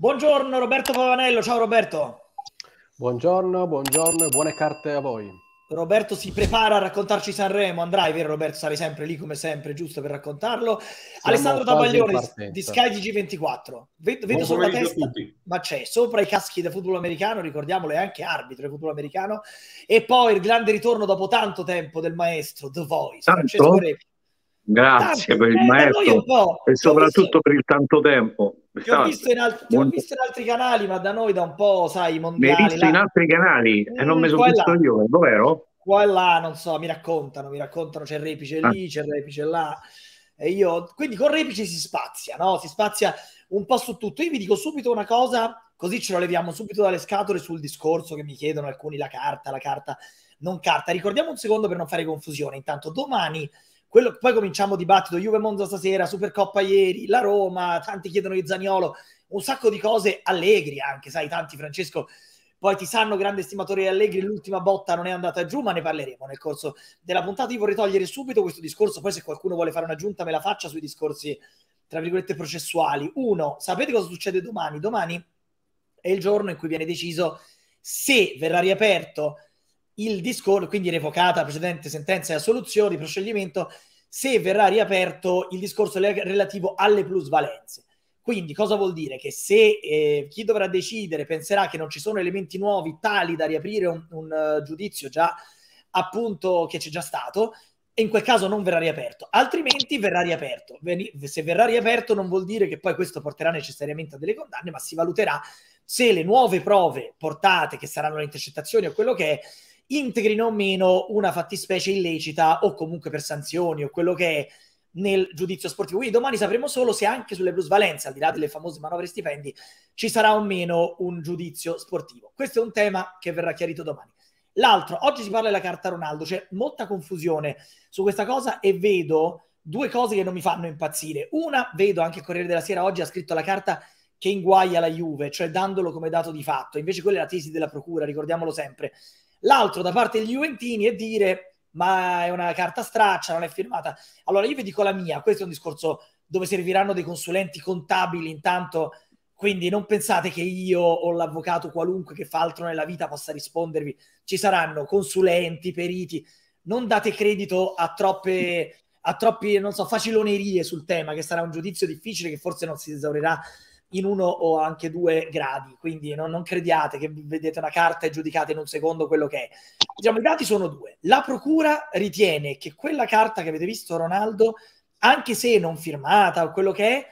Buongiorno Roberto Pavanello, ciao Roberto. Buongiorno, buongiorno e buone carte a voi. Roberto si prepara a raccontarci Sanremo, andrai vero Roberto? Sarai sempre lì come sempre, giusto per raccontarlo. Siamo Alessandro Tabaglione di Sky g 24 Vedo, vedo sopra la testa, ma c'è sopra i caschi da football americano, ricordiamolo, è anche arbitro di football americano. E poi il grande ritorno dopo tanto tempo del maestro The Voice, tanto? Francesco Repi. Grazie tanto, per il eh, maestro e soprattutto per il tanto tempo. Che ho, visto in alt- Mont- ho visto in altri canali, ma da noi da un po', sai, mondiali. Mi hai visto là. in altri canali e eh, non me sono mm, visto là. io, è eh, vero? Qua e là, non so, mi raccontano, mi raccontano, c'è Repice ah. lì, c'è il Repice là. E io, quindi con Repice si spazia, no? Si spazia un po' su tutto. Io vi dico subito una cosa, così ce la leviamo subito dalle scatole sul discorso che mi chiedono alcuni, la carta, la carta, non carta. Ricordiamo un secondo per non fare confusione. Intanto domani quello, poi cominciamo dibattito, Juve Monza stasera, Supercoppa ieri, la Roma, tanti chiedono di Zaniolo, un sacco di cose allegri anche, sai, tanti Francesco poi ti sanno grande stimatore Allegri l'ultima botta non è andata giù ma ne parleremo nel corso della puntata io vorrei togliere subito questo discorso poi se qualcuno vuole fare un'aggiunta me la faccia sui discorsi tra virgolette processuali uno sapete cosa succede domani domani è il giorno in cui viene deciso se verrà riaperto il discorso, quindi revocata la precedente sentenza e assoluzione di proscioglimento, se verrà riaperto il discorso le- relativo alle plusvalenze. Quindi cosa vuol dire? Che se eh, chi dovrà decidere penserà che non ci sono elementi nuovi tali da riaprire un, un uh, giudizio già appunto che c'è già stato, e in quel caso non verrà riaperto, altrimenti verrà riaperto. Veni- se verrà riaperto non vuol dire che poi questo porterà necessariamente a delle condanne, ma si valuterà se le nuove prove portate, che saranno le intercettazioni o quello che è, integrino o meno una fattispecie illecita o comunque per sanzioni o quello che è nel giudizio sportivo. Quindi domani sapremo solo se anche sulle plusvalenze, al di là delle famose manovre stipendi, ci sarà o meno un giudizio sportivo. Questo è un tema che verrà chiarito domani. L'altro, oggi si parla della carta Ronaldo, c'è molta confusione su questa cosa e vedo due cose che non mi fanno impazzire. Una, vedo anche il Corriere della Sera oggi ha scritto la carta che inguaia la Juve, cioè dandolo come dato di fatto, invece quella è la tesi della procura, ricordiamolo sempre. L'altro da parte degli Juventini e dire ma è una carta straccia, non è firmata. Allora io vi dico la mia, questo è un discorso dove serviranno dei consulenti contabili intanto, quindi non pensate che io o l'avvocato qualunque che fa altro nella vita possa rispondervi. Ci saranno consulenti, periti, non date credito a troppe a troppe, non so, facilonerie sul tema, che sarà un giudizio difficile che forse non si esaurirà in uno o anche due gradi, quindi non, non, crediate che vedete una carta e giudicate in un secondo quello che è. Diciamo, i dati sono due. La procura ritiene che quella carta che avete visto Ronaldo, anche se non firmata o quello che è,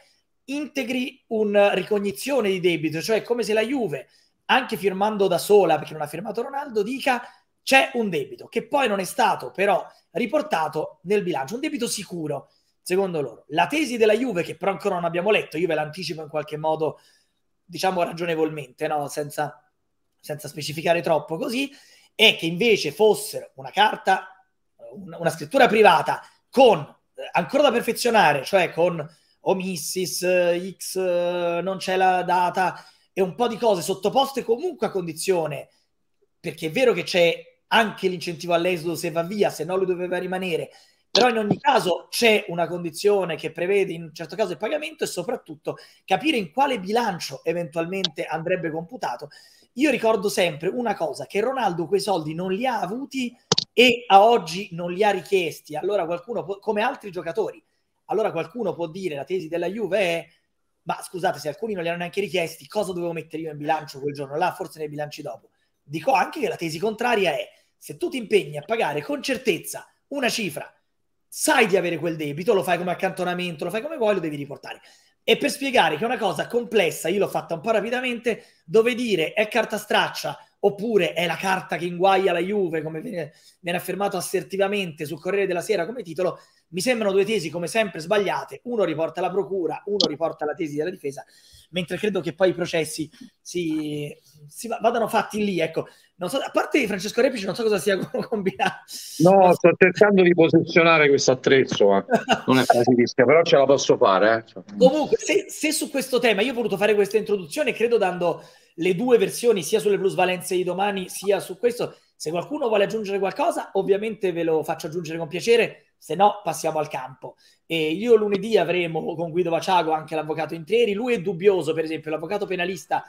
integri una ricognizione di debito, cioè come se la Juve, anche firmando da sola, perché non ha firmato Ronaldo, dica c'è un debito che poi non è stato però riportato nel bilancio, un debito sicuro secondo loro. La tesi della Juve, che però ancora non abbiamo letto, io ve l'anticipo in qualche modo, diciamo ragionevolmente, no? senza, senza specificare troppo così, è che invece fossero una carta, una, una scrittura privata con eh, ancora da perfezionare, cioè con omissis, eh, x, eh, non c'è la data e un po' di cose sottoposte comunque a condizione, perché è vero che c'è anche l'incentivo all'esodo se va via, se no lui doveva rimanere, però in ogni caso c'è una condizione che prevede in un certo caso il pagamento e soprattutto capire in quale bilancio eventualmente andrebbe computato. Io ricordo sempre una cosa, che Ronaldo quei soldi non li ha avuti e a oggi non li ha richiesti, allora qualcuno, può, come altri giocatori, allora qualcuno può dire, la tesi della Juve è, ma scusate, se alcuni non li hanno neanche richiesti, cosa dovevo mettere io in bilancio quel giorno là, forse nei bilanci dopo. Dico anche che la tesi contraria è, se tu ti impegni a pagare con certezza una cifra sai di avere quel debito, lo fai come accantonamento, lo fai come vuoi, lo devi riportare. E per spiegare che è una cosa complessa, io l'ho fatta un po' rapidamente, dove dire è carta straccia oppure è la carta che inguaia la Juve, come viene, viene affermato assertivamente sul Corriere della Sera come titolo, mi sembrano due tesi come sempre sbagliate, uno riporta la procura, uno riporta la tesi della difesa, mentre credo che poi i processi si, si vadano fatti lì, ecco. Non So, a parte Francesco Repici non so cosa sia combinato. No, so. sto cercando di posizionare questo attrezzo, eh. non è facilissimo, però ce la posso fare. Eh. Comunque, se, se su questo tema io ho voluto fare questa introduzione, credo dando le due versioni sia sulle plusvalenze di domani sia su questo se qualcuno vuole aggiungere qualcosa, ovviamente ve lo faccio aggiungere con piacere se no passiamo al campo. E io lunedì avremo con Guido Vaciago anche l'avvocato Intrieri, lui è dubbioso per esempio, l'avvocato penalista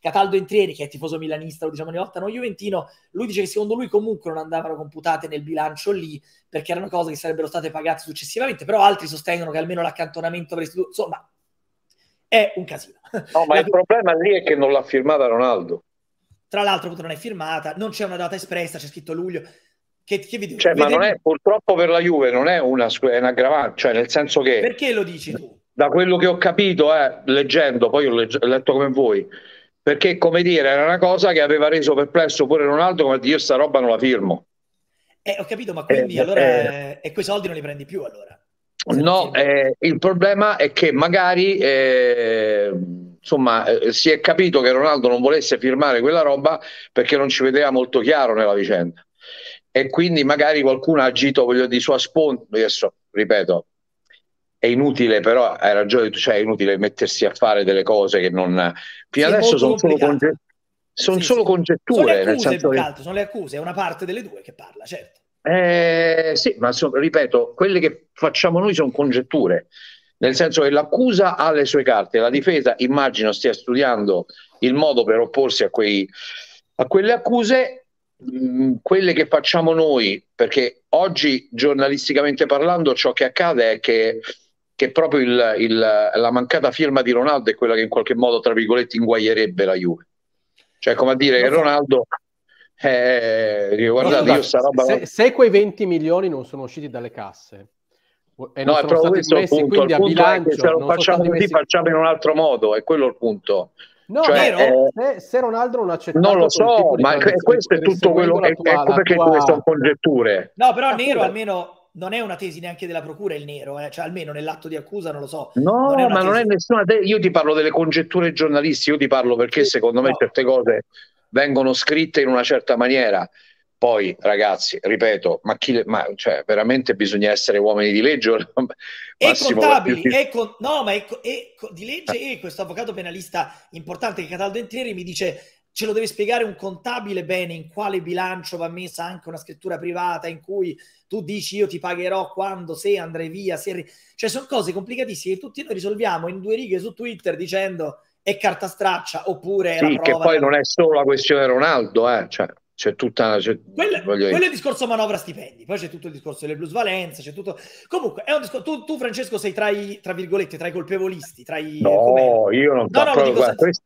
Cataldo Intrieri, che è tifoso milanista, lo diciamo ogni volta, non Juventino, lui dice che secondo lui comunque non andavano computate nel bilancio lì, perché erano cose che sarebbero state pagate successivamente, però altri sostengono che almeno l'accantonamento avresti dovuto, insomma, è un casino. No, ma la... il problema lì è che non l'ha firmata Ronaldo. Tra l'altro non è firmata, non c'è una data espressa, c'è scritto luglio, che, che vi cioè, ma non è, purtroppo per la Juve non è una, è un aggravante, cioè nel senso che... Perché lo dici tu? Da quello che ho capito, eh, leggendo, poi ho legge, letto come voi, perché come dire, era una cosa che aveva reso perplesso pure Ronaldo, come dire, io sta roba non la firmo. Eh, ho capito, ma quindi eh, allora... Eh, e quei soldi non li prendi più allora? No, eh, il problema è che magari eh, insomma, eh, si è capito che Ronaldo non volesse firmare quella roba perché non ci vedeva molto chiaro nella vicenda e quindi magari qualcuno ha agito, voglio dire, di sua sponda, adesso ripeto, è inutile però, hai ragione, cioè è inutile mettersi a fare delle cose che non... Fino sì, adesso sono solo, conge- son sì, solo sì. congetture. Sono le, accuse, che... altro, sono le accuse, è una parte delle due che parla, certo. Eh, sì, ma so, ripeto, quelle che facciamo noi sono congetture, nel senso che l'accusa ha le sue carte, la difesa immagino stia studiando il modo per opporsi a, quei, a quelle accuse Mm, quelle che facciamo noi, perché oggi giornalisticamente parlando ciò che accade è che, che proprio il, il, la mancata firma di Ronaldo è quella che in qualche modo, tra virgolette, inguaierebbe la Juve. Cioè, come a dire che Ronaldo... Eh, eh guardate, io sta roba... se, se quei 20 milioni non sono usciti dalle casse, e non no, sono stati messi punto. quindi a bilancio. se lo facciamo così, messi... facciamo in un altro modo, è quello il punto. No, cioè, vero, eh, se, se, Ronaldo non accettava Non lo so, ma questo è tutto quello che tua, ecco perché tua... queste sono congetture. No, però Nero almeno non è una tesi neanche della procura il nero, eh? cioè almeno nell'atto di accusa non lo so. No, non ma tesi... non è nessuna tesi, io ti parlo delle congetture giornalistiche, io ti parlo perché secondo me no. certe cose vengono scritte in una certa maniera poi, ragazzi, ripeto, ma, chi, ma cioè, veramente bisogna essere uomini di legge? e contabili, più... con, no, ma è, è, di legge e questo avvocato penalista importante che Cataldo Entieri mi dice ce lo deve spiegare un contabile bene in quale bilancio va messa anche una scrittura privata in cui tu dici io ti pagherò quando, se andrai via, se... cioè sono cose complicatissime che tutti noi risolviamo in due righe su Twitter dicendo è carta straccia oppure... Sì, che poi non è solo la questione Ronaldo, eh, cioè c'è tutta. C'è, Quella, voglio... Quello è il discorso manovra stipendi, poi c'è tutto il discorso delle blues c'è tutto. Comunque, è un discorso. Tu, tu Francesco, sei tra i, tra virgolette, tra i colpevolisti, tra i. No, com'è? io non no, no, proprio, guarda, questa,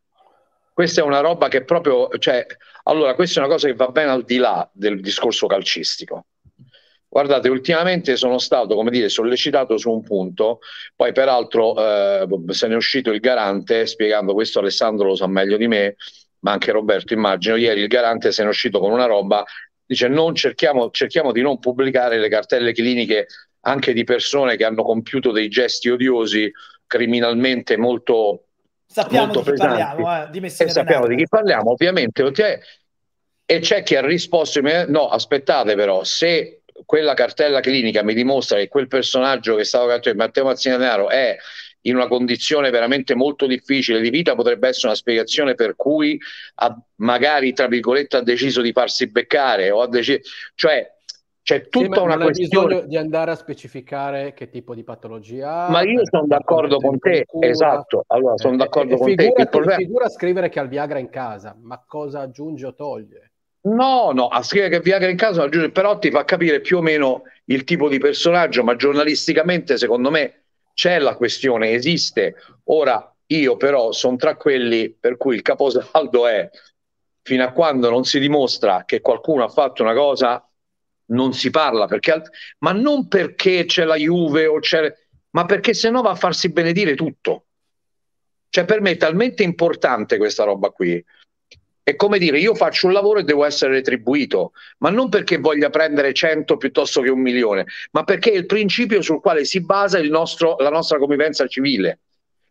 questa è una roba che proprio. Cioè, allora, questa è una cosa che va ben al di là del discorso calcistico. Guardate, ultimamente sono stato, come dire, sollecitato su un punto, poi peraltro eh, se ne è uscito il garante spiegando questo Alessandro lo sa meglio di me, ma anche Roberto immagino, ieri il garante se ne è uscito con una roba, dice non cerchiamo, cerchiamo di non pubblicare le cartelle cliniche anche di persone che hanno compiuto dei gesti odiosi criminalmente molto sappiamo molto di chi parliamo, eh, di e sappiamo Renato. di chi parliamo ovviamente e c'è chi ha risposto no aspettate però se quella cartella clinica mi dimostra che quel personaggio che stava cantando Matteo Mazzinanaro è in una condizione veramente molto difficile di vita potrebbe essere una spiegazione per cui ha, magari tra virgolette ha deciso di farsi beccare o ha deciso cioè c'è tutta sì, una questione di andare a specificare che tipo di patologia ma io sono d'accordo con te cura. esatto allora sono eh, eh d'accordo eh, con te il problema... figura scrivere che ha il Viagra in casa ma cosa aggiunge o toglie No, no, a scrivere che Viagra in casa, però ti fa capire più o meno il tipo di personaggio, ma giornalisticamente secondo me c'è la questione, esiste. Ora io però sono tra quelli per cui il caposaldo è fino a quando non si dimostra che qualcuno ha fatto una cosa non si parla, perché alt- ma non perché c'è la Juve o c'è ma perché sennò va a farsi benedire tutto. Cioè per me è talmente importante questa roba qui è come dire, io faccio un lavoro e devo essere retribuito, ma non perché voglia prendere 100 piuttosto che un milione, ma perché è il principio sul quale si basa nostro, la nostra convivenza civile.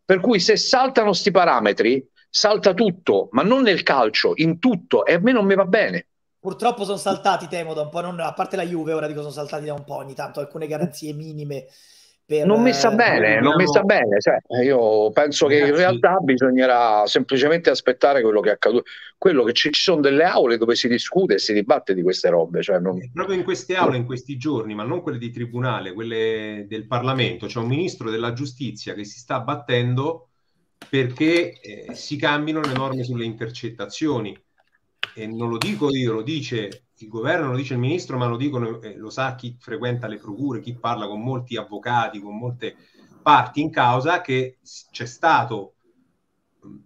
Per cui se saltano questi parametri, salta tutto, ma non nel calcio, in tutto, e a me non mi va bene. Purtroppo sono saltati, temo, da un po', non, a parte la Juve, ora dico sono saltati da un po' ogni tanto, alcune garanzie minime per, non sta eh, bene, eh, non sta bene. Cioè, io penso Ragazzi. che in realtà bisognerà semplicemente aspettare quello che è accaduto. Quello che ci, ci, sono delle aule dove si discute e si dibatte di queste robe. Cioè non... Eh, proprio in queste aule, in questi giorni, ma non quelle di tribunale, quelle del Parlamento, c'è un ministro della giustizia che si sta battendo perché eh, si cambino le norme sulle intercettazioni. E non lo dico io, lo dice il governo, lo dice il ministro, ma lo dicono, eh, lo sa chi frequenta le procure, chi parla con molti avvocati, con molte parti in causa, che c'è stato, mm,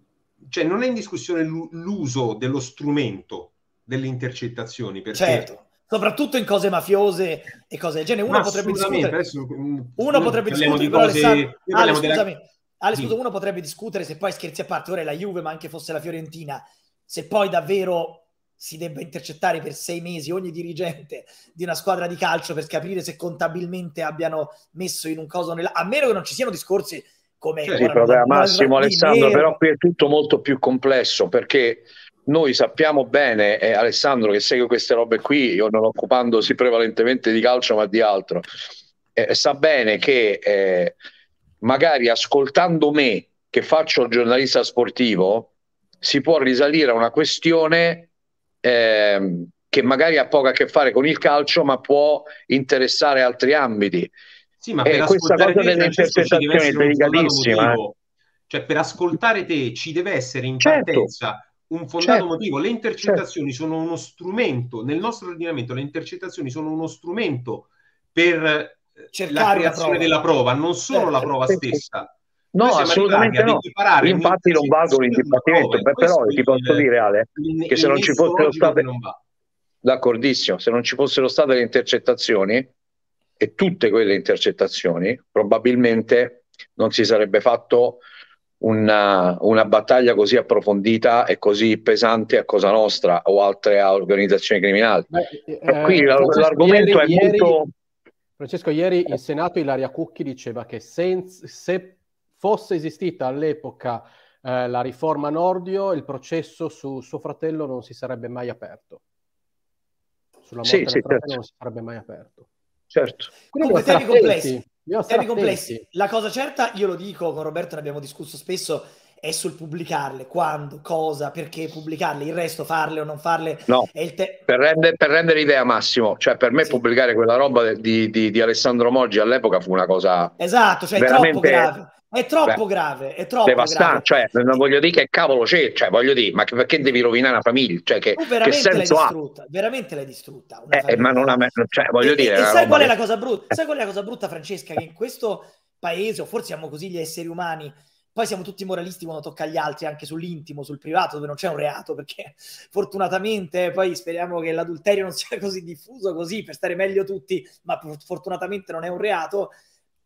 cioè non è in discussione l'uso dello strumento delle intercettazioni. Perché... Certo. Soprattutto in cose mafiose e cose del genere. Uno potrebbe discutere. Adesso, mm, uno mm, potrebbe discutere, di cose... Ale, scusami. Della... Ale, scusa, sì. uno potrebbe discutere se poi scherzi a parte, ora è la Juve, ma anche fosse la Fiorentina, se poi davvero si debba intercettare per sei mesi ogni dirigente di una squadra di calcio per capire se contabilmente abbiano messo in un coso nell'altro, a meno che non ci siano discorsi come... Sì, sì, problema Massimo Alessandro, però qui è tutto molto più complesso perché noi sappiamo bene, eh, Alessandro che segue queste robe qui, io non occupandosi prevalentemente di calcio ma di altro, eh, sa bene che eh, magari ascoltando me che faccio il giornalista sportivo si può risalire a una questione eh, che magari ha poco a che fare con il calcio, ma può interessare altri ambiti. Sì, ma e questa cosa delle intercettazioni è delicatissima. Eh. Cioè, per ascoltare te ci deve essere in certo. partenza un fondato certo. motivo. Le certo. intercettazioni certo. sono uno strumento, nel nostro ordinamento le intercettazioni sono uno strumento per eh, Cercare la creazione la della prova, non sono la certo. prova stessa. No, assolutamente no. Infatti non valgono in dibattimento, però ti posso dire Ale che se non ci fossero state d'accordissimo, se non ci fossero state le intercettazioni e tutte quelle intercettazioni, probabilmente non si sarebbe fatto una, una battaglia così approfondita e così pesante a Cosa Nostra o altre organizzazioni criminali. Beh, eh, qui Francesco, l'argomento ieri, è molto... Francesco, ieri in Senato Ilaria Cucchi diceva che senza, se fosse esistita all'epoca eh, la riforma Nordio, il processo su suo fratello non si sarebbe mai aperto. Sulla morte sì, del sì, fratello certo. non si sarebbe mai aperto. Certo. Comunque, temi complessi. Temi complessi. La cosa certa, io lo dico, con Roberto ne abbiamo discusso spesso, è sul pubblicarle, quando, cosa, perché pubblicarle, il resto farle o non farle. No, te- per, rende, per, rendere idea Massimo, cioè per me sì. pubblicare quella roba di, di, di Alessandro Moggi all'epoca fu una cosa... Esatto, cioè veramente... troppo grave. È troppo Beh, grave, è troppo devastante, grave. Cioè, non voglio dire che cavolo c'è, cioè, voglio dire, ma perché devi rovinare la famiglia? Cioè, che, tu veramente che l'hai distrutta, ha? veramente l'hai distrutta. Eh, eh, ma non la, cioè, voglio e, dire... e sai qual è la cosa brutta? Eh. sai qual è la cosa brutta, Francesca? Che in questo paese, o forse siamo così gli esseri umani, poi siamo tutti moralisti quando tocca agli altri, anche sull'intimo, sul privato, dove non c'è un reato, perché fortunatamente eh, poi speriamo che l'adulterio non sia così diffuso così per stare meglio tutti, ma fortunatamente non è un reato.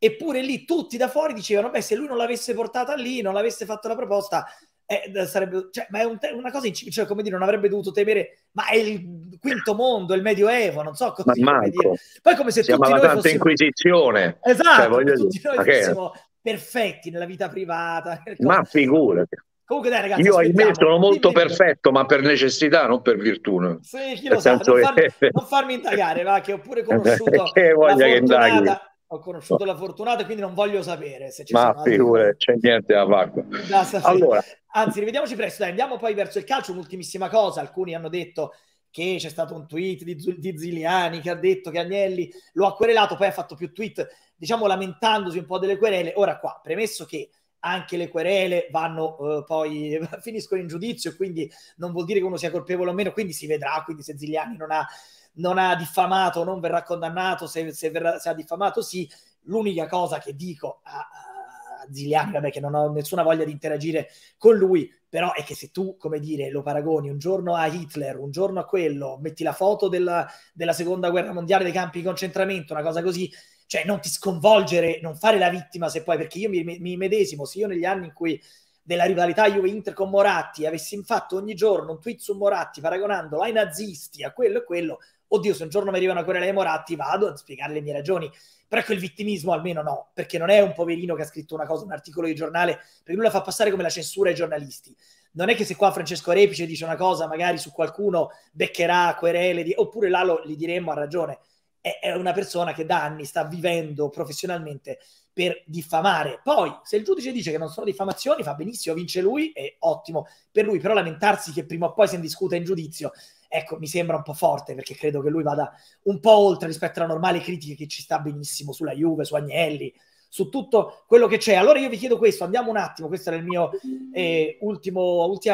Eppure lì tutti da fuori dicevano, beh, se lui non l'avesse portata lì, non l'avesse fatto la proposta, eh, sarebbe, cioè, ma è un te- una cosa, in, cioè, come dire, non avrebbe dovuto temere, ma è il quinto mondo, il medioevo, non so cosa come dire. Poi come se si tutti noi fossimo... Inquisizione. Cioè, esatto, cioè, voglio... tutti noi okay. fossimo perfetti nella vita privata. Ma figurati. Comunque dai ragazzi, io ahimè sono molto dimmi, perfetto, dimmi. ma per necessità, non per virtù. Sì, chi lo sa, non, farmi, non farmi indagare, va, che ho pure conosciuto che voglia che indaghi ho conosciuto la fortunata, quindi non voglio sapere se ci Ma sono figure, altri... c'è niente a vacuo. Allora. Anzi, rivediamoci presto, dai, andiamo poi verso il calcio. Un'ultimissima cosa, alcuni hanno detto che c'è stato un tweet di, Z- di Ziliani che ha detto che Agnelli lo ha querelato, poi ha fatto più tweet, diciamo, lamentandosi un po' delle querele. Ora qua, premesso che anche le querele vanno eh, poi finiscono in giudizio, quindi non vuol dire che uno sia colpevole o meno, quindi si vedrà, quindi se Ziliani non ha non ha diffamato, non verrà condannato, se, se, verrà, se ha diffamato sì. L'unica cosa che dico a, a Ziliani, vabbè che non ho nessuna voglia di interagire con lui, però è che se tu, come dire, lo paragoni un giorno a Hitler, un giorno a quello, metti la foto della, della seconda guerra mondiale dei campi di concentramento, una cosa così, cioè non ti sconvolgere, non fare la vittima se poi, perché io mi, mi medesimo, se io negli anni in cui della rivalità Juve-Inter con Moratti avessi fatto ogni giorno un tweet su Moratti paragonandolo ai nazisti, a quello e quello, oddio, se un giorno mi arrivano a querela Moratti vado a spiegare le mie ragioni. Però ecco il vittimismo almeno no, perché non è un poverino che ha scritto una cosa, un articolo di giornale, perché lui la fa passare come la censura ai giornalisti. Non è che se qua Francesco Repice dice una cosa, magari su qualcuno beccherà querele, di... oppure là lo, gli diremmo ha ragione. È, è una persona che da anni sta vivendo professionalmente per diffamare. Poi, se il giudice dice che non sono diffamazioni, fa benissimo, vince lui, è ottimo per lui, però lamentarsi che prima o poi si discuta in giudizio ecco, mi sembra un po' forte perché credo che lui vada un po' oltre rispetto alla normale critica che ci sta benissimo sulla Juve, su Agnelli, su tutto quello che c'è. Allora io vi chiedo questo, andiamo un attimo, questa era la mia eh, ultima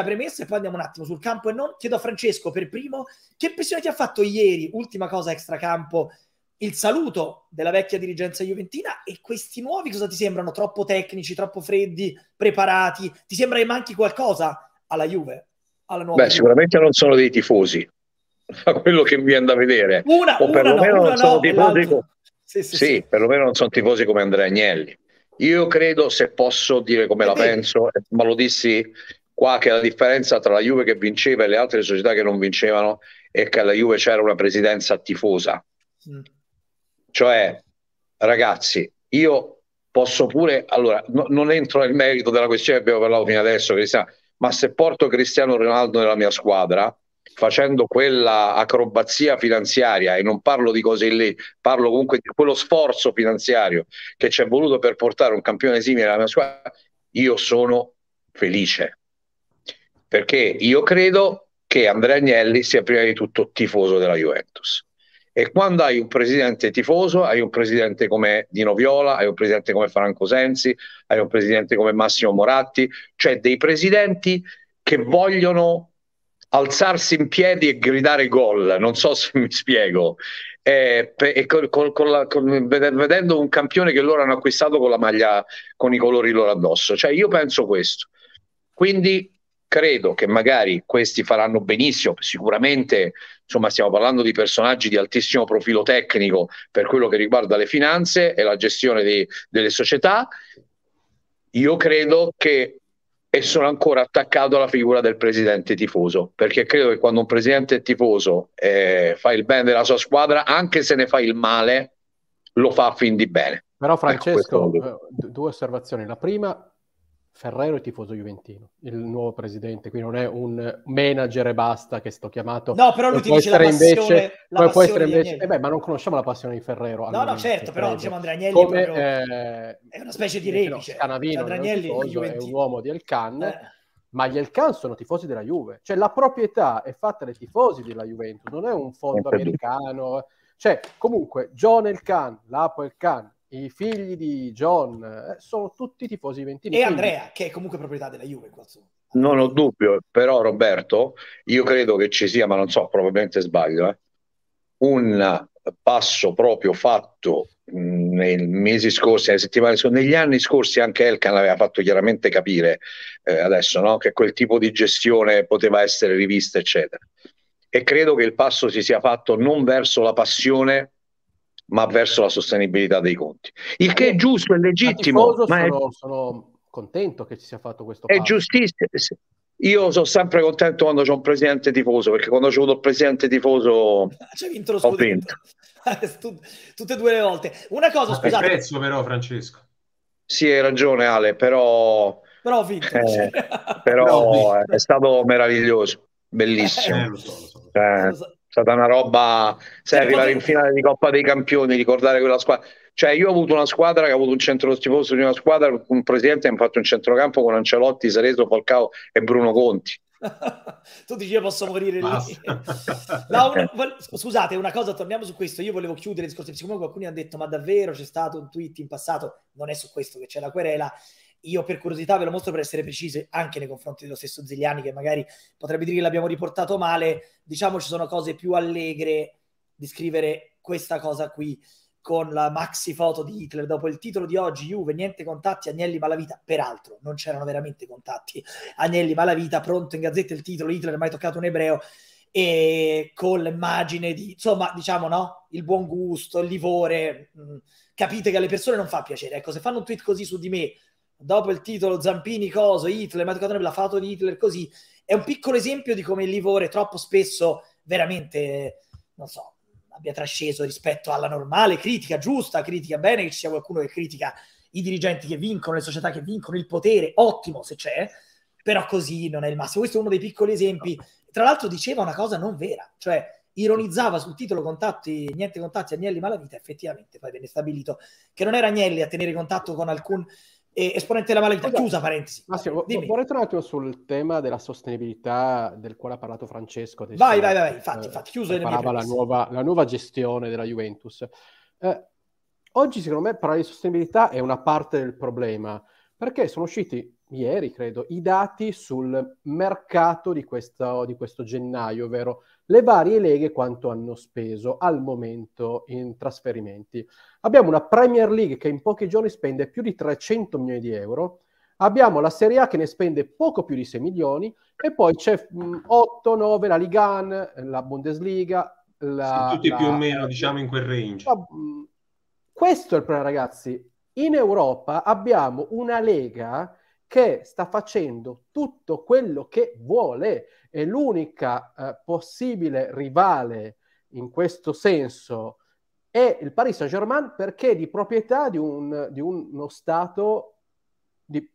premessa e poi andiamo un attimo sul campo e non. Chiedo a Francesco per primo, che impressione ti ha fatto ieri, ultima cosa extracampo, il saluto della vecchia dirigenza juventina e questi nuovi cosa ti sembrano? Troppo tecnici, troppo freddi, preparati? Ti sembra che manchi qualcosa alla Juve? alla nuova Beh, sicuramente non sono dei tifosi, da quello che mi viene da vedere. Una, o perlomeno no, non sono no, tifosi. Co- sì, sì, sì, sì, perlomeno non sono tifosi come Andrea Agnelli. Io credo, se posso dire come eh, la vedi. penso, ma lo dissi qua, che la differenza tra la Juve che vinceva e le altre società che non vincevano è che alla Juve c'era una presidenza tifosa. Mm. Cioè, ragazzi, io posso pure, allora, no, non entro nel merito della questione che abbiamo parlato fino adesso, Cristiano, ma se porto Cristiano Ronaldo nella mia squadra, facendo quella acrobazia finanziaria, e non parlo di cose lì, parlo comunque di quello sforzo finanziario che ci è voluto per portare un campione simile alla mia squadra, io sono felice. Perché io credo che Andrea Agnelli sia prima di tutto tifoso della Juventus. E quando hai un presidente tifoso, hai un presidente come Dino Viola, hai un presidente come Franco Sensi, hai un presidente come Massimo Moratti, cioè dei presidenti che vogliono alzarsi in piedi e gridare gol, non so se mi spiego, eh, e col, col, col la, vedendo un campione che loro hanno acquistato con la maglia, con i colori loro addosso, cioè io penso questo. Quindi credo che magari questi faranno benissimo, sicuramente insomma stiamo parlando di personaggi di altissimo profilo tecnico per quello che riguarda le finanze e la gestione di, delle società, io credo che e sono ancora attaccato alla figura del presidente tifoso perché credo che quando un presidente tifoso eh, fa il bene della sua squadra anche se ne fa il male lo fa a fin di bene però ecco, Francesco ecco, due osservazioni la prima Ferrero è tifoso Juventino, il nuovo presidente, qui non è un manager e basta che sto chiamato. No, però lui ti dice la passione, invece, la può essere invece... Eh beh, ma non conosciamo la passione di Ferrero. No, no, certo, però diciamo Andrea Agnelli Come, è, proprio... eh... è, una specie di replice. No, Canavino cioè, Agnelli, è, è un uomo di Elcan, eh. ma gli Elcan sono tifosi della Juve. Cioè la proprietà è fatta dai tifosi della Juventus, non è un fondo americano. Cioè, comunque, John Elcan, Lapo Elcan, i figli di John, eh, sono tutti tifosi ventini. E Andrea, che è comunque proprietà della Juve, qua Non ho dubbio, però Roberto, io credo che ci sia, ma non so, probabilmente sbaglio, eh, un passo proprio fatto nei mesi scorsi, nelle settimane scorse, negli anni scorsi anche Elkan aveva fatto chiaramente capire eh, adesso no? che quel tipo di gestione poteva essere rivista, eccetera. E credo che il passo si sia fatto non verso la passione, ma verso la sostenibilità dei conti. Il che è giusto e legittimo. Ma sono, è... sono, contento che ci sia fatto questo. È giustissimo. Io sono sempre contento quando c'è un presidente tifoso, perché quando c'è avuto il presidente tifoso ah, c'è vinto lo scudetto. Tutte e due le volte. Una cosa, ma scusate. Pezzo però, Francesco. Sì, hai ragione Ale, però... Però ho vinto. Eh, però, però ho vinto. è stato meraviglioso, bellissimo. Eh, lo so, lo so. Eh. Lo so eh stata una roba, sai, certo, arrivare in finale di Coppa dei Campioni, ricordare quella squadra. Cioè, io ho avuto una squadra che ha avuto un centro tifoso di una squadra, un presidente che ha fatto un centrocampo con Ancelotti, Sareto, Falcao e Bruno Conti. tu dici io posso morire lì no, una, eh. scusate una cosa torniamo su questo io volevo chiudere il discorso siccome qualcuno ha detto ma davvero c'è stato un tweet in passato non è su questo che c'è la querela io per curiosità ve lo mostro per essere precise anche nei confronti dello stesso Zigliani che magari potrebbe dire che l'abbiamo riportato male, diciamo ci sono cose più allegre di scrivere questa cosa qui con la maxi foto di Hitler dopo il titolo di oggi Juve, niente contatti, Agnelli Malavita peraltro non c'erano veramente contatti Agnelli Malavita, pronto in gazzetta il titolo Hitler mai toccato un ebreo e con l'immagine di insomma diciamo no il buon gusto il livore mh, mm, capite che alle persone non fa piacere ecco se fanno un tweet così su di me dopo il titolo Zampini, Coso, Hitler, Matteo Catone, l'ha fatto di Hitler così, è un piccolo esempio di come il livore troppo spesso veramente, non so, abbia trasceso rispetto alla normale critica giusta, critica bene, che ci sia qualcuno che critica i dirigenti che vincono, le società che vincono, il potere, ottimo se c'è, però così non è il massimo. Questo è uno dei piccoli esempi. Tra l'altro diceva una cosa non vera, cioè ironizzava sul titolo contatti, niente contatti Agnelli Malavita, effettivamente poi venne stabilito che non era Agnelli a tenere contatto con alcun esponente della malavita. Esatto. Chiusa parentesi. Massimo, Dimmi. vorrei tornare un attimo sul tema della sostenibilità del quale ha parlato Francesco. Adesso, vai, vai, vai, eh, infatti, infatti chiuso le mie la nuova, la nuova gestione della Juventus. Eh, oggi, secondo me, parlare di sostenibilità è una parte del problema, perché sono usciti ieri, credo, i dati sul mercato di questo, di questo gennaio, ovvero le varie leghe quanto hanno speso al momento in trasferimenti. Abbiamo una Premier League che in pochi giorni spende più di 300 milioni di euro, abbiamo la Serie A che ne spende poco più di 6 milioni e poi c'è 8-9 mm, la Ligan, la Bundesliga. La, tutti la, più o meno diciamo in quel range. La, mm, questo è il problema ragazzi. In Europa abbiamo una lega che sta facendo tutto quello che vuole è l'unica eh, possibile rivale in questo senso è il Paris Saint-Germain perché è di proprietà di, un, di uno Stato di,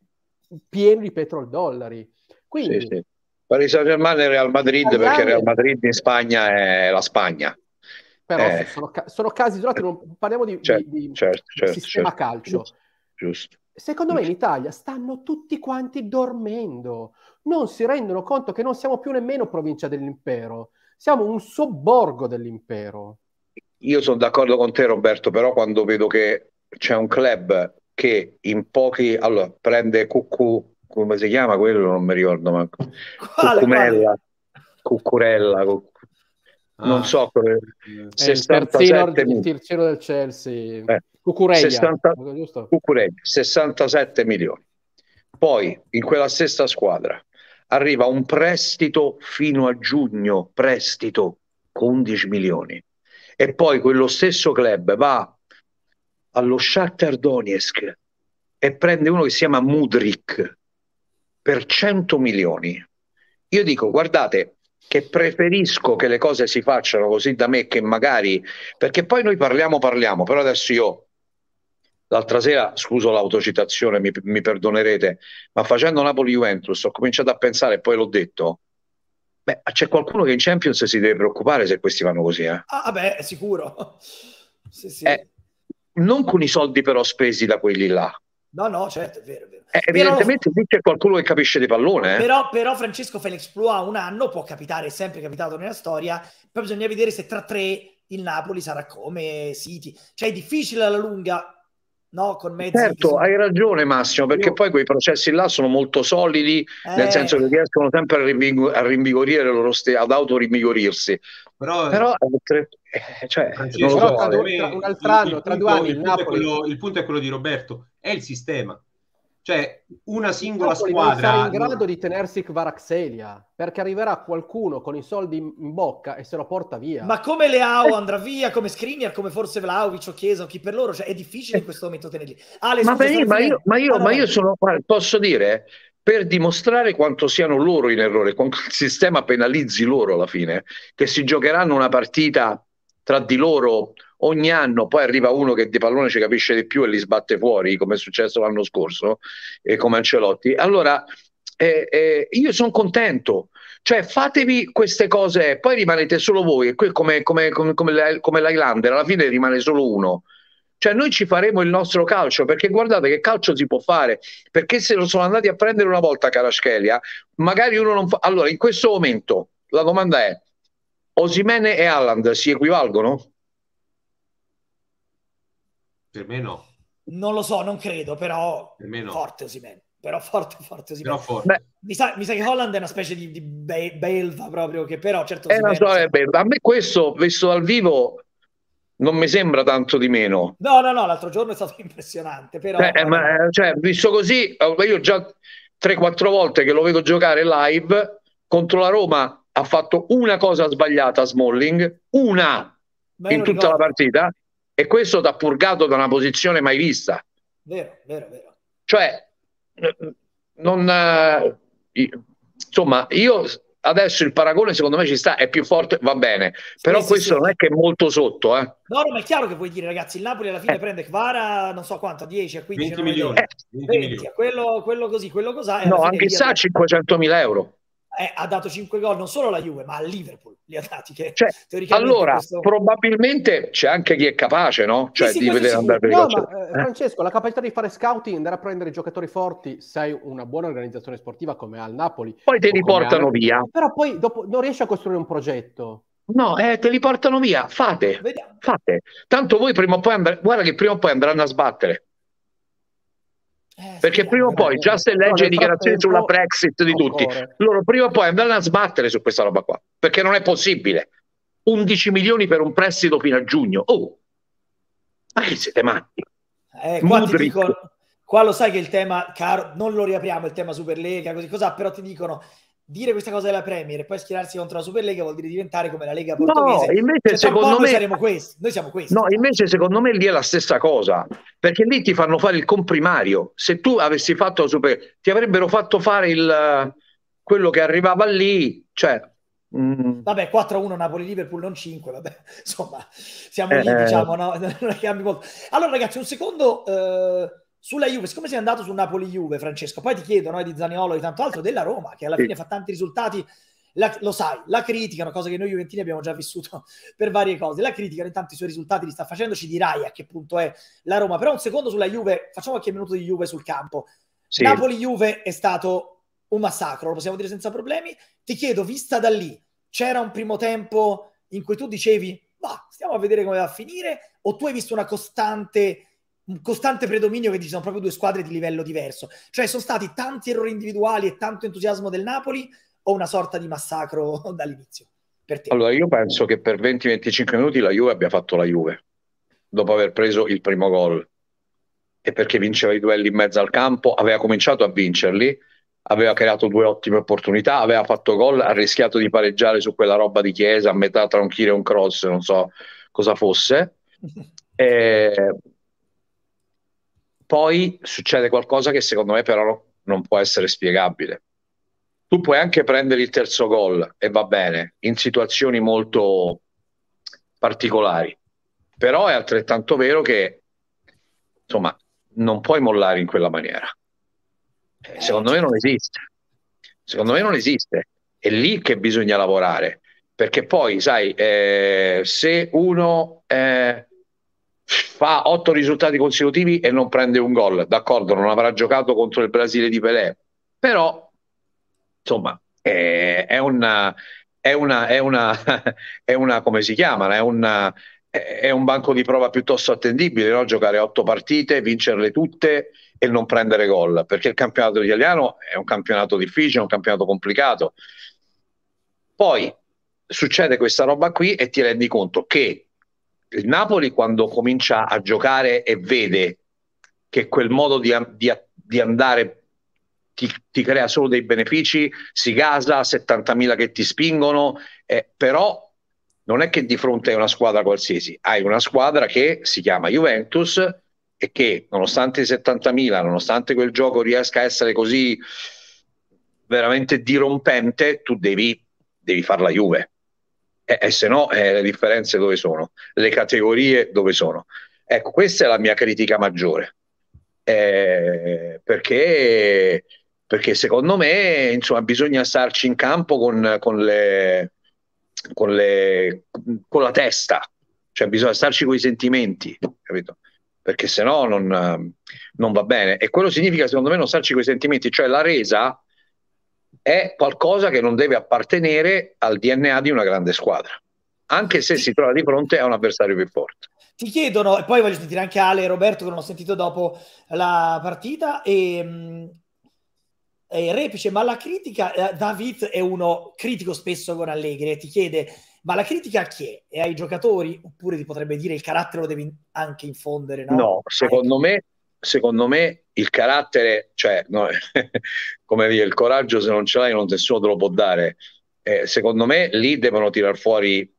pieno di petrodollari. Quindi, sì, sì. Paris Saint-Germain e Real Madrid italiani... perché Real Madrid in Spagna è la Spagna. Però eh. sono, sono, casi isolati, non parliamo di, certo, di certo, certo, sistema certo. calcio. Giusto, giusto, Secondo giusto. me in Italia stanno tutti quanti dormendo non si rendono conto che non siamo più nemmeno provincia dell'impero, siamo un sobborgo dell'impero. Io sono d'accordo con te Roberto, però quando vedo che c'è un club che in pochi... Allora, prende Cucù, come si chiama quello? Non mi ricordo, ma... Cucumella, Cucurella, Cucurella Ah. non so come eh, il, il terzino, del Chelsea eh, Cucurella, Cucureia, 60, Cucureia, 67 milioni poi in quella stessa squadra arriva un prestito fino a giugno, prestito con 11 milioni. E poi quello stesso club va allo Shakhtar Donetsk e prende uno che si chiama Mudrik per 100 milioni. Io dico, guardate, che preferisco che le cose si facciano così da me che magari, perché poi noi parliamo, parliamo, però adesso io L'altra sera, scuso l'autocitazione, mi, mi perdonerete, ma facendo Napoli-Juventus ho cominciato a pensare, e poi l'ho detto, beh, c'è qualcuno che in Champions si deve preoccupare se questi vanno così. Eh? Ah, beh, sicuro. sì, sì. Eh, non con i soldi però spesi da quelli là. No, no, certo, è vero. È vero. Eh, evidentemente però, c'è qualcuno che capisce di pallone. Eh. Però, però Francesco Felix Plua un anno può capitare, è sempre capitato nella storia, poi bisogna vedere se tra tre il Napoli sarà come City. Cioè è difficile alla lunga, no? Con mezzi certo, sono... hai ragione Massimo, perché Io... poi quei processi là sono molto solidi, eh... nel senso che riescono sempre a, rinvigo- a rinvigorire loro ste- ad autorivigorirsi. Però, però, eh, eh, eh cioè, Francesco, però so, tra, me, eh. tra, un altro anno, il, tra due anni, il quello, il punto è quello di Roberto, è il sistema cioè, una singola Napoli squadra... Non sarà in grado di tenersi Kvaraxelia, perché arriverà qualcuno con i soldi in bocca e se lo porta via. Ma come Leao andrà via, come Skriniar, come forse Vlaovic o Chiesa o chi per loro, cioè, è difficile in questo momento tenerli. Ah, ma, beh, ma, io, ma, io, ma io sono... Posso dire? per dimostrare quanto siano loro in errore, con il sistema penalizzi loro alla fine, che si giocheranno una partita tra di loro ogni anno poi arriva uno che di pallone ci capisce di più e li sbatte fuori, come è successo l'anno scorso, e come Ancelotti. Allora, eh, eh, io sono contento. Cioè, fatevi queste cose, poi rimanete solo voi, e qui come, come, come, come l'Highlander, alla fine rimane solo uno. Cioè, noi ci faremo il nostro calcio, perché guardate che calcio si può fare, perché se lo sono andati a prendere una volta a Caraschelia, magari uno non fa... Allora, in questo momento, la domanda è, Osimene e Alland si equivalgono? Per me no. Non lo so, non credo, però per me no. forte Osimen. Però forte, forte Osimen. Mi, sa, mi sa che Holland è una specie di, di belva proprio, che però certo... Eh, è una storia belva. A me questo, visto dal vivo, non mi sembra tanto di meno. No, no, no, l'altro giorno è stato impressionante, però... Eh, eh ma, eh, cioè, visto così, io già 3-4 volte che lo vedo giocare live contro la Roma ha fatto una cosa sbagliata Smalling, una in tutta ricordo. la partita e questo ti ha purgato da una posizione mai vista. Vero, vero, vero. Cioè, non, eh, insomma, io adesso il paragone secondo me ci sta, è più forte, va bene, però sì, questo sì, non è che è molto sotto. Eh. No, no, ma è chiaro che vuoi dire ragazzi, il Napoli alla fine eh. prende Kvara, non so quanto, 10, 15, 20 milioni. Eh. 20 20, milioni. Quello, quello, così, quello cos'ha. No, anche sa 500 mila euro eh, ha dato 5 gol non solo alla Juve, ma al Liverpool li ha dati. Che cioè, allora, questo... probabilmente c'è anche chi è capace no? cioè, sì, sì, di vedere andare per no, ma, eh, Francesco, la capacità di fare scouting, andare a prendere giocatori forti, sei una buona organizzazione sportiva come al Napoli. Poi te li portano al... via. Però poi dopo non riesci a costruire un progetto. No, eh, te li portano via, fate, fate. Tanto voi prima o poi andr- guarda che prima o poi andranno a sbattere. Eh, perché prima o poi, già se legge no, dichiarazioni sulla Brexit di tutti, loro prima o poi andranno a sbattere su questa roba qua, perché non è possibile. 11 milioni per un prestito fino a giugno. Oh, ma che siete matti? Eh, qua, dico, qua, lo sai che il tema, caro, non lo riapriamo il tema Superlega, così cosa, però ti dicono dire questa cosa della Premier e poi schierarsi contro la Superlega vuol dire diventare come la Lega portoghese. No, invece cioè, secondo me saremo questi, noi siamo questi. No, invece secondo me lì è la stessa cosa, perché lì ti fanno fare il comprimario. Se tu avessi fatto la Superlega, ti avrebbero fatto fare il, quello che arrivava lì, cioè Mm. Vabbè, 4-1 Napoli-Liverpool, non 5, vabbè. Insomma, siamo lì, eh, eh. diciamo, no? Allora, ragazzi, un secondo... Eh sulla Juve, siccome sei andato su Napoli-Juve, Francesco, poi ti chiedo noi di Zaniolo e tanto altro della Roma, che alla sì. fine fa tanti risultati, la, lo sai, la critica, una cosa che noi Juventini abbiamo già vissuto per varie cose, la critica intanto i suoi risultati li sta facendo, ci dirai a che punto è la Roma, però un secondo sulla Juve, facciamo qualche minuto di Juve sul campo. Sì. Napoli-Juve è stato un massacro, lo possiamo dire senza problemi. Ti chiedo, vista da lì, c'era un primo tempo in cui tu dicevi, va, stiamo a vedere come va a finire, o tu hai visto una costante un costante predominio che ci sono proprio due squadre di livello diverso. Cioè sono stati tanti errori individuali e tanto entusiasmo del Napoli o una sorta di massacro dall'inizio? Allora io penso che per 20-25 minuti la Juve abbia fatto la Juve, dopo aver preso il primo gol. E perché vinceva i duelli in mezzo al campo, aveva cominciato a vincerli, aveva creato due ottime opportunità, aveva fatto gol, ha rischiato di pareggiare su quella roba di Chiesa a metà tra un tiro e un cross, non so cosa fosse. E poi succede qualcosa che secondo me però non può essere spiegabile. Tu puoi anche prendere il terzo gol e va bene, in situazioni molto particolari, però è altrettanto vero che insomma non puoi mollare in quella maniera. Eh, secondo me non esiste. Secondo me non esiste. È lì che bisogna lavorare, perché poi, sai, eh, se uno... Eh, fa otto risultati consecutivi e non prende un gol. D'accordo, non avrà giocato contro il Brasile di Pelé, però insomma è, è una, è una, è una, è una, come si chiama? È una, è un banco di prova piuttosto attendibile, no? giocare otto partite, vincerle tutte e non prendere gol, perché il campionato italiano è un campionato difficile, è un campionato complicato. Poi succede questa roba qui e ti rendi conto che il Napoli quando comincia a giocare e vede che quel modo di, di, di andare ti, ti, crea solo dei benefici, si gasa, 70.000 che ti spingono, eh, però non è che di fronte a una squadra qualsiasi, hai una squadra che si chiama Juventus e che nonostante i 70.000, nonostante quel gioco riesca a essere così veramente dirompente, tu devi, devi fare la Juve. E, eh, e eh, se no, eh, le differenze dove sono? Le categorie dove sono? Ecco, questa è la mia critica maggiore. Eh, perché, perché, secondo me insomma, bisogna starci in campo con, con, le, con, le, con la testa, cioè bisogna starci con i sentimenti, capito? Perché se no non, non, va bene. E quello significa, secondo me, non starci con i sentimenti, cioè la resa è qualcosa che non deve appartenere al DNA di una grande squadra, anche se si trova di fronte a un avversario più forte. Ti chiedono, e poi voglio sentire anche Ale e Roberto che non ho sentito dopo la partita, e, mm, e Repice, ma la critica, eh, David è uno critico spesso con Allegri e ti chiede, ma la critica a chi è? È ai giocatori? Oppure ti potrebbe dire il carattere lo devi anche infondere? No, no secondo, me, secondo me il carattere, cioè, no, come dire, il coraggio se non ce l'hai non nessuno te lo può dare. Eh, secondo me lì devono tirar fuori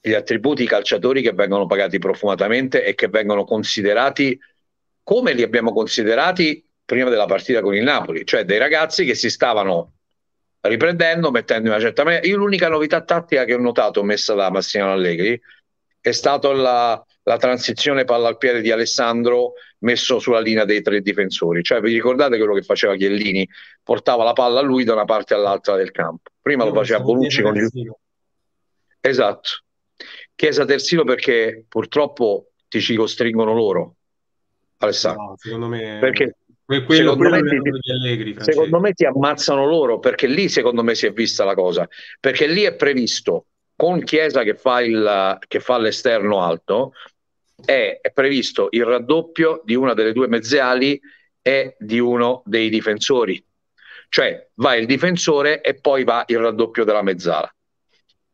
gli attributi i calciatori che vengono pagati profumatamente e che vengono considerati come li abbiamo considerati prima della partita con il Napoli, cioè dei ragazzi che si stavano riprendendo, mettendo in una certa maniera. Io l'unica novità tattica che ho notato messa da Massimo Allegri è stata la, la transizione piede di Alessandro messo sulla linea dei tre difensori. Cioè, vi ricordate quello che faceva Chiellini? Portava la palla a lui da una parte all'altra del campo. Prima lo faceva Bolucci con il... Esatto. Chiesa terzino perché purtroppo ti ci costringono loro, Alessandro. No, secondo me... Perché... Quello, secondo, quello me ti, Allegri, secondo me ti ammazzano loro perché lì secondo me si è vista la cosa perché lì è previsto con Chiesa che fa, il, che fa l'esterno alto è, è previsto il raddoppio di una delle due mezze ali e di uno dei difensori. Cioè va il difensore e poi va il raddoppio della mezzala.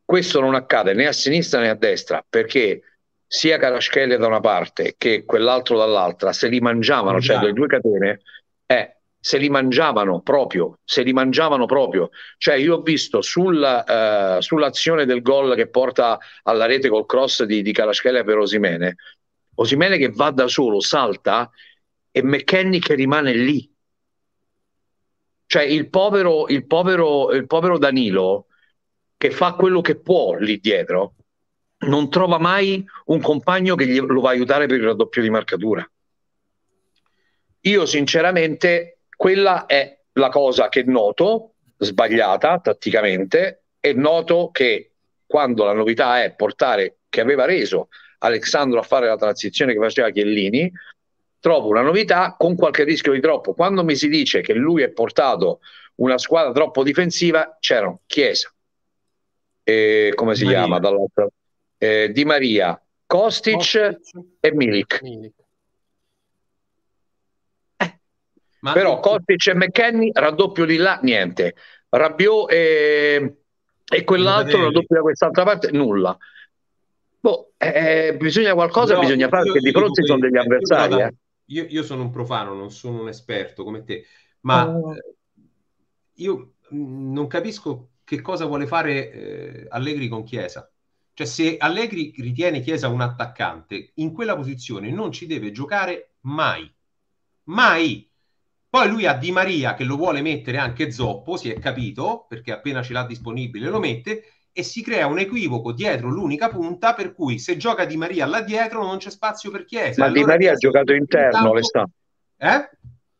Questo non accade né a sinistra né a destra perché sia Caraschelli da una parte che quell'altro dall'altra se li mangiavano, cioè le esatto. due catene, eh, se li mangiavano proprio, se li mangiavano proprio. Cioè io ho visto sul, uh, sull'azione del gol che porta alla rete col cross di, di Caraschelli per Osimene, Osimene che va da solo, salta e McKenny che rimane lì. Cioè il povero, il povero, il povero Danilo che fa quello che può lì dietro, non trova mai un compagno che gli, lo va a aiutare per il raddoppio di marcatura. Io sinceramente quella è la cosa che noto, sbagliata tatticamente, e noto che quando la novità è portare, che aveva reso Alexandro a fare la transizione che faceva Chiellini, trovo una novità con qualche rischio di troppo. Quando mi si dice che lui ha portato una squadra troppo difensiva, c'erano Chiesa, eh, come si Maria. chiama eh, Di Maria, Kostic, Kostic. e Milik. Milik. Eh. Però Kostic e McKenny, raddoppio di là, niente. Rabiot e, e quell'altro, raddoppio da quest'altra parte, nulla. Boh, eh, bisogna qualcosa, no, bisogna fare, perché di fronte sono degli avversari. Eh. Io, io, sono un profano, non sono un esperto come te, ma oh. io mm, non capisco che cosa vuole fare eh, Allegri con Chiesa. Cioè, se Allegri ritiene Chiesa un attaccante, in quella posizione non ci deve giocare mai. Mai. Poi lui ha Di Maria che lo vuole mettere anche zoppo, si è capito, perché appena ce l'ha disponibile lo mette, e si crea un equivoco dietro l'unica punta per cui se gioca Di Maria là dietro non c'è spazio per Chiesa. Ma allora Di Maria ha giocato interno l'estate. Eh?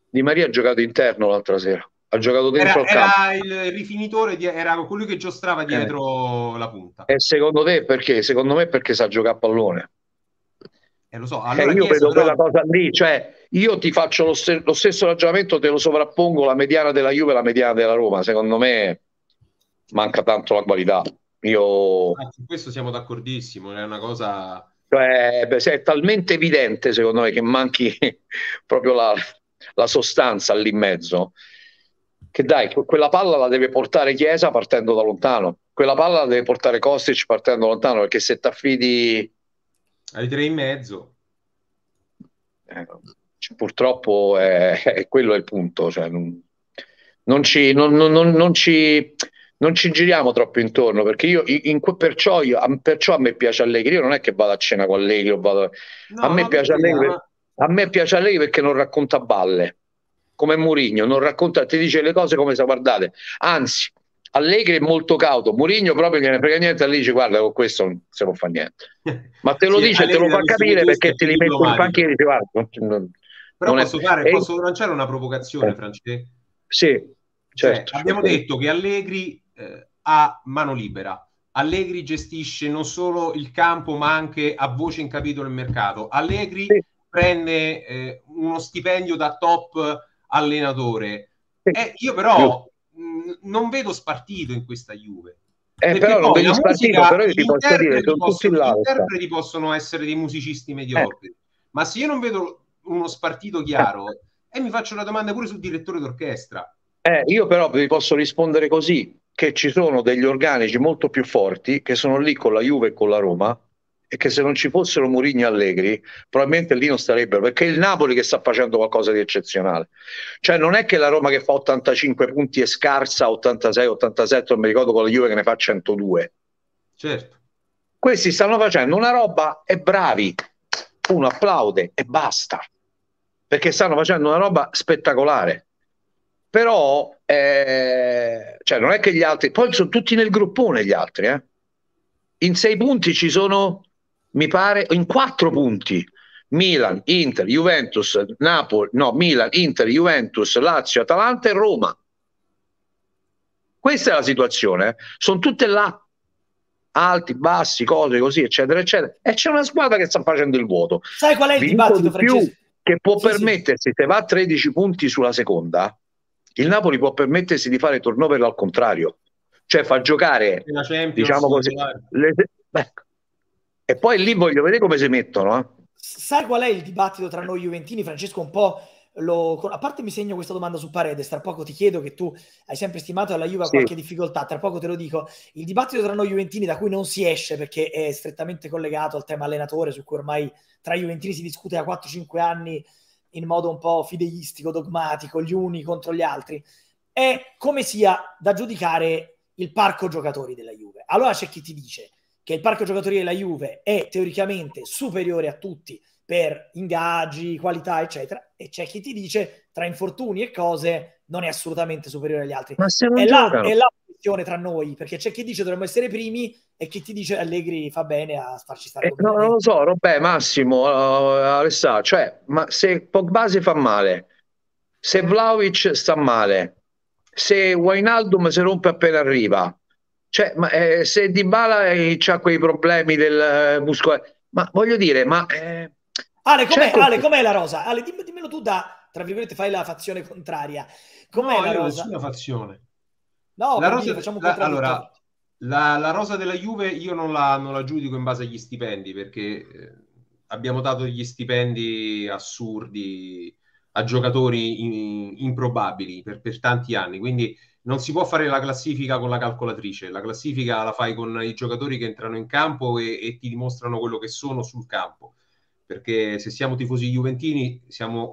Di Maria ha giocato interno l'altra sera. Ha giocato dentro era, il era il rifinitore, era colui che giostrava eh. dietro eh. la punta. E secondo te perché? Secondo me perché sa giocare a pallone. Eh, lo so. Allora eh, io vedo però... quella cosa lì, cioè io ti faccio lo, st- lo stesso ragionamento, te lo sovrappongo la mediana della Juve e la mediana della Roma. Secondo me manca tanto la qualità. Io... Ah, su questo siamo d'accordissimo, è una cosa... Cioè, è talmente evidente, secondo me, che manchi proprio la, la sostanza lì in mezzo. Che dai, quella palla la deve portare Chiesa partendo da lontano, quella palla la deve portare Kostic partendo lontano, perché se ti affidi... Ai tre in mezzo. Eh, purtroppo è, eh, è, quello è il punto. Cioè, non, non, ci, non, non, ci, non ci giriamo troppo intorno perché io in, in, perciò, io, perciò, a me piace Allegri. Io non è che vado a cena con Allegri, o vado, no, a, me piace Allegri, a me piace Allegri perché non racconta balle come Murigno, non racconta, ti dice le cose come se guardate. Anzi, Allegri è molto cauto. Murigno proprio gliene frega niente. Allegri dice: Guarda, con questo non si può fare niente. Ma te lo sì, dice e te lo fa capire perché ti li metto in panchina e dice: Guarda, non, non, però non posso, è... fare, posso lanciare una provocazione, eh. Francesco? Sì, certo. Cioè, certo. abbiamo detto che Allegri eh, ha mano libera. Allegri gestisce non solo il campo ma anche a voce in capitolo il mercato. Allegri sì. prende eh, uno stipendio da top allenatore. Sì. Eh, io però mh, non vedo spartito in questa Juve. Eh, però non vedo spartito, però io ti posso dire, sono tutti là. Gli interpreti possono essere dei musicisti mediocri, eh. ma se io non vedo uno spartito chiaro, e eh, mi faccio la domanda pure sul direttore d'orchestra. Eh, io però vi posso rispondere così, che ci sono degli organici molto più forti che sono lì con la Juve e con la Roma e che se non ci fossero Murigni e Allegri probabilmente lì non starebbero perché è il Napoli che sta facendo qualcosa di eccezionale cioè non è che la Roma che fa 85 punti è scarsa 86 87 non mi ricordo con la Juve che ne fa 102 certo questi stanno facendo una roba e bravi uno applaude e basta perché stanno facendo una roba spettacolare però eh, cioè non è che gli altri, poi sono tutti nel gruppone gli altri, eh? in sei punti ci sono, mi pare, in quattro punti. Milan, Inter, Juventus, Napoli, no, Milan, Inter, Juventus, Lazio, Atalanta e Roma. Questa è la situazione. Eh. Sono tutte là, alti, bassi, cose così, eccetera, eccetera. E c'è una squadra che sta facendo il vuoto. Sai qual è il Vinco dibattito, di Francesco? Che può sì, permettersi, sì. se va a 13 punti sulla seconda, il Napoli può permettersi di fare turnover al contrario, cioè far giocare diciamo così, le... Beh, e poi lì voglio vedere come si mettono. Eh. Sai qual è il dibattito tra noi Juventini, Francesco? Un po' lo... a parte mi segno questa domanda su Paredes, tra poco ti chiedo che tu hai sempre stimato alla Juve sì. qualche difficoltà, tra poco te lo dico. Il dibattito tra noi Juventini, da cui non si esce perché è strettamente collegato al tema allenatore, su cui ormai tra Juventini si discute da 4-5 anni in modo un po' fideistico, dogmatico, gli uni contro gli altri, è come sia da giudicare il parco giocatori della Juve. Allora c'è chi ti dice che il parco giocatori della Juve è teoricamente superiore a tutti per ingaggi, qualità, eccetera, e c'è chi ti dice tra infortuni e cose non è assolutamente superiore agli altri. Ma se non è, giocano. là, è là competizione tra noi, perché c'è chi dice dovremmo essere primi e chi ti dice Allegri fa bene a farci stare. Eh, no, non lo so, Robè, Massimo, uh, Alessà, cioè, ma se Pogba si fa male, se Vlaovic sta male, se Wainaldum si rompe appena arriva, cioè, ma, eh, se Dybala eh, ha quei problemi del eh, muscolare, ma voglio dire, ma... Eh, Ale, com'è, certo... Ale, com'è la rosa? Ale, dimmelo tu da, tra virgolette, fai la fazione contraria. Com'è no, la rosa? Nessuna fazione. No, la rosa, dire, facciamo la, allora, la, la, rosa della Juve io non la, non la, giudico in base agli stipendi perché eh, abbiamo dato degli stipendi assurdi a giocatori in, improbabili per, per tanti anni, quindi non si può fare la classifica con la calcolatrice, la classifica la fai con i giocatori che entrano in campo e, e, ti dimostrano quello che sono sul campo, perché se siamo tifosi juventini siamo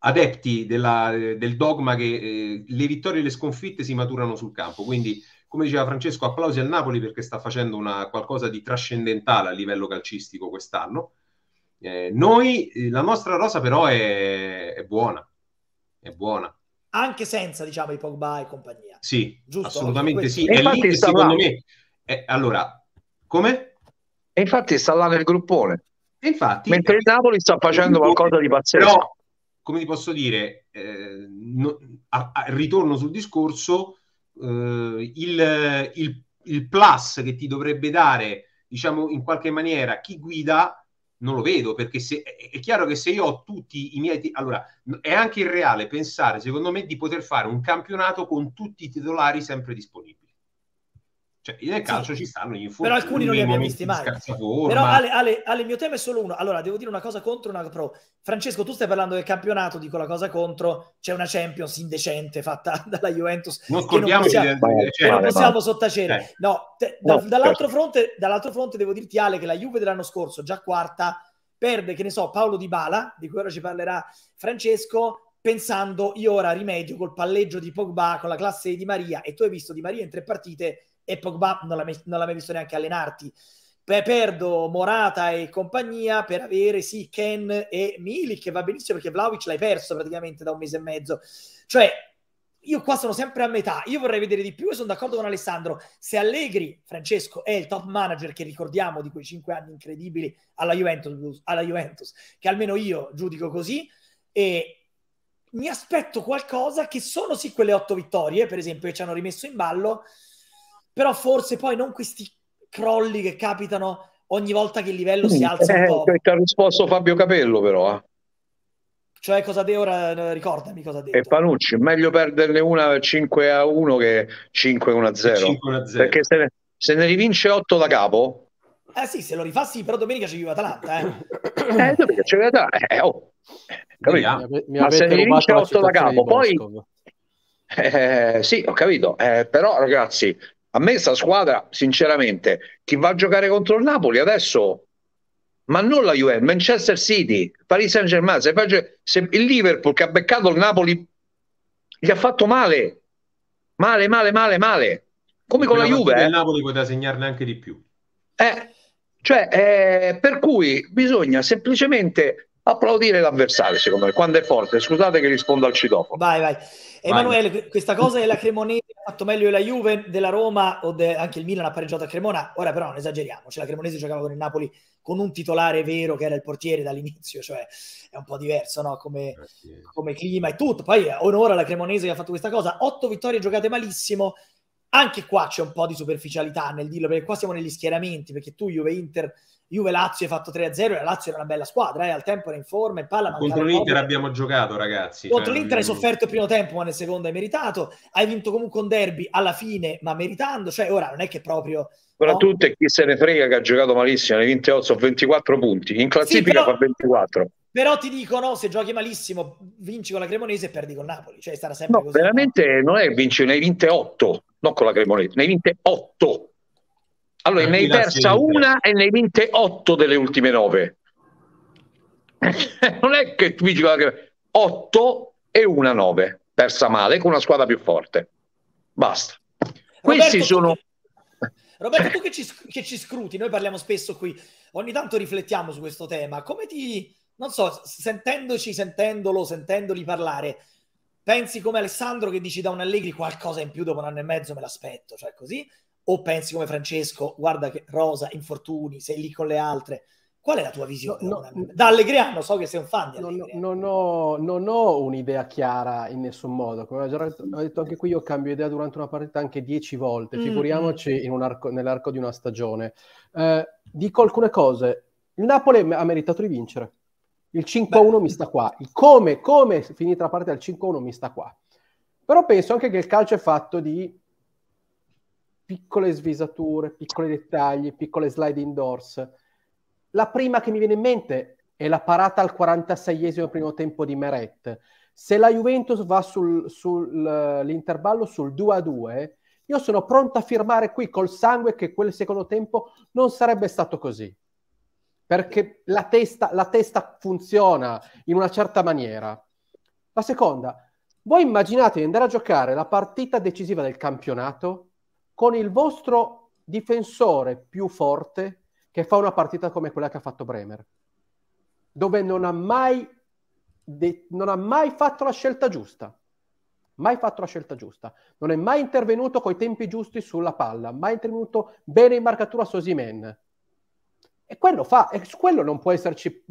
adepti della, del dogma che eh, le vittorie e le sconfitte si maturano sul campo. Quindi, come diceva Francesco, applausi al Napoli perché sta facendo una, qualcosa di trascendentale a livello calcistico quest'anno. Eh, noi, eh, la nostra rosa però è, è, buona, è buona. Anche senza, diciamo, i Pogba e compagnia. Sì, Giusto, assolutamente sì. E è lì che secondo me... È, allora, come? E infatti sta là nel gruppone. E infatti, Mentre il Napoli sta facendo qualcosa di pazzesco. Però, come ti posso dire, eh, no, a, a, ritorno sul discorso, eh, il, il, il, plus che ti dovrebbe dare, diciamo in qualche maniera, chi guida, non lo vedo, perché se, è chiaro che se io ho tutti i miei... Allora, è anche irreale pensare, secondo me, di poter fare un campionato con tutti i titolari sempre disponibili. Cioè, nel calcio sì. ci stanno gli infortuni. Però alcuni non li abbiamo visti mai. Però Ale, Ale, Ale, il mio tema è solo uno. Allora, devo dire una cosa contro una pro. Francesco, tu stai parlando del campionato, dico la cosa contro. C'è una Champions indecente fatta dalla Juventus. Non scordiamoci che non possiamo, del... che non possiamo vale, sottacere. Eh. No, te, da, no certo. dall'altro, certo. fronte, dall'altro fronte devo dirti Ale che la Juve dell'anno scorso, già quarta, perde, che ne so, Paolo Di Bala, di cui ora ci parlerà Francesco, pensando io ora rimedio col palleggio di Pogba, con la classe di Maria, e tu hai visto Di Maria in tre partite e Pogba non l'ha, mai, visto neanche allenarti. perdo Morata e compagnia per avere sì Ken e Mili che va benissimo perché Vlaovic l'hai perso praticamente da un mese e mezzo. Cioè, io qua sono sempre a metà, io vorrei vedere di più e sono d'accordo con Alessandro. Se Allegri, Francesco, è il top manager che ricordiamo di quei cinque anni incredibili alla Juventus, alla Juventus che almeno io giudico così, e mi aspetto qualcosa che sono sì quelle otto vittorie, per esempio, che ci hanno rimesso in ballo, però forse poi non questi crolli che capitano ogni volta che il livello si alza un eh, po'. Eh, ha risposto Fabio Capello però, eh. Cioè cosa devo, ricordami cosa devo. E Panucci, meglio perderne una 5 a 1 che 5 a 1 a 0. Perché se ne, se ne rivince 8 da capo... Eh sì, se lo rifassi però domenica c'è vive Atalanta, eh. eh domenica c'è vive Atalanta, eh, oh. Capito? Mi, mi Ma se ne rivince 8 da capo, poi... Eh, sì, ho capito, eh, però ragazzi, a me sta squadra, sinceramente, chi va a giocare contro il Napoli adesso, ma non la Juventus, Manchester City, Paris Saint-Germain, se, se il Liverpool che ha beccato il Napoli gli ha fatto male, male, male, male, male. Come con la Juve. Il eh. Napoli poteva segnarne anche di più. Eh, cioè, eh, per cui bisogna semplicemente applaudire l'avversario, secondo me, quando è forte. Scusate che rispondo al citofono. Vai, vai. Emanuele, vai. questa cosa della Cremonese ha fatto meglio della Juve, della Roma o de- anche il Milan ha pareggiato a Cremona. Ora però non esageriamo, cioè, la Cremonese giocava con il Napoli con un titolare vero che era il portiere dall'inizio, cioè è un po' diverso no? come, eh, come clima e tutto. Poi onora la Cremonese che ha fatto questa cosa. Otto vittorie giocate malissimo, anche qua c'è un po' di superficialità nel dirlo, perché qua siamo negli schieramenti, perché tu Juve Inter Juve-Lazio hai fatto 3-0 e la Lazio era una bella squadra, eh, al tempo era in forma, in palla. Contro l'Inter poco. abbiamo giocato ragazzi. Contro cioè, l'Inter hai sofferto il primo tempo ma nel secondo hai meritato, hai vinto comunque un derby alla fine ma meritando, cioè ora non è che proprio... Soprattutto no? chi se ne frega che ha giocato malissimo, ne hai 8, sono 24 punti, in classifica sì, però... fa 24 però ti dicono se giochi malissimo vinci con la Cremonese e perdi con Napoli cioè sarà sempre no, così veramente non è vinci ne hai vinte 8 non con la Cremonese ne hai vinte 8 allora, ne hai persa una e ne hai vinte otto delle ultime nove. non è che tu dici 8 e una 9, persa male con una squadra più forte. Basta. Roberto, Questi sono... Roberto, tu che ci, che ci scruti, noi parliamo spesso qui, ogni tanto riflettiamo su questo tema, come ti, non so, sentendoci, sentendolo, sentendoli parlare, pensi come Alessandro che dici da un Allegri qualcosa in più dopo un anno e mezzo me l'aspetto, cioè così, o pensi come Francesco, guarda che rosa, infortuni, sei lì con le altre. Qual è la tua visione? No, no, da Allegriano, so che sei un fan di non, non, ho, non, ho, un'idea chiara in nessun modo. Come ho già detto, ho detto anche qui, io cambio idea durante una partita anche dieci volte, mm. figuriamoci mm. arco, nell'arco di una stagione. Eh, dico alcune cose. Il Napoli ha meritato di vincere. Il 5-1 Beh. mi sta qua. Il come, come finita la partita del 5-1 mi sta qua. Però penso anche che il calcio è fatto di piccole svisature, piccoli dettagli, piccole slide indoors. La prima che mi viene in mente è la parata al 46esimo primo tempo di Meret. Se la Juventus va sull'intervallo sul 2-2, eh, io sono pronto a firmare qui col sangue che quel secondo tempo non sarebbe stato così. Perché la testa, la testa funziona in una certa maniera. La seconda, voi immaginate di andare a giocare la partita decisiva del campionato con il vostro difensore più forte che fa una partita come quella che ha fatto Bremer, dove non ha mai, de- non ha mai fatto la scelta giusta. Mai fatto la scelta giusta, non è mai intervenuto coi tempi giusti sulla palla, mai intervenuto bene in marcatura su Osimen. E quello fa, e su quello non può esserci,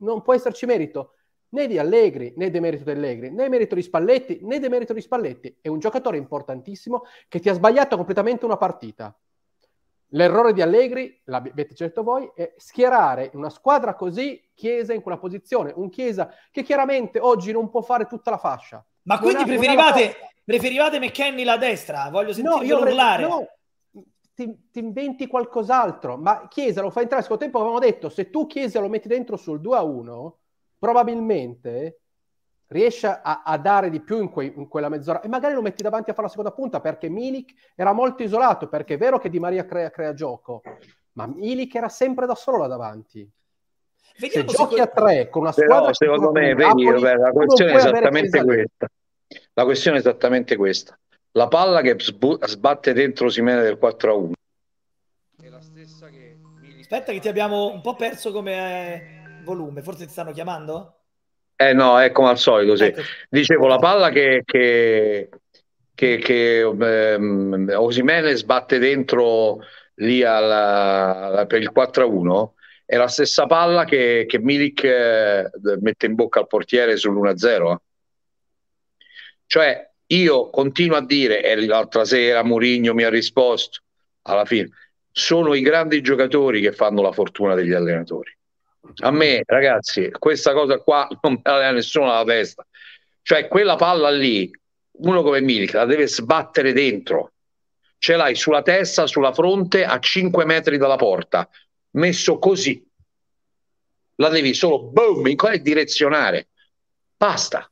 non può esserci merito né di Allegri né di merito di Allegri né di merito di Spalletti né di merito di Spalletti è un giocatore importantissimo che ti ha sbagliato completamente una partita l'errore di Allegri l'avete certo voi è schierare una squadra così Chiesa in quella posizione un Chiesa che chiaramente oggi non può fare tutta la fascia ma non quindi preferivate, preferivate McKenny la destra voglio sentirlo no, io urlare no ti, ti, inventi qualcos'altro. Ma Chiesa lo fa entrare al secondo tempo. Avevamo detto se tu Chiesa lo metti dentro sul 2 a 1, probabilmente riesce a, a dare di più in, que, in, quella mezz'ora e magari lo metti davanti a fare la seconda punta perché Milik era molto isolato perché è vero che Di Maria crea, crea gioco ma Milik era sempre da solo là davanti se giochi a tre con una squadra Però, secondo me vedi, Napoli, la questione è esattamente questa la questione è esattamente questa la palla che sbu- sbatte dentro Simene del 4 a 1 è la stessa che Milik aspetta che ti abbiamo un po' perso come eh, volume, forse ti stanno chiamando? Eh no, è come al solito, sì. Ecco. Dicevo, la palla che, che, che, che ehm, Osimene sbatte dentro lì alla, alla, per il 4-1 è la stessa palla che, che Milik eh, mette in bocca al portiere sull'1-0. Cioè, io continuo a dire, e l'altra sera Murigno mi ha risposto, alla fine, sono i grandi giocatori che fanno la fortuna degli allenatori. A me, ragazzi, questa cosa qua non me la dà nessuno alla testa. Cioè, quella palla lì, uno come Milik la deve sbattere dentro. Ce l'hai sulla testa, sulla fronte, a 5 metri dalla porta. Messo così. La devi solo, boom, in quale direzionare. Basta.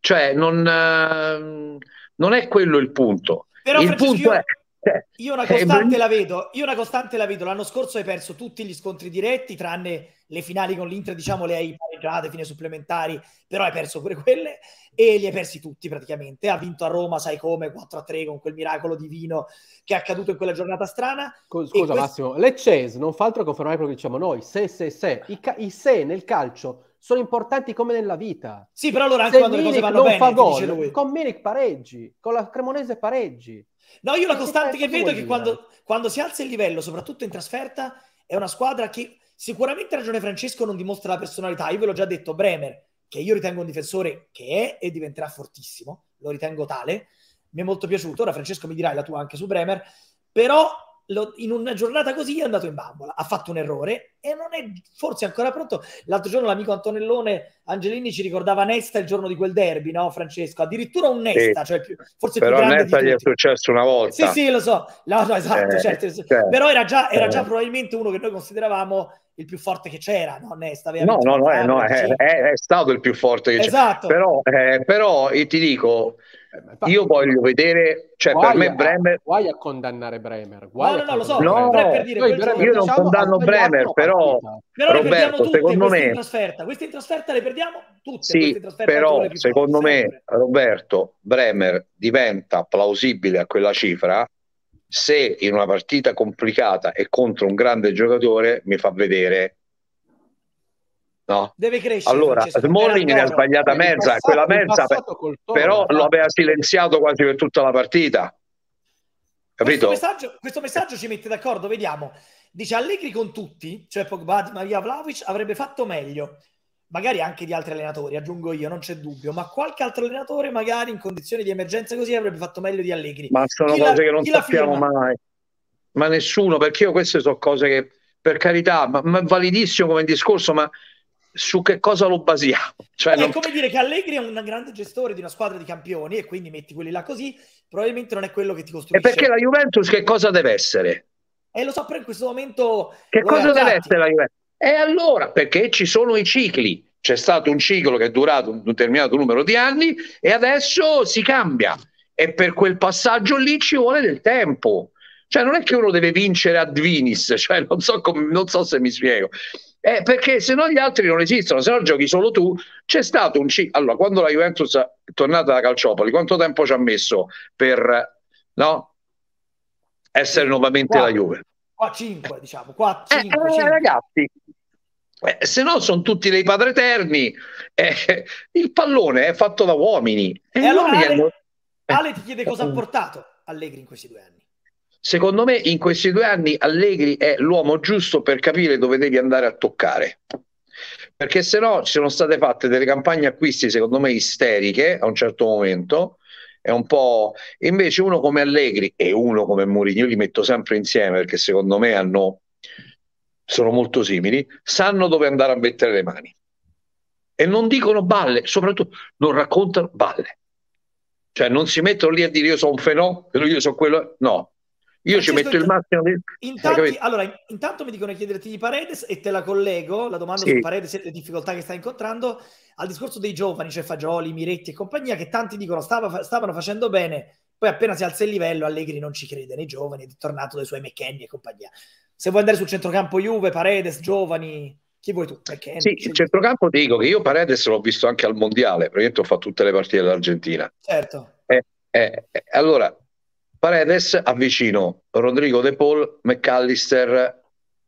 Cioè, non, eh, non è quello il punto. Però, il punto è... Cioè, io una costante eh, la vedo, io una costante la vedo. L'anno scorso hai perso tutti gli scontri diretti, tranne le finali con l'Inter, diciamo, le hai pareggiate, fine supplementari, però hai perso pure quelle e li hai persi tutti praticamente. Ha vinto a Roma, sai come, 4-3 con quel miracolo divino che è accaduto in quella giornata strana. scusa questo... Massimo, l'Ecces non fa altro che confermare quello che diciamo noi, se, se, se. I, ca- i se nel calcio sono importanti come nella vita. Sì, però allora anche se quando Milik le cose vanno non bene, fa gol, con Milik pareggi, con la Cremonese pareggi. No, io la costante che vedo è che quando, quando si alza il livello, soprattutto in trasferta, è una squadra che Sicuramente ragione Francesco, non dimostra la personalità. Io ve l'ho già detto, Bremer, che io ritengo un difensore che è e diventerà fortissimo, lo ritengo tale. Mi è molto piaciuto. Ora, Francesco, mi dirai la tua anche su Bremer. Però in una giornata così è andato in bambola, ha fatto un errore e non è forse ancora pronto. L'altro giorno l'amico Antonellone Angelini ci ricordava Nesta il giorno di quel derby, no Francesco? Addirittura un Nesta, sì, cioè più, forse però più grande Nesta gli è successo una volta. Sì, sì, lo so. No, no, esatto, eh, certo. certo. Però era già, era già eh. probabilmente uno che noi consideravamo il più forte che c'era, non è, no, no, eh, no, è, no è, è, stato il più forte che esatto. c'era. Però, eh, però io eh, ti dico, eh, io voglio vedere, cioè guai per me Bremer... Guai a condannare Bremer. Guai no, no, no, lo so, no, per dire, noi, Bremer, io non diciamo, condanno Bremer, però... Però Roberto, tutte secondo me... in trasferta. Queste in trasferta le perdiamo tutte. Sì, però secondo me, sempre. Roberto, Bremer diventa plausibile a quella cifra se in una partita complicata e contro un grande giocatore mi fa vedere No. Deve crescere. Allora, Smalling ne ha sbagliata mezza, passato, quella mezza, però no? lo aveva silenziato quasi per tutta la partita. Capito? Questo messaggio, questo messaggio ci mette d'accordo, vediamo. Dice Allegri con tutti, cioè Pogba, Maria Vlaovic, avrebbe fatto meglio magari anche di altri allenatori, aggiungo io, non c'è dubbio, ma qualche altro allenatore magari in condizioni di emergenza così avrebbe fatto meglio di Allegri. Ma sono chi cose la, che non sappiamo mai. Ma nessuno, perché io queste sono cose che, per carità, ma, ma validissimo come discorso, ma su che cosa lo basiamo? Cioè, non... È come dire che Allegri è un grande gestore di una squadra di campioni e quindi metti quelli là così, probabilmente non è quello che ti costruisce. E perché la Juventus che cosa deve essere? E eh, lo so, però in questo momento... Che cosa deve essere la Juventus? E allora, perché ci sono i cicli, c'è stato un ciclo che è durato un determinato numero di anni e adesso si cambia e per quel passaggio lì ci vuole del tempo. Cioè non è che uno deve vincere ad Vinis, cioè non so, com- non so se mi spiego. Eh, perché se no gli altri non esistono, se no giochi solo tu. C'è stato un ciclo. Allora, quando la Juventus è tornata da Calciopoli, quanto tempo ci ha messo per no, essere nuovamente wow. la Juve? qua 5, diciamo, qua 5, eh, 5. Eh, ragazzi, eh, se no sono tutti dei padreterni. Eh, il pallone è fatto da uomini. E, e allora Ale, hanno... Eh, Ale, ti chiede cosa ha eh, portato Allegri in questi due anni. Secondo me in questi due anni Allegri è l'uomo giusto per capire dove devi andare a toccare. Perché se no ci sono state fatte delle campagne acquisti, secondo me, isteriche a un certo momento, è un po'... Invece uno come Allegri e uno come Mourinho, io li metto sempre insieme perché secondo me hanno... sono molto simili, sanno dove andare a mettere le mani. E non dicono balle, soprattutto non raccontano balle. Cioè non si mettono lì a dire io sono un fenomeno, io sono quello... No, io Francesco, ci metto il massimo di... tanti, allora, intanto mi dicono di chiederti di Paredes e te la collego, la domanda sì. su Paredes e le difficoltà che sta incontrando, al discorso dei giovani, cioè Fagioli, Miretti e compagnia, che tanti dicono stava, stavano facendo bene, poi appena si alza il livello Allegri non ci crede nei giovani, è tornato dai suoi McKenny e compagnia. Se vuoi andare sul centrocampo Juve, Paredes, giovani, chi vuoi tu? McKenny, sì, il centrocampo dico che io Paredes l'ho visto anche al Mondiale, praticamente ho fatto tutte le partite dell'Argentina. Certo. Eh, eh, eh allora, Paredes avvicino Rodrigo De Paul, McAllister,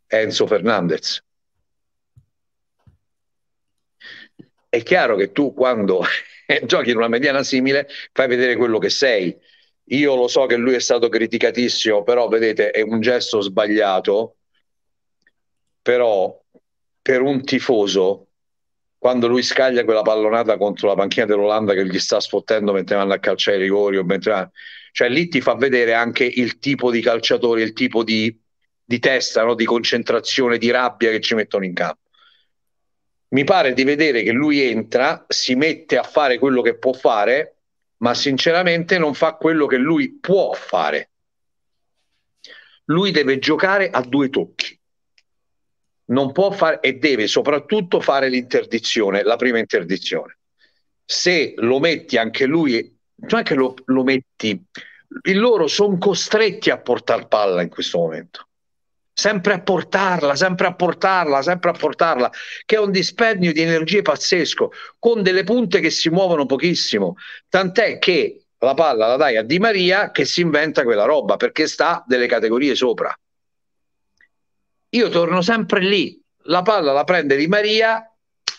Enzo Fernandez. È chiaro che tu quando giochi in una mediana simile fai vedere quello che sei. Io lo so che lui è stato criticatissimo, però vedete è un gesto sbagliato, però per un tifoso quando lui scaglia quella pallonata contro la panchina dell'Olanda che gli sta sfottendo mentre vanno a calciare i rigori o mentre cioè lì ti fa vedere anche il tipo di calciatore, il tipo di, di testa, no? di concentrazione, di rabbia che ci mettono in campo. Mi pare di vedere che lui entra, si mette a fare quello che può fare, ma sinceramente non fa quello che lui può fare. Lui deve giocare a due tocchi non può fare e deve soprattutto fare l'interdizione, la prima interdizione. Se lo metti anche lui non è che lo, lo metti, il loro sono costretti a portare palla in questo momento. Sempre a portarla, sempre a portarla, sempre a portarla, che è un dispendio di energie pazzesco, con delle punte che si muovono pochissimo. Tant'è che la palla la dai a Di Maria che si inventa quella roba perché sta delle categorie sopra. Io torno sempre lì, la palla la prende Di Maria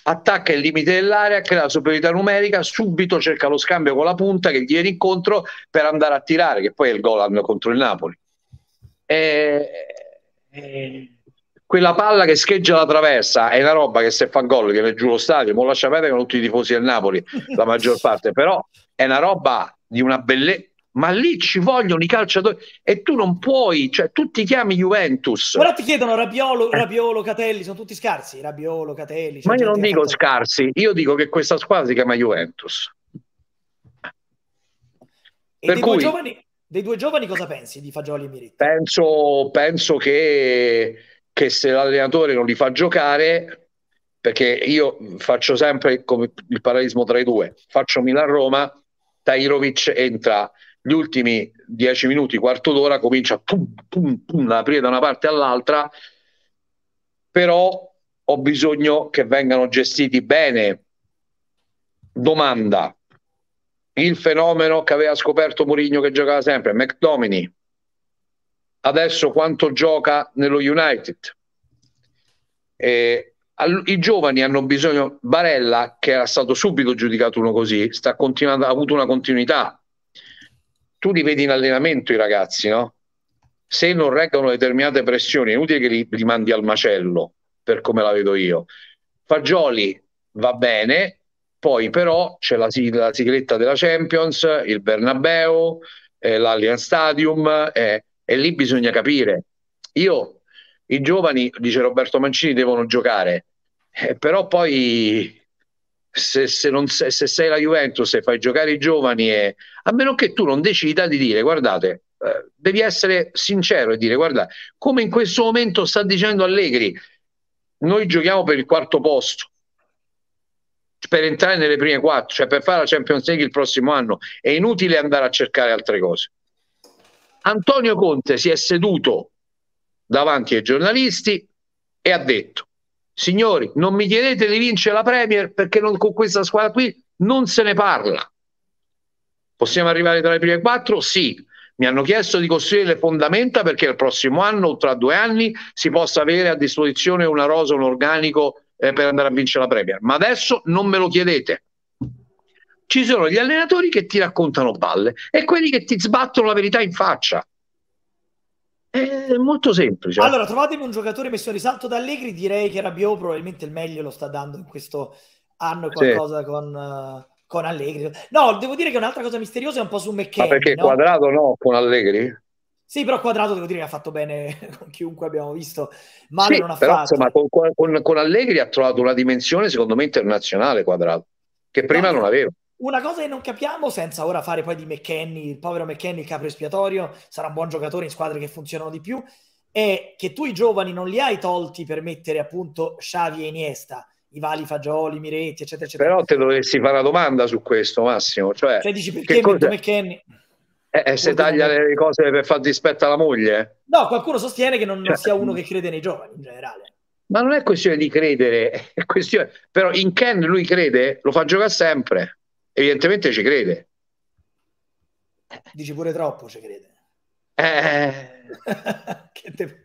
attacca il limite dell'area, crea la superiorità numerica, subito cerca lo scambio con la punta che gli viene incontro per andare a tirare, che poi è il gol contro il Napoli. E... Quella palla che scheggia la traversa è una roba che se fa gol che è giù lo stadio, ma lo sapete che non tutti i tifosi del Napoli, la maggior parte, però è una roba di una bellezza ma lì ci vogliono i calciatori e tu non puoi, cioè tu ti chiami Juventus. Però ti chiedono Rabiolo, eh. Rabiolo Catelli, sono tutti scarsi, Rabiolo, Catelli. ma io cioè, non dico fatto... scarsi, io dico che questa squadra si chiama Juventus. E per dei, cui, due giovani, dei due giovani cosa pensi di Fagioli e Mirit? Penso, penso che, che se l'allenatore non li fa giocare perché io faccio sempre come il parallelismo tra i due, faccio Milan-Roma, Tairovic entra gli ultimi dieci minuti, quarto d'ora, comincia pum, pum, pum, ad aprire da una parte all'altra, però ho bisogno che vengano gestiti bene. Domanda, il fenomeno che aveva scoperto Mourinho che giocava sempre, McDominay, adesso quanto gioca nello United? E, all, I giovani hanno bisogno, Barella che era stato subito giudicato uno così, sta continuando, ha avuto una continuità, tu li vedi in allenamento i ragazzi, no? Se non reggono determinate pressioni, è inutile che li, li mandi al macello, per come la vedo io. Fagioli va bene, poi però c'è la, sig- la sigletta della Champions, il Bernabeu, eh, l'Allianz Stadium, eh, e lì bisogna capire. Io, i giovani, dice Roberto Mancini, devono giocare, eh, però poi se, se, non, se, se, sei la Juventus e fai giocare i giovani, e, a meno che tu non decida di dire guardate, eh, devi essere sincero e dire guardate, come in questo momento sta dicendo Allegri, noi giochiamo per il quarto posto, per entrare nelle prime quattro, cioè per fare la Champions League il prossimo anno, è inutile andare a cercare altre cose. Antonio Conte si è seduto davanti ai giornalisti e ha detto signori, non mi chiedete di vincere la Premier perché non, con questa squadra qui non se ne parla. Possiamo arrivare tra le prime quattro? Sì. Mi hanno chiesto di costruire le fondamenta perché il prossimo anno o tra due anni si possa avere a disposizione una rosa, un organico eh, per andare a vincere la Premier. Ma adesso non me lo chiedete. Ci sono gli allenatori che ti raccontano balle e quelli che ti sbattono la verità in faccia. È molto semplice. Allora, trovatemi un giocatore messo a risalto da Allegri, direi che Rabiot probabilmente il meglio lo sta dando in questo anno qualcosa sì. con, uh, con, Allegri. No, devo dire che un'altra cosa misteriosa è un po' su McKenna. Ma perché no? Quadrato no con Allegri? Sì, però Quadrato devo dire che ha fatto bene con chiunque abbiamo visto, male sì, non ha però, fatto. Insomma, con, con, con, Allegri ha trovato una dimensione secondo me internazionale Quadrato, che prima no. non aveva. Una cosa che non capiamo, senza ora fare poi di McKenny, il povero McKenny, il capo espiatorio, sarà un buon giocatore in squadre che funzionano di più, è che tu i giovani non li hai tolti per mettere appunto Xavi e Iniesta, i Vali Fagioli, Miretti, eccetera, eccetera. Però te dovessi fare una domanda su questo, Massimo. Cioè, cioè dici perché cosa... McKenny? Eh, eh se taglia le cose per far dispetto alla moglie? No, qualcuno sostiene che non, cioè... sia uno mm. che crede nei giovani in generale. Ma non è questione di credere, è questione... però in Ken lui crede, lo fa giocare sempre evidentemente ci crede. Dici pure troppo ci crede. Eh. te...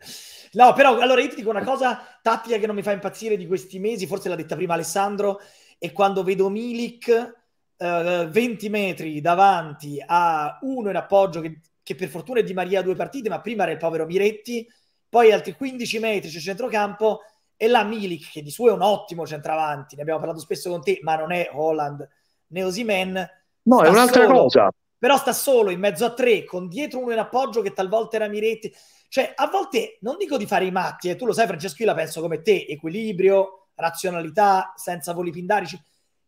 No, però allora io ti dico una cosa tattica che non mi fa impazzire di questi mesi, forse l'ha detta prima Alessandro, è quando vedo Milik eh, 20 metri davanti a uno in appoggio che, che per fortuna è di Maria due partite, ma prima era il povero Miretti, poi altri 15 metri c'è centrocampo e là Milik che di suo è un ottimo centravanti, ne abbiamo parlato spesso con te, ma non è Holland Neosimen. No, è un'altra solo, cosa. Però sta solo in mezzo a tre, con dietro uno in appoggio che talvolta era Miretti. Cioè, a volte non dico di fare i matti, e eh, tu lo sai, Francesco, io la penso come te, equilibrio, razionalità, senza voli pindarici.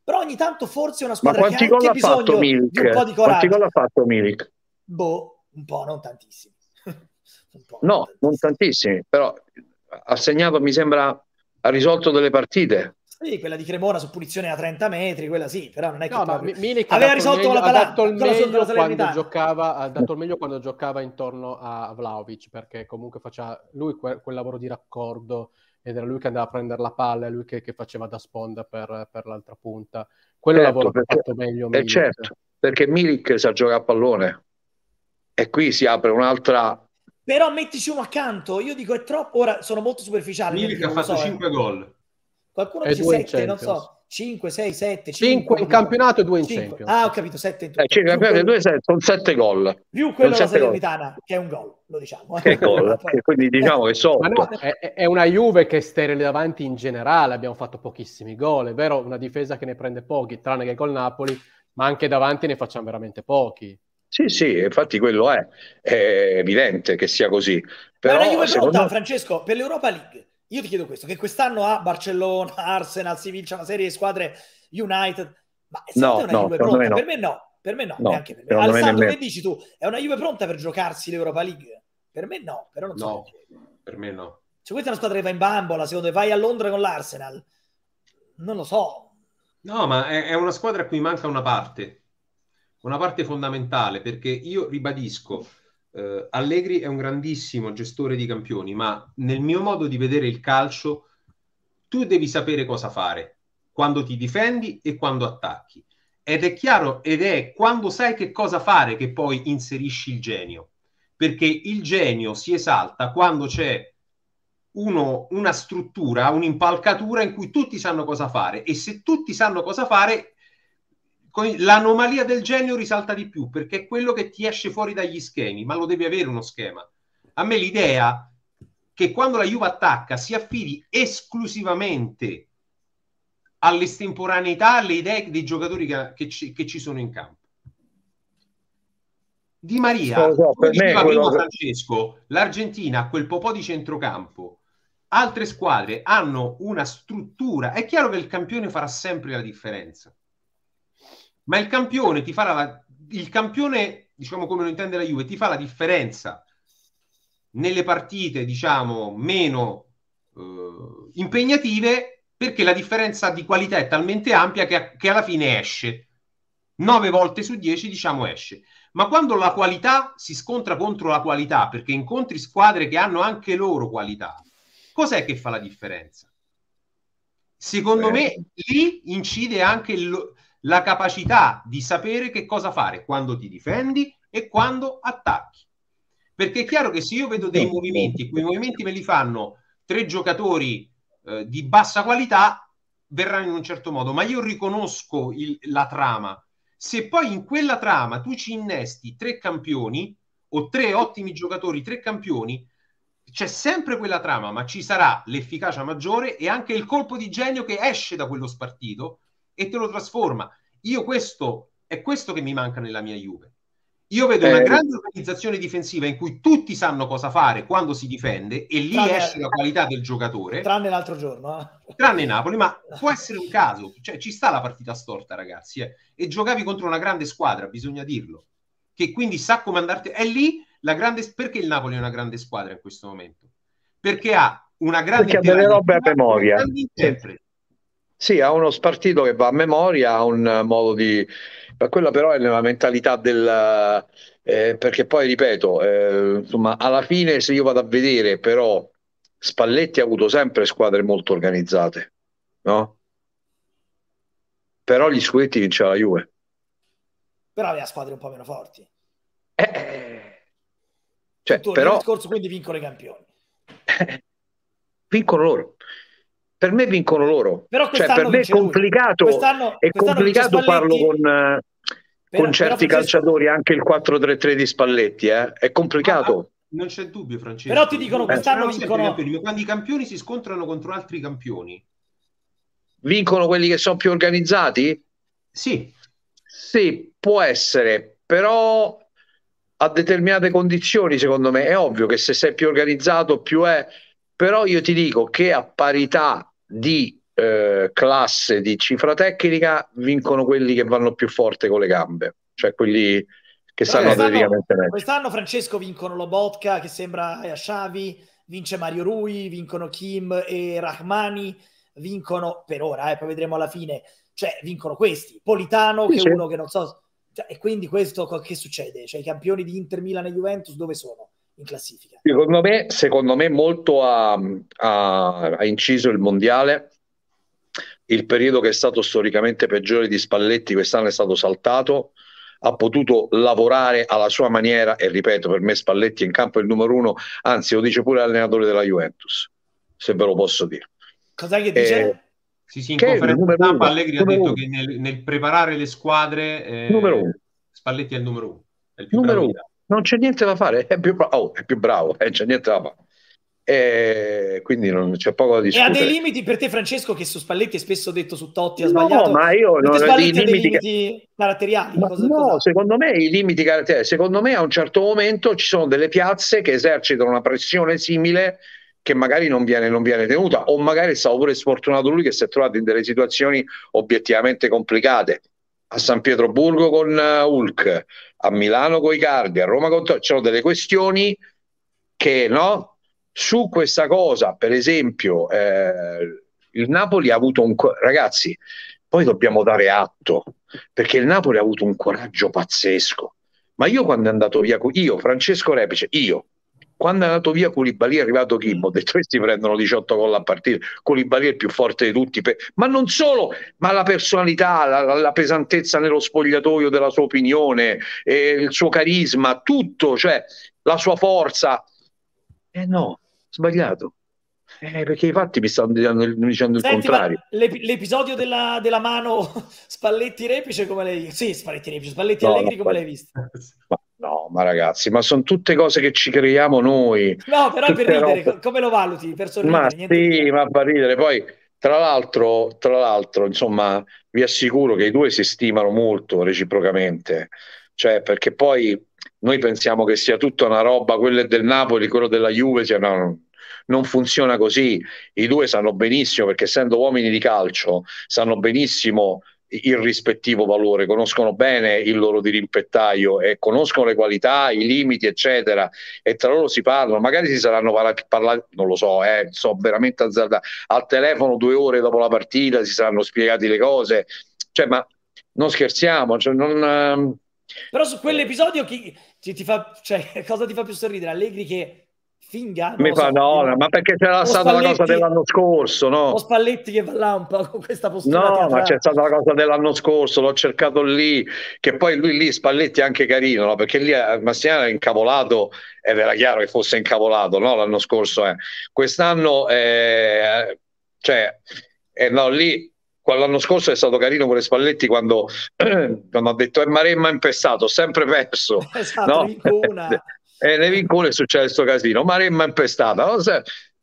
Però ogni tanto forse una squadra che ha anche ha bisogno fatto, di un po' di coraggio. Quanti gol ha fatto Milik? Boh, un po', non tantissimi. po', no, non tantissimi, però ha segnato, mi sembra, ha risolto delle partite. Sì, quella di Cremona su punizione a 30 metri, quella sì, però non è che no, proprio... Milik aveva risolto la palla. ha dato il meglio quando giocava, intorno a Vlaovic, perché comunque faceva lui quel, quel lavoro di raccordo ed era lui che andava a prendere la palla, lui che, che, faceva da sponda per, per l'altra punta. Quello certo, lavoro perché, fatto meglio eh, Milik. certo, perché Milik sa giocare a pallone e qui si apre un'altra però mettici uno accanto, io dico è troppo, ora sono molto superficiale. Milik ha fatto so, 5 eh. gol Qualcuno dice 7, non so. 5, 6, 7, 5, 5 in campionato e 2 in 5. Champions. Ah, ho capito, 7 in eh, tutto. 5 campionato e 2 sono 7 gol. Più quello della Salernitana, che è un gol, lo diciamo. Che gol, cioè, quindi eh. diciamo che sotto. No, è, è, una Juve che è sterile davanti in generale, abbiamo fatto pochissimi gol, è vero, una difesa che ne prende pochi, tranne che col Napoli, ma anche davanti ne facciamo veramente pochi. Sì, sì, infatti quello è, è evidente che sia così. Però, ma è una Juve pronta, me... Francesco, per l'Europa League io ti chiedo questo, che quest'anno ha Barcellona, Arsenal, si vince una serie di squadre United, ma è no, una no, Juve pronta? Me no. Per me no, per me no, no neanche per me. Alessandro, che dici tu? È una Juve pronta per giocarsi l'Europa League? Per me no, però non so. No, per me no. Cioè questa è una squadra che va in bambola, secondo te vai a Londra con l'Arsenal? Non lo so. No, ma è, è una squadra a cui manca una parte, una parte fondamentale, perché io ribadisco eh, Allegri è un grandissimo gestore di campioni, ma nel mio modo di vedere il calcio, tu devi sapere cosa fare quando ti difendi e quando attacchi. Ed è chiaro, ed è quando sai che cosa fare che poi inserisci il genio, perché il genio si esalta quando c'è uno, una struttura, un'impalcatura in cui tutti sanno cosa fare e se tutti sanno cosa fare l'anomalia del genio risalta di più perché è quello che ti esce fuori dagli schemi, ma lo devi avere uno schema. A me l'idea che quando la Juve attacca si affidi esclusivamente all'estemporaneità, alle idee dei giocatori che, che, ci, che ci sono in campo. Di Maria, no, come diceva quello... Francesco, l'Argentina ha quel po' di centrocampo altre squadre hanno una struttura, è chiaro che il campione farà sempre la differenza ma il campione ti farà la, il campione, diciamo come lo intende la Juve, ti fa la differenza nelle partite, diciamo, meno eh, impegnative perché la differenza di qualità è talmente ampia che, che alla fine esce. 9 volte su 10 diciamo esce. Ma quando la qualità si scontra contro la qualità, perché incontri squadre che hanno anche loro qualità, cos'è che fa la differenza? Secondo Beh. me lì incide anche il, la capacità di sapere che cosa fare quando ti difendi e quando attacchi. Perché è chiaro che se io vedo dei movimenti e quei movimenti me li fanno tre giocatori eh, di bassa qualità, verranno in un certo modo, ma io riconosco il, la trama. Se poi in quella trama tu ci innesti tre campioni o tre ottimi giocatori, tre campioni, c'è sempre quella trama, ma ci sarà l'efficacia maggiore e anche il colpo di genio che esce da quello spartito e te lo trasforma. Io questo, è questo che mi manca nella mia Juve. Io vedo eh, una grande organizzazione difensiva in cui tutti sanno cosa fare quando si difende e lì tranne, esce la qualità del giocatore. Tranne l'altro giorno. Eh. Tranne Napoli, ma può essere un caso. Cioè, ci sta la partita storta, ragazzi. Eh. E giocavi contro una grande squadra, bisogna dirlo. Che quindi sa come andarti. È lì la grande... Perché il Napoli è una grande squadra in questo momento? Perché ha una grande... Perché ha delle robe a memoria. Sì. Sì, ha uno spartito che va a memoria, ha un eh, modo di... Ma quella però è la mentalità del... Eh, eh, perché poi, ripeto, eh, insomma, alla fine se io vado a vedere, però Spalletti ha avuto sempre squadre molto organizzate, no? Però gli scudetti vinceva la Juve. Però aveva squadre un po' meno forti. Eh, eh cioè, Tutto però... Il discorso quindi vincono i campioni. vincono loro per me vincono loro. Però cioè, per me è complicato, quest'anno, è quest'anno complicato parlo con, eh, con certi però calciatori, anche il 4-3-3 di Spalletti, eh? è complicato. Ah, ah, non c'è dubbio, Francesco. Però ti dicono eh, quest'anno eh, vincono... Campioni, quando i campioni si scontrano contro altri campioni. Vincono quelli che sono più organizzati? Sì. Sì, può essere, però a determinate condizioni, secondo me, è ovvio che se sei più organizzato più è... Però io ti dico che a parità di eh, classe, di cifra tecnica, vincono quelli che vanno più forte con le gambe, cioè quelli che sanno praticamente meglio. Quest'anno, Francesco, vincono Lobotka, che sembra Ashavi, vince Mario Rui, vincono Kim e Rahmani, vincono per ora, eh, poi vedremo alla fine, cioè vincono questi. Politano, sì, che è sì. uno che non so... Cioè, e quindi questo che succede? Cioè i campioni di Inter, Milan e Juventus dove sono? in classifica. Secondo me, secondo me molto ha, ha, ha inciso il mondiale. Il periodo che è stato storicamente peggiore di Spalletti quest'anno è stato saltato ha potuto lavorare alla sua maniera e ripeto per me Spalletti in campo è il numero uno anzi lo dice pure l'allenatore della Juventus se ve lo posso dire cosa che dice? Eh, sì sì in conferenza stampa Allegri ha detto uno. che nel, nel, preparare le squadre eh, Spalletti è il numero uno è il numero uno non c'è niente da fare, è più, bra- oh, è più bravo, eh, c'è niente da fare. E quindi non c'è poco da discutere. E ha dei limiti per te, Francesco, che su Spalletti è spesso detto su Totti ha sbagliato. No, ma io non ho dei limiti, limiti caratteriali. Ma cosa, no, cosa? secondo me i limiti caratteriali. Secondo me a un certo momento ci sono delle piazze che esercitano una pressione simile che magari non viene, non viene tenuta o magari è stato pure sfortunato lui che si è trovato in delle situazioni obiettivamente complicate a San Pietroburgo con eh, Hulk, a Milano con i Cardi, a Roma con... Torino, C'erano delle questioni che no? Su questa cosa, per esempio, eh, il Napoli ha avuto un... Ragazzi, poi dobbiamo dare atto, perché il Napoli ha avuto un coraggio pazzesco. Ma io quando è andato via, io, Francesco Repice, io, quando è andato via Culibali è arrivato Kim, ho mm. detto questi prendono 18 gol a partire, Culibali è il più forte di tutti, per... ma non solo, ma la personalità, la, la pesantezza nello spogliatoio della sua opinione, eh, il suo carisma, tutto, cioè la sua forza. Eh no, sbagliato. Eh, perché i fatti mi stanno dicendo, il Senti, contrario. L'ep- l'episodio della, della mano Spalletti Repice come l'hai visto? Sì, Spalletti Repice, Spalletti no, Allegri no, come l'hai visto? Ma No, ma ragazzi, ma sono tutte cose che ci creiamo noi. No, però tutte per ridere, come lo valuti? Per sorridere, ma sì, di... ma per ridere. Poi, tra l'altro, tra l'altro, insomma, vi assicuro che i due si stimano molto reciprocamente. Cioè, perché poi noi pensiamo che sia tutta una roba, quello del Napoli, quello della Juve, cioè, no, non funziona così. I due sanno benissimo, perché essendo uomini di calcio, sanno benissimo il rispettivo valore, conoscono bene il loro dirimpettaio e conoscono le qualità, i limiti, eccetera, e tra loro si parlano, magari si saranno parlati, parla- non lo so, eh, so veramente azzardato, al telefono due ore dopo la partita si saranno spiegati le cose, cioè ma non scherziamo, cioè, non... Ehm, Però su eh. quell'episodio chi, ti, ti fa, cioè, cosa ti fa più sorridere? Allegri che finga. Mi no, fa no, ma perché c'era stata la cosa dell'anno scorso, no? Lo Spalletti che va là un po' con questa postura. No, ma c'è stata la cosa dell'anno scorso, l'ho cercato lì, che poi lui lì, Spalletti è anche carino, no? Perché lì eh, Massimiliano è incavolato ed era chiaro che fosse incavolato, no? L'anno scorso, eh. Quest'anno, eh, cioè, eh, no, lì l'anno scorso è stato carino pure Spalletti quando, quando ha detto eh, è Maremma impestato, sempre perso. Esatto, no? e eh, Levincone è successo casino, Maremma è impestata.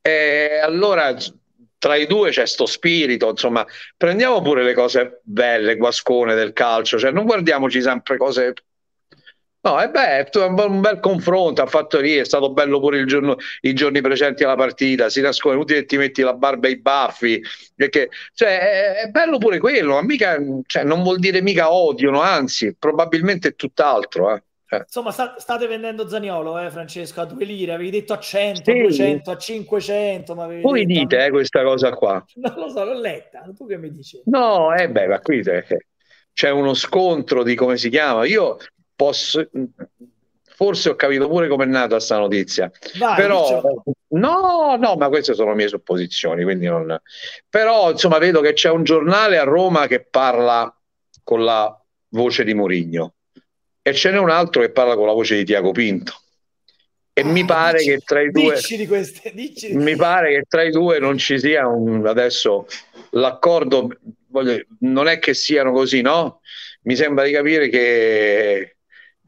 E allora tra i due c'è sto spirito, insomma, prendiamo pure le cose belle, guascone del calcio, cioè non guardiamoci sempre cose No, e beh, è un bel confronto, ha fatto lì, è stato bello pure giorno, i giorni precedenti alla partita, si nasconde, inutile che ti metti la barba e i baffi, perché cioè, è, è, bello pure quello, ma mica, cioè, non vuol dire mica odio, no, anzi, probabilmente è tutt'altro. Eh. Eh. Insomma, sta, state vendendo Zaniolo, eh, Francesco, a due lire. Avevi detto a 100, sì. a 200, a 500. Ma Voi detto, dite eh, questa cosa qua. Non lo so, l'ho letta. Tu che mi dici? No, eh beh, ma qui eh, c'è uno scontro di come si chiama. Io posso... Forse ho capito pure com'è nata sta notizia. Vai, Però... Diciamo. No, no, ma queste sono mie supposizioni, quindi non... Però, insomma, vedo che c'è un giornale a Roma che parla con la voce di Murigno e ce n'è un altro che parla con la voce di Tiago Pinto. E mi ah, pare dici, che tra i due queste, mi pare che tra i due non ci sia un, adesso l'accordo voglio, non è che siano così, no? Mi sembra di capire che,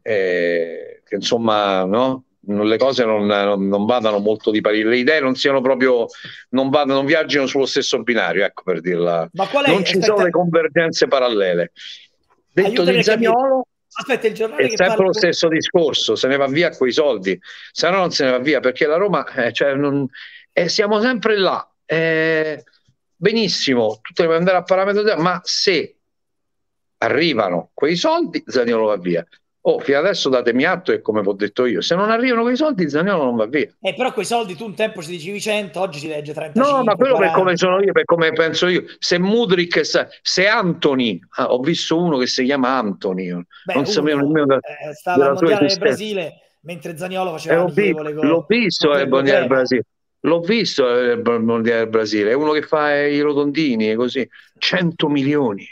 eh, che insomma, no? le cose non, non, non, vadano molto di pari, le idee non siano proprio, non, vadano, non viaggino sullo stesso binario, ecco per dirla. Ma qual è, non ci aspetta, sono le convergenze parallele. Detto di Zagnolo, Aspetta, il giornale è sempre parla... lo stesso discorso, se ne va via quei soldi, se no non se ne va via perché la Roma, eh, cioè, non... eh, siamo sempre là. Eh, benissimo, tutto deve andare a parametro, ma se arrivano quei soldi, Zaniolo va via. Oh, fino adesso datemi atto e come ho detto io, se non arrivano quei soldi Zagnolo non va via. Eh, però quei soldi tu un tempo ci dicevi 100, oggi si legge 30. No, ma quello 40. per come sono io, per come penso io. Se Mudrick, se Anthony, ah, ho visto uno che si chiama Anthony, Beh, non sapevo nemmeno eh, stava al Mondiale del Brasile mentre Zagnolo faceva un eh, con... L'ho visto al Mondiale del Brasile. L'ho visto al Mondiale del Brasile, è uno che fa i rotondini e così, 100 milioni.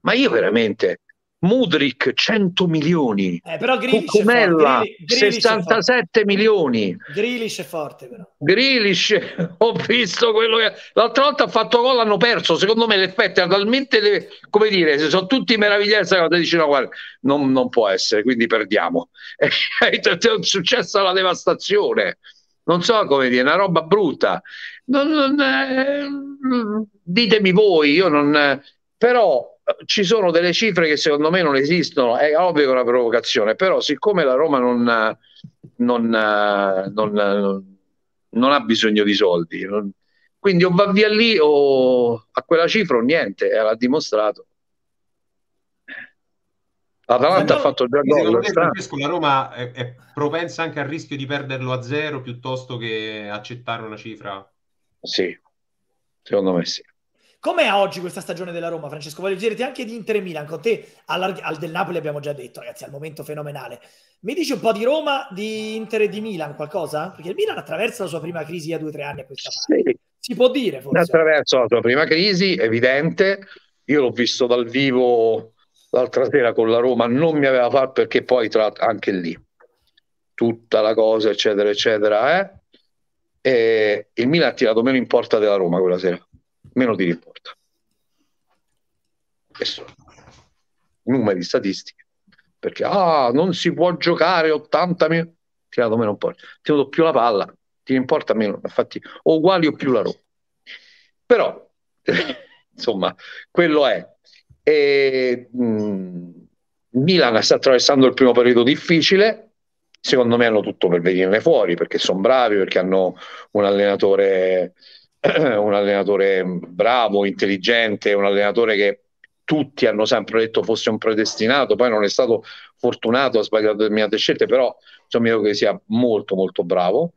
Ma io veramente Mudrick 100 milioni, eh, Cucumella 67 milioni. Grilish è forte, però. Grilish, ho visto quello che l'altra volta ha fatto gol. Hanno perso. Secondo me l'effetto è talmente come dire, se sono tutti meravigliati, cosa dici no, guarda, non, non può essere, quindi perdiamo. È successa la devastazione. Non so come dire, è una roba brutta. Non, non, eh, ditemi voi, io non, però ci sono delle cifre che secondo me non esistono, è ovvio che è una provocazione, però siccome la Roma non, non, non, non ha bisogno di soldi, quindi o va via lì o a quella cifra o niente, l'ha dimostrato. L'Atalanta no, ha fatto già gol. Francesco, la Roma è, è, propensa anche al rischio di perderlo a zero piuttosto che accettare una cifra? Sì, secondo me sì. Com'è oggi questa stagione della Roma, Francesco? Voglio chiederti anche di Inter e Milan, con te al, al del Napoli abbiamo già detto, ragazzi, al momento fenomenale. Mi dici un po' di Roma, di Inter e di Milan qualcosa? Perché il Milan attraversa la sua prima crisi a due o tre anni a questa parte. Sì. Si può dire forse. Attraverso la sua prima crisi, evidente. Io l'ho visto dal vivo l'altra sera con la Roma, non mi aveva fatto perché poi tra, anche lì tutta la cosa, eccetera, eccetera. Eh? il Milan ha tirato meno in porta della Roma quella sera meno ti riporta. Questo, numeri, statistiche, perché ah, non si può giocare 80 minuti, tirato meno un po', do più la palla, ti importa meno, infatti o uguali o più la roba Però, insomma, quello è. E, mh, Milan sta attraversando il primo periodo difficile, secondo me hanno tutto per venirne fuori, perché sono bravi, perché hanno un allenatore un allenatore bravo, intelligente, un allenatore che tutti hanno sempre detto fosse un predestinato, poi non è stato fortunato, ha sbagliato determinate scelte, però insomma, io credo che sia molto molto bravo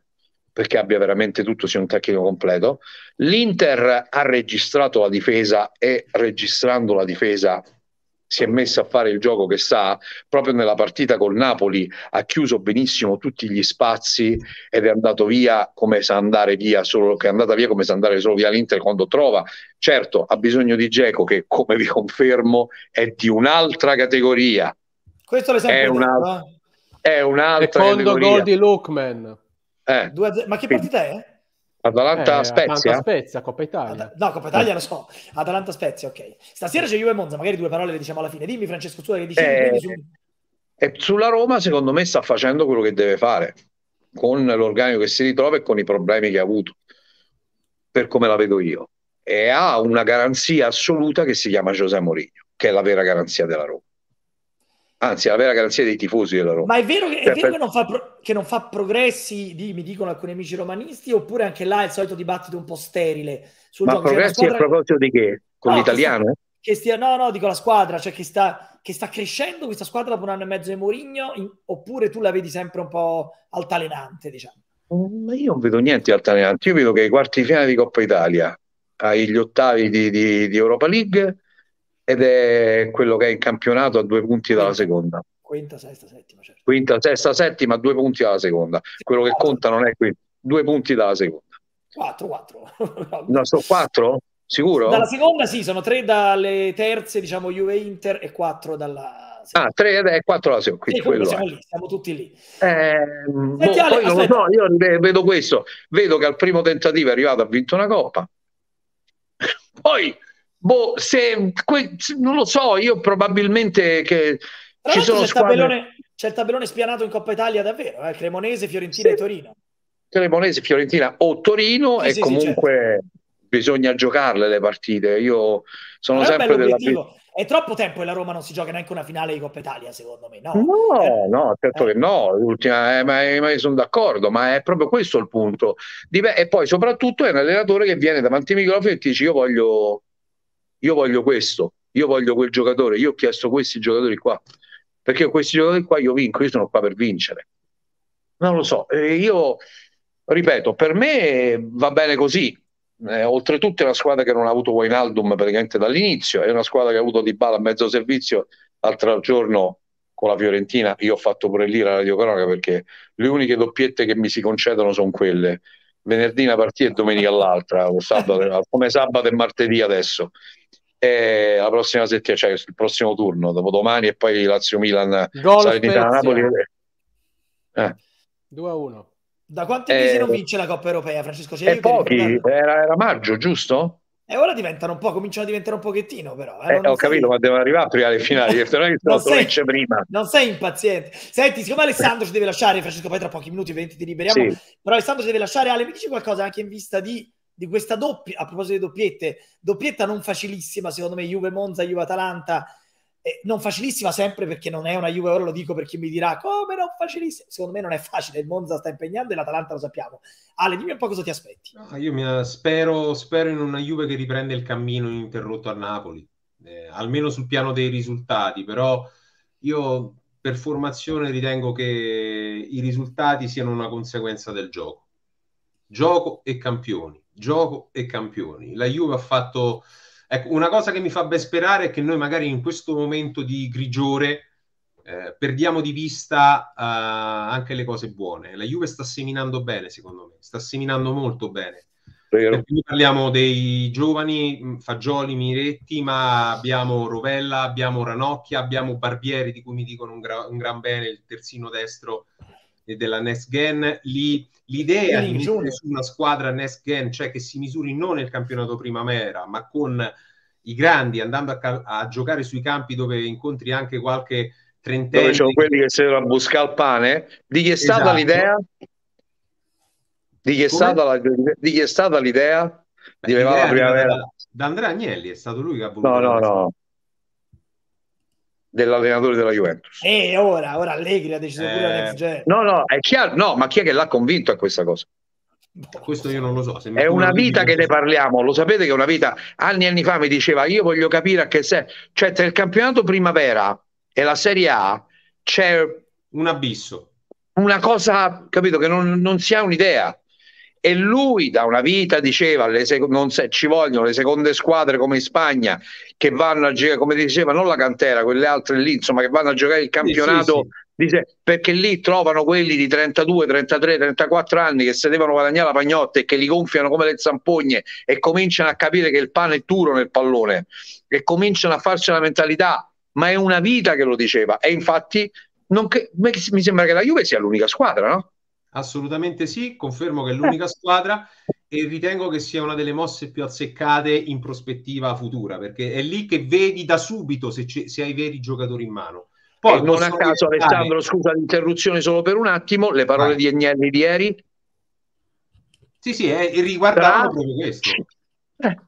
perché abbia veramente tutto, sia un tecnico completo. L'Inter ha registrato la difesa e registrando la difesa si è messa a fare il gioco che sa, proprio nella partita col Napoli ha chiuso benissimo tutti gli spazi ed è andato via come sa andare via solo, che è andata via come sa andare solo via l'Inter quando trova. Certo, ha bisogno di Geco che, come vi confermo, è di un'altra categoria. Questo l'esempio è, una, eh? è un'altra Secondo categoria. gol di Lookman. Eh, ma che partita è? Atalanta eh, Spezia? Atalanta Spezia, Coppa Italia. Ad- no, Coppa Italia eh. lo so. Atalanta Spezia, ok. Stasera c'è Juve Monza, magari due parole le diciamo alla fine. Dimmi Francesco Scuola che dici. Eh, su... e sulla Roma secondo me sta facendo quello che deve fare con l'organico che si ritrova e con i problemi che ha avuto, per come la vedo io. E ha una garanzia assoluta che si chiama José Mourinho, che è la vera garanzia della Roma. Anzi, la vera garanzia dei tifosi della Roma. Ma è vero, che, è cioè, vero che, non, fa pro- che non fa progressi, di, mi dicono alcuni amici romanisti, oppure anche là il solito dibattito un po' sterile? Sul Ma gioco. Cioè, progressi squadra... a proposito di che? Con no, l'italiano? Che sta, che stia, no, no, dico la squadra, cioè che sta, che sta crescendo questa squadra dopo un anno e mezzo di Mourinho, in, oppure tu la vedi sempre un po' altalenante, diciamo? Mm, ma io non vedo niente di altalenante, io vedo che ai quarti di finale di Coppa Italia, agli ottavi di, di, di Europa League ed è quello che è in campionato a due punti dalla seconda. Quinta, sesta, settima. Certo. Quinta, sesta, settima, due punti dalla seconda. Quello che conta non è qui, due punti dalla seconda. 4, 4. no, sono 4? Sicuro? Dalla seconda sì, sono 3 dalle terze, diciamo Juve Inter e 4 ah, eh, dalla seconda. Ah, 3 e 4 dalla seconda, quindi quello siamo, lì, siamo tutti lì. Eh, Senti, boh, Ale, poi so, io vedo questo, vedo che al primo tentativo è arrivato, ha vinto una coppa. poi boh, se, que, non lo so, io probabilmente che Tra ci sono c'è squadre... Il tabellone, c'è il tabellone spianato in Coppa Italia davvero, eh? Cremonese, Fiorentina sì. e Torino. Cremonese, Fiorentina o Torino sì, e sì, certo. comunque certo. bisogna giocarle le partite. Io sono Ma sempre della è troppo tempo che la Roma non si gioca neanche una finale di Coppa Italia, secondo me. No, no, eh, no certo eh. che no, l'ultima, eh, ma, eh, ma sono d'accordo, ma è proprio questo il punto. Di, e poi soprattutto è un allenatore che viene davanti ai microfoni e ti dice io voglio io voglio questo, io voglio quel giocatore, io ho chiesto questi giocatori qua, perché questi giocatori qua io vinco, io sono qua per vincere. Non lo so, eh, io ripeto, per me va bene così. Eh, oltretutto è una squadra che non ha avuto Wainaldum praticamente dall'inizio, è una squadra che ha avuto Di Bala a mezzo servizio, l'altro giorno con la Fiorentina io ho fatto pure lì la radiocronaca perché le uniche doppiette che mi si concedono sono quelle venerdì una partita e domenica l'altra, sabato, come sabato e martedì adesso e la prossima settimana, cioè il prossimo turno, dopo domani e poi Lazio Milan Salernitana Napoli. Eh. 2 a 1. Da quanti eh, mesi non vince la Coppa Europea, Francesco? Cioè, pochi, era, era, maggio, giusto? E eh, ora diventano un po', cominciano a diventare un pochettino, però. Eh, eh, ho sei... capito, ma devono arrivare prima alle finali, perché non non sei, prima. Non sei impaziente. Senti, siccome Alessandro ci deve lasciare, Francesco, poi tra pochi minuti, 20 ti liberiamo, sì. però Alessandro ci deve lasciare. Ale, mi dici qualcosa anche in vista di di questa doppia, a proposito di doppiette, doppietta non facilissima, secondo me, Juve-Monza, Juve-Atalanta, eh, non facilissima sempre perché non è una Juve, ora lo dico per chi mi dirà come non facilissima, secondo me non è facile, il Monza sta impegnando e l'Atalanta lo sappiamo. Ale, dimmi un po' cosa ti aspetti. No, io mi, eh, spero, spero in una Juve che riprende il cammino interrotto a Napoli, eh, almeno sul piano dei risultati, però io per formazione ritengo che i risultati siano una conseguenza del gioco. Gioco e campioni gioco e campioni. La Juve ha fatto... Ecco, una cosa che mi fa ben sperare è che noi magari in questo momento di grigiore eh, perdiamo di vista eh, anche le cose buone. La Juve sta seminando bene, secondo me, sta seminando molto bene. Noi parliamo dei giovani, mm, Fagioli, Miretti, ma abbiamo Rovella, abbiamo Ranocchia, abbiamo Barbieri, di cui mi dicono un, gra- un gran bene, il terzino destro e della Next Gen, lì, l'idea di mettere su una squadra Next Gen, cioè che si misuri non nel campionato primavera, ma con i grandi, andando a, cal- a giocare sui campi dove incontri anche qualche trentenne. Dove sono quelli che si erano a buscare il pane, di chi è esatto. stata l'idea? Di chi è, stata, la, di chi è stata l'idea? Beh, di la primavera? Da, da Andrea Agnelli è stato lui che ha voluto. No, no, no dell'allenatore della Juventus. E ora, ora Allegri ha deciso eh, pure la eh. Gen. No, no, è chiaro, no, ma chi è che l'ha convinto a questa cosa? Questo io non lo so. È una vita che ne parliamo, lo sapete che è una vita. Anni e anni fa mi diceva, io voglio capire a che serve. Cioè, tra il campionato primavera e la Serie A c'è... Un abisso. Una cosa, capito, che non, non si ha un'idea e lui da una vita diceva sec- non se- ci vogliono le seconde squadre come in Spagna che vanno a giocare come diceva non la cantera quelle altre lì insomma che vanno a giocare il campionato sì, sì, sì. perché lì trovano quelli di 32 33 34 anni che se devono guadagnare la pagnotta e che li gonfiano come le zampogne e cominciano a capire che il pane è duro nel pallone e cominciano a farsi una mentalità ma è una vita che lo diceva e infatti che- mi sembra che la Juve sia l'unica squadra no? Assolutamente sì, confermo che è l'unica squadra e ritengo che sia una delle mosse più azzeccate in prospettiva futura, perché è lì che vedi da subito se, c- se hai veri giocatori in mano. Poi, eh, non a caso, diventare... Alessandro, scusa l'interruzione solo per un attimo, le parole Vai. di Agnelli di ieri. Sì, sì, eh, riguardavano Tra... proprio questo. Eh.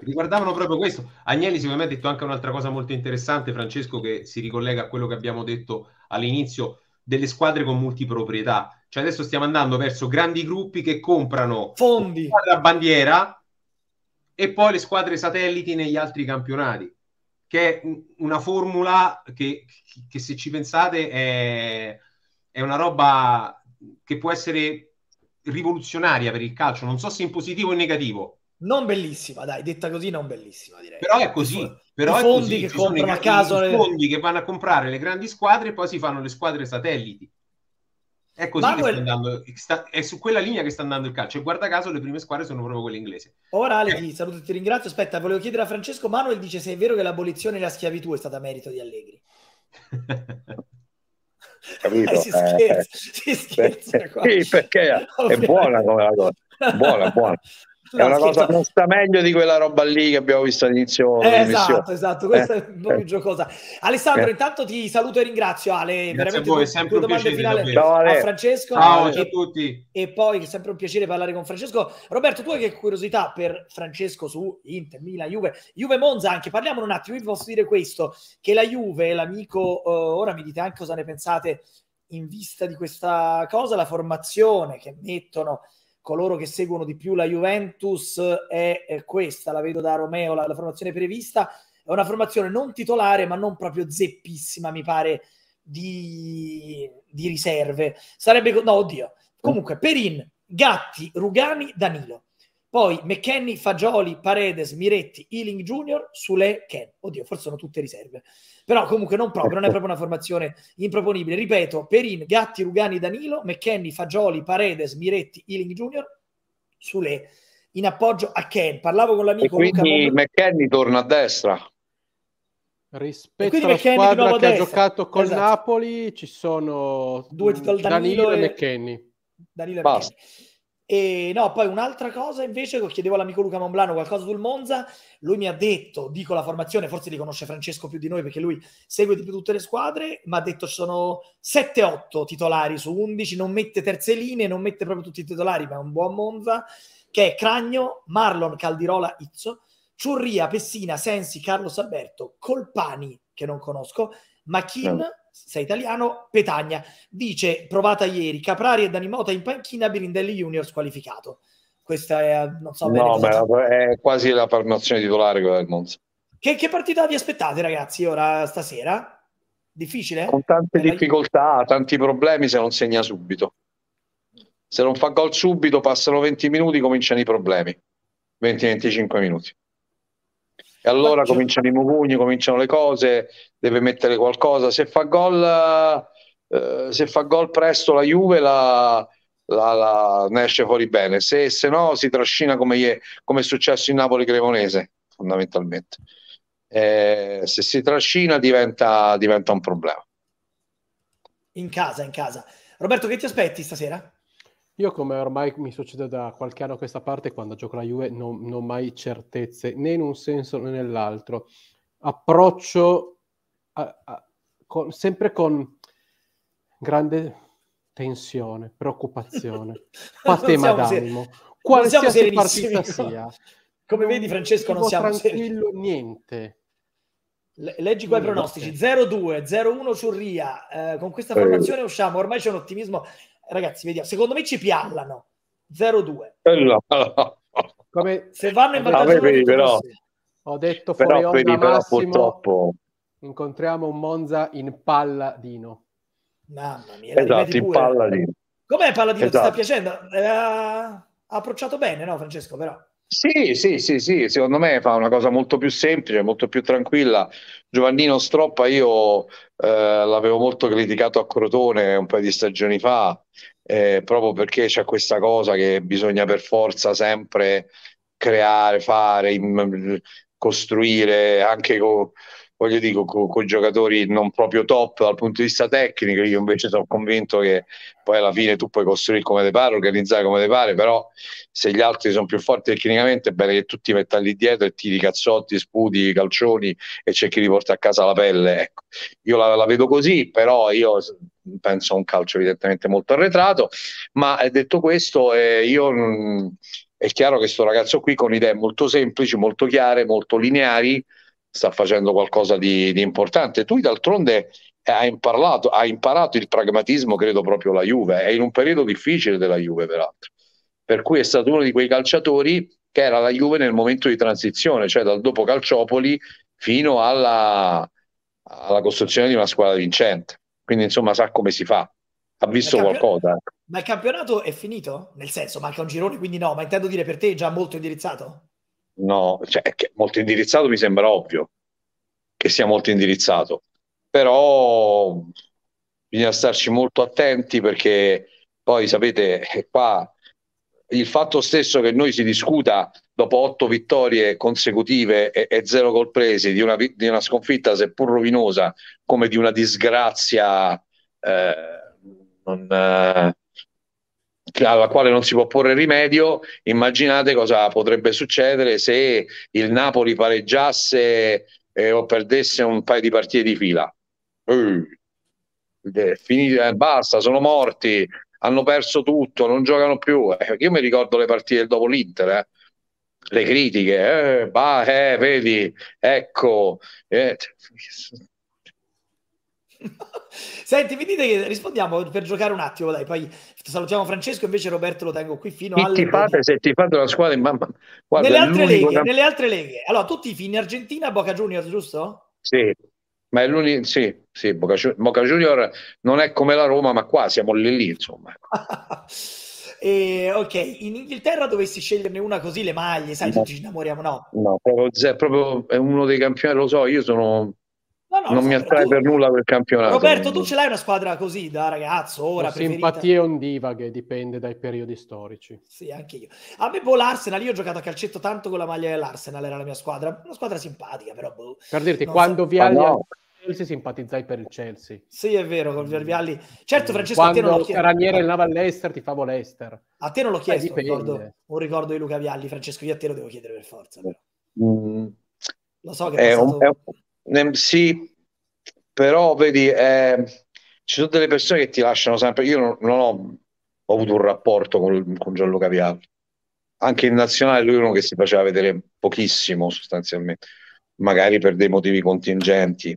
Riguardavano proprio questo. Agnelli secondo me ha detto anche un'altra cosa molto interessante, Francesco, che si ricollega a quello che abbiamo detto all'inizio delle squadre con multiproprietà cioè adesso stiamo andando verso grandi gruppi che comprano fondi la bandiera e poi le squadre satelliti negli altri campionati, che è una formula che, che se ci pensate è, è una roba che può essere rivoluzionaria per il calcio, non so se in positivo o in negativo, non bellissima, dai, detta così non bellissima, direi. Però è così. I fondi è così. che comprano a caso. I fondi le... che vanno a comprare le grandi squadre e poi si fanno le squadre satelliti. È così Manuel... andando, è su quella linea che sta andando il calcio. E guarda caso, le prime squadre sono proprio quelle inglesi. Ora, Ale, eh. ti saluto e ti ringrazio. Aspetta, volevo chiedere a Francesco. Manuel dice se è vero che l'abolizione della schiavitù è stata merito di Allegri. Capito? Eh, si eh, scherza, eh. si scherza sì, perché è buona come la cosa. Buona, buona è una cosa non sta meglio di quella roba lì che abbiamo visto all'inizio eh, esatto esatto questa eh, è un po' più eh. giocosa Alessandro eh. intanto ti saluto e ringrazio Ale grazie veramente a voi, sempre un piacere finale ciao, a Francesco ciao, e, ciao a tutti e poi è sempre un piacere parlare con Francesco Roberto tu hai che curiosità per Francesco su Inter, Milan, Juve Juve Monza anche parliamo un attimo io vi posso dire questo che la Juve l'amico eh, ora mi dite anche cosa ne pensate in vista di questa cosa la formazione che mettono coloro che seguono di più la Juventus è, è questa, la vedo da Romeo, la, la, formazione prevista, è una formazione non titolare ma non proprio zeppissima mi pare di, di riserve. Sarebbe, no oddio, comunque Perin, Gatti, Rugani, Danilo. Poi McKenny, Fagioli, Paredes, Miretti, Ealing Junior, Sule, Ken. Oddio, forse sono tutte riserve. Però comunque non proprio, non è ecco. proprio una formazione improponibile. Ripeto, Perin, Gatti, Rugani, Danilo, McKenny, Fagioli, Paredes, Miretti, Ealing Junior, Sule, in appoggio a Ken. Parlavo con l'amico e quindi Luca. McKenny torna a destra. Rispetto alla McKinney squadra che ha giocato con esatto. Napoli ci sono due titoli Danilo, Danilo e, e McKenny. Danilo e Basta. McKinney. E no, poi un'altra cosa invece che chiedevo all'amico Luca Monblano qualcosa sul Monza, lui mi ha detto, dico la formazione, forse li conosce Francesco più di noi perché lui segue di più tutte le squadre, ma ha detto ci sono 7-8 titolari su 11, non mette terze linee, non mette proprio tutti i titolari, ma è un buon Monza, che è Cragno, Marlon, Caldirola, Izzo, Ciurria, Pessina, Sensi, Carlo Saberto, Colpani, che non conosco, Machin, no sei italiano, Petagna, dice provata ieri, Caprari e Danimota in panchina, Birindelli Junior squalificato. Questa è, non so no, bene... Beh, è quasi la formazione titolare quella del Monza. Che, che, partita vi aspettate ragazzi ora stasera? Difficile? Con tante eh, difficoltà, tanti problemi se non segna subito. Se non fa gol subito, passano 20 minuti, cominciano i problemi. 20-25 minuti. E allora Faccio. cominciano i mugugni, cominciano le cose, deve mettere qualcosa. Se fa gol, eh, se fa gol presto la Juve la, la, la, ne esce fuori bene, se, se no si trascina come, è, come è successo in Napoli Cremonese, fondamentalmente. Eh, se si trascina diventa, diventa un problema. In casa, in casa. Roberto, che ti aspetti stasera? Io come ormai mi succede da qualche anno a questa parte, quando gioco la Juve non, non ho mai certezze, né in un senso né nell'altro. Approccio a, a, con, sempre con grande tensione, preoccupazione, patema d'animo, ser- qualsiasi partita sia. Come vedi Francesco non, siamo tranquillo seri. niente. Leggi quei pronostici 0-2, 0-1 su Ria. Eh, con questa eh. formazione usciamo. Ormai c'è un ottimismo ragazzi, vediamo. Secondo me ci piallano 0-2. Come... Se vanno in vantaggio, ho detto fuori però, onda però, Massimo, purtroppo... incontriamo un Monza in palladino. Mamma mia, esatto, in palladino. Com'è palladino? Esatto. Ti sta esatto. piacendo? Eh, ha approcciato bene, no, Francesco? Però. Sì, sì, sì, sì, secondo me fa una cosa molto più semplice, molto più tranquilla. Giovannino Stroppa, io eh, l'avevo molto criticato a Crotone un paio di stagioni fa, eh, proprio perché c'è questa cosa che bisogna per forza sempre creare, fare, costruire anche con voglio dire, con, con, giocatori non proprio top dal punto di vista tecnico. Io invece sono convinto che poi alla fine tu puoi costruire come ti pare, organizzare come ti pare, però se gli altri sono più forti tecnicamente è bene che tu ti metta lì dietro e tiri cazzotti, sputi, calcioni e c'è chi li porta a casa la pelle. Ecco. Io la, la vedo così, però io penso a un calcio evidentemente molto arretrato, ma eh, detto questo eh, io... Mh, mm, è chiaro che questo ragazzo qui con idee molto semplici, molto chiare, molto lineari, sta facendo qualcosa di, di importante. Tu d'altronde hai imparato, ha imparato il pragmatismo, credo proprio la Juve, è in un periodo difficile della Juve peraltro, per cui è stato uno di quei calciatori che era la Juve nel momento di transizione, cioè dal dopo Calciopoli fino alla, alla costruzione di una squadra vincente. Quindi insomma sa come si fa, ha visto ma qualcosa. Ma il campionato è finito? Nel senso, manca un girone, quindi no, ma intendo dire per te è già molto indirizzato? no, cioè, molto indirizzato mi sembra ovvio che sia molto indirizzato, però bisogna starci molto attenti perché poi sapete qua il fatto stesso che noi si discuta dopo otto vittorie consecutive e, e zero gol presi di una, di una, sconfitta seppur rovinosa come di una disgrazia eh, non, eh, alla quale non si può porre rimedio, immaginate cosa potrebbe succedere se il Napoli pareggiasse eh, o perdesse un paio di partite di fila. Uh, finita, basta, sono morti, hanno perso tutto, non giocano più. Eh, io mi ricordo le partite dopo l'Inter, eh. le critiche, eh, bah, vedi, ecco, Senti, mi dite che rispondiamo per giocare un attimo, dai, poi salutiamo Francesco, invece Roberto lo tengo qui fino al... Tifate, se tifate la squadra in mamma... Guarda, nelle, altre leghe, camp- nelle altre leghe, allora tutti i fini Argentina Boca Junior, giusto? Sì, ma è l'unico, sì, sì Boca, Boca Junior non è come la Roma, ma qua siamo lì lì, insomma. Eh, ok, in Inghilterra dovessi sceglierne una così le maglie, sai, no. tutti ci innamoriamo, no? No, proprio, proprio, è uno dei campioni, lo so, io sono No, non mi attrae per nulla quel campionato. Roberto, tu ce l'hai una squadra così da ragazzo? Ora no, preferita? Simpatie ondivaghe, dipende dai periodi storici. Sì, anche io. boh, l'Arsenal, io ho giocato a calcetto tanto con la maglia dell'Arsenal, era la mia squadra. Una squadra simpatica, però. Boh. Per dirti, non quando so... Vialli ah, Chelsea simpatizzai per il Chelsea. Sì, è vero, con il Vialli. Certo, Francesco, quando a te non lo chiedo. Ranieri allenava l'Ester, ti favo l'Ester. A te non l'ho chiesto, eh, ricordo, un ricordo di Luca Vialli. Francesco, io a te lo devo chiedere per forza. Però. Mm. Lo so che è, è stato... un, è un ehm, sì, però vedi, eh, ci sono delle persone che ti lasciano sempre. Io non, non ho, ho, avuto un rapporto con, con Gianluca Vialli, anche in nazionale lui è uno che si faceva vedere pochissimo sostanzialmente, magari per dei motivi contingenti.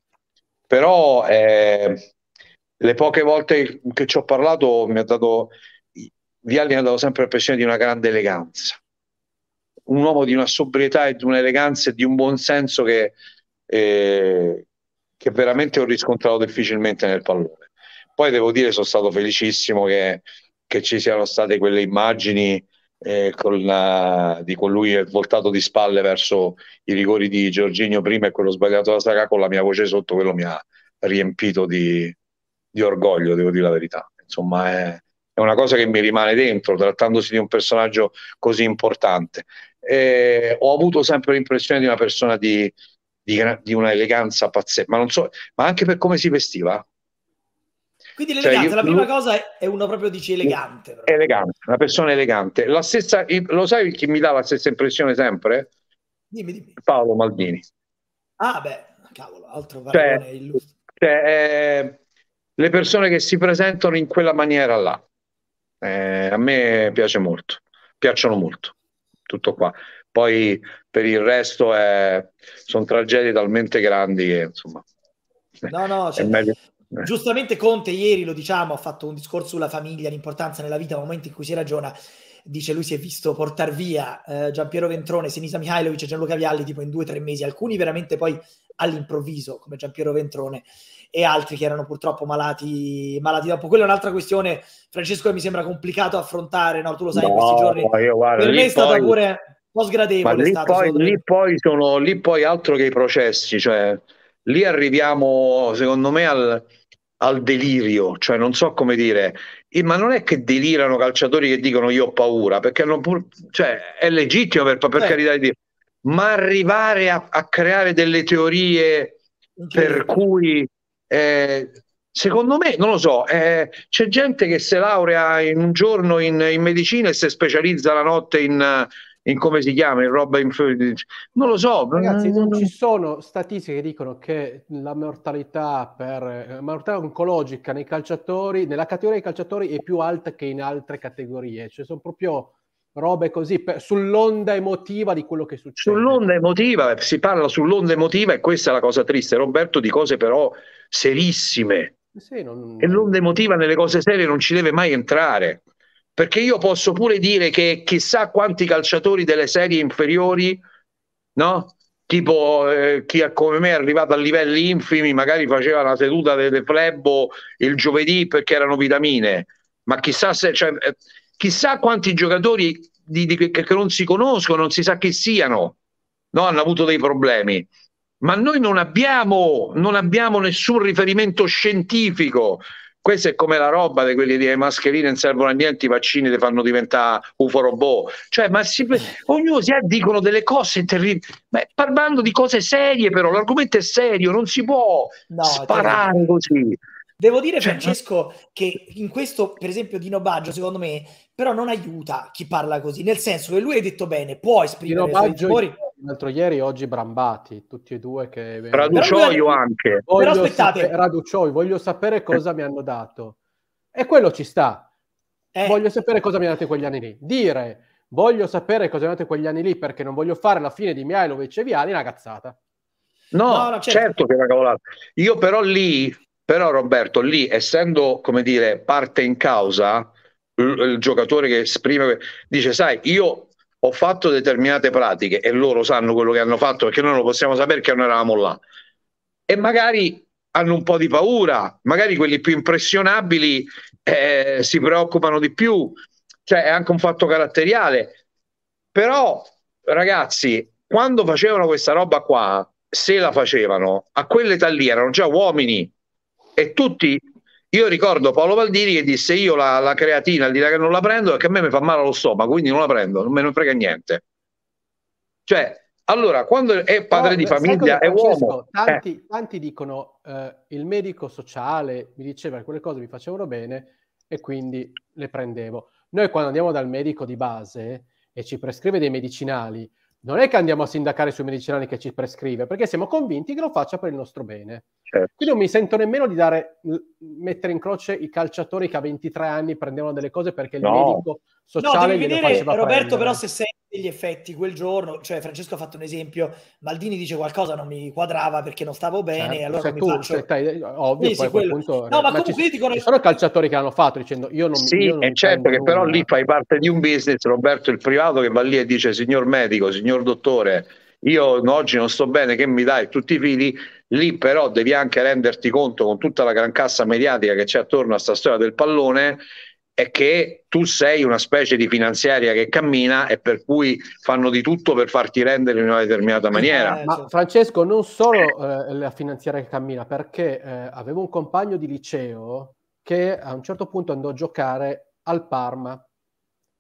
Però eh, le poche volte che ci ho parlato mi ha dato Vialli mi ha dato sempre l'impressione di una grande eleganza, un uomo di una sobrietà e di un'eleganza e di un buon senso che eh, che veramente ho riscontrato difficilmente nel pallone. Poi devo dire, sono stato felicissimo che, che ci siano state quelle immagini eh, con, la, di colui voltato di spalle verso i rigori di Giorginio prima e quello sbagliato da Saka con la mia voce sotto, quello mi ha riempito di, di orgoglio, devo dire la verità. Insomma, è, è una cosa che mi rimane dentro, trattandosi di un personaggio così importante. Eh, ho avuto sempre l'impressione di una persona di, di, di una eleganza pazzesca, ma, non so, ma anche per come si vestiva. Quindi cioè, l'eleganza, cioè, io, la prima cosa è uno proprio dici elegante. Però. Elegante, una persona elegante. La stessa, lo sai chi mi dà la stessa impressione sempre? Dimmi, dimmi. Paolo Maldini. Ah beh, cavolo, altro paragone cioè, illustre. Cioè, eh, le persone che si presentano in quella maniera là, eh, a me piace molto, piacciono molto, tutto qua. Poi per il resto è, sono tragedie talmente grandi che insomma... No, no, cioè, meglio... Eh. giustamente Conte ieri, lo diciamo, ha fatto un discorso sulla famiglia, l'importanza nella vita, momenti in cui si ragiona dice lui si è visto portare via eh, Giampiero Ventrone, Senisa Mihailovic e Gianluca Vialli tipo in due o tre mesi, alcuni veramente poi all'improvviso come Giampiero Ventrone e altri che erano purtroppo malati, malati dopo. Quella è un'altra questione, Francesco, che mi sembra complicato affrontare, no? tu lo sai no, in questi giorni. Io, guarda, per me è stata poi... pure po' sgradevole. Ma lì, stato, poi, lì, poi sono, lì poi altro che i processi, cioè lì arriviamo secondo me al, al delirio, cioè non so come dire, ma non è che delirano calciatori che dicono io ho paura, perché pur, cioè, è legittimo per, per carità di Dio, ma arrivare a, a creare delle teorie okay. per certo. cui... Eh, secondo me, non lo so, eh, c'è gente che si laurea in un giorno in, in medicina e si specializza la notte in, in come si chiama, in roba in non lo so. Ragazzi, non ci sono statistiche che dicono che la mortalità per la mortalità oncologica nei calciatori, nella categoria dei calciatori è più alta che in altre categorie, cioè sono proprio robe così per, sull'onda emotiva di quello che succede. Sull'onda emotiva, si parla sull'onda emotiva e questa è la cosa triste, Roberto, di cose però serissime. Sì, non... E l'onda emotiva nelle cose serie non ci deve mai entrare. Perché io posso pure dire che chissà quanti calciatori delle serie inferiori, no? tipo eh, chi come me è arrivato a livelli infimi magari faceva la seduta del flebbo il giovedì perché erano vitamine ma chissà, se, cioè, eh, chissà quanti giocatori di, di, che, non si conoscono non si sa chi siano no? hanno avuto dei problemi ma noi non abbiamo, non abbiamo nessun riferimento scientifico questa è come la roba di quelli di le mascherine non servono a niente, i vaccini ti fanno diventare uforobò. Cioè, ma si, ognuno si eh, dicono delle cose terribili. Ma parlando di cose serie, però, l'argomento è serio, non si può no, sparare certo. così. Devo dire, cioè, Francesco, che in questo, per esempio, di Nobaggio, secondo me, però non aiuta chi parla così, nel senso che lui ha detto bene, può esprimere i suoi timori. L'altro ieri, oggi Brambati, tutti e due che... Raducioio anche. Voglio però aspettate. Sap- Raducioio, voglio sapere cosa mi hanno dato. E quello ci sta. Eh. Voglio sapere cosa mi hanno dato quegli anni lì. Dire voglio sapere cosa mi hanno dato quegli anni lì perché non voglio fare la fine di Mihailovic e Viali è una cazzata. No, no certo. certo che è una cavolata. Io però lì, però Roberto, lì essendo, come dire, parte in causa, il giocatore che esprime, dice sai io ho fatto determinate pratiche e loro sanno quello che hanno fatto perché noi lo possiamo sapere che non eravamo là e magari hanno un po' di paura, magari quelli più impressionabili eh, si preoccupano di più, cioè è anche un fatto caratteriale. Però ragazzi, quando facevano questa roba qua, se la facevano, a quell'età lì erano già uomini e tutti io ricordo Paolo Valdiri che disse io la, la creatina, al di là che non la prendo, perché a me mi fa male lo stomaco, quindi non la prendo, non me ne frega niente. Cioè, allora, quando è padre no, di famiglia, è uomo. Tanti, eh. tanti dicono eh, il medico sociale mi diceva che quelle cose mi facevano bene e quindi le prendevo. Noi quando andiamo dal medico di base e ci prescrive dei medicinali non è che andiamo a sindacare sui medicinali che ci prescrive, perché siamo convinti che lo faccia per il nostro bene. Certo. Quindi non mi sento nemmeno di dare, mettere in croce i calciatori che a 23 anni prendevano delle cose perché il no. medico sociale. No, devi vedere, Roberto, prendere. però, se senti gli effetti quel giorno, cioè Francesco ha fatto un esempio, Maldini dice qualcosa non mi quadrava perché non stavo bene, certo, allora se mi tu, faccio... Se stai, eh, ovvio, sì, poi sì, quel punto... No, ma, ma comunque ci, dicono... Ci sono calciatori che l'hanno fatto dicendo io non mi... Sì, io non è certo che però lì fai parte di un business, Roberto, il privato che va lì e dice signor medico, signor dottore, io no, oggi non sto bene, che mi dai tutti i fili? Lì però devi anche renderti conto con tutta la gran cassa mediatica che c'è attorno a questa storia del pallone è che tu sei una specie di finanziaria che cammina e per cui fanno di tutto per farti rendere in una determinata maniera. Eh, ma cioè, Francesco, non solo eh, la finanziaria che cammina, perché eh, avevo un compagno di liceo che a un certo punto andò a giocare al Parma.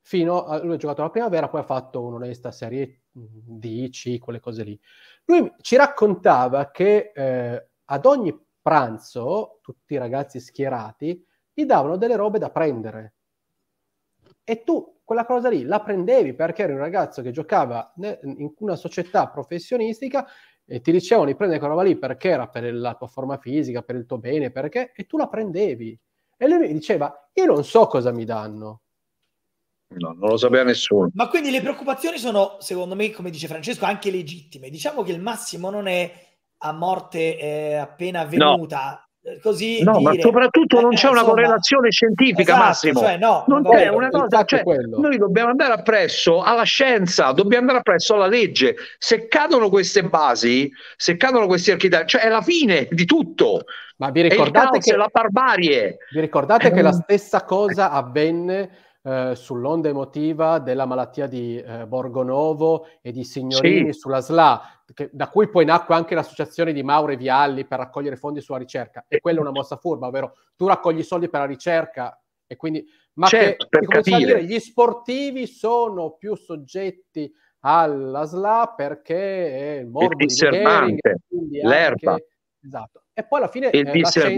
Fino a, lui ha giocato la primavera, poi ha fatto un'onesta serie mm, D, C, quelle cose lì. Lui ci raccontava che eh, ad ogni pranzo, tutti i ragazzi schierati, gli davano delle robe da prendere. E tu quella cosa lì la prendevi perché eri un ragazzo che giocava in una società professionistica e ti dicevano di prendere quella roba lì perché era per la tua forma fisica, per il tuo bene, perché, e tu la prendevi. E lui mi diceva, io non so cosa mi danno. No, non lo sapeva nessuno. Ma quindi le preoccupazioni sono, secondo me, come dice Francesco, anche legittime. Diciamo che il massimo non è a morte eh, appena avvenuta, eh, così no, dire. ma soprattutto non eh, c'è insomma, una correlazione scientifica, esatto, Massimo. Cioè, no, non c'è una cosa, cioè, noi dobbiamo andare appresso alla scienza, dobbiamo andare appresso alla legge. Se cadono queste basi, se cadono questi architetti, cioè è la fine di tutto. Ma vi ricordate che la barbarie? Vi ricordate eh, che la stessa cosa avvenne eh, sull'onda emotiva della malattia di eh, Borgonovo e di Signorini sì. sulla SLA, che, da cui poi nacque anche l'associazione di Mauro e Vialli per raccogliere fondi sulla ricerca. E quella è una mossa furba, ovvero tu raccogli soldi per la ricerca e quindi... Ma certo, che, per dire, gli sportivi sono più soggetti alla SLA perché è il morbo il di Gehring, l'erba. Anche, esatto. E poi alla fine il eh,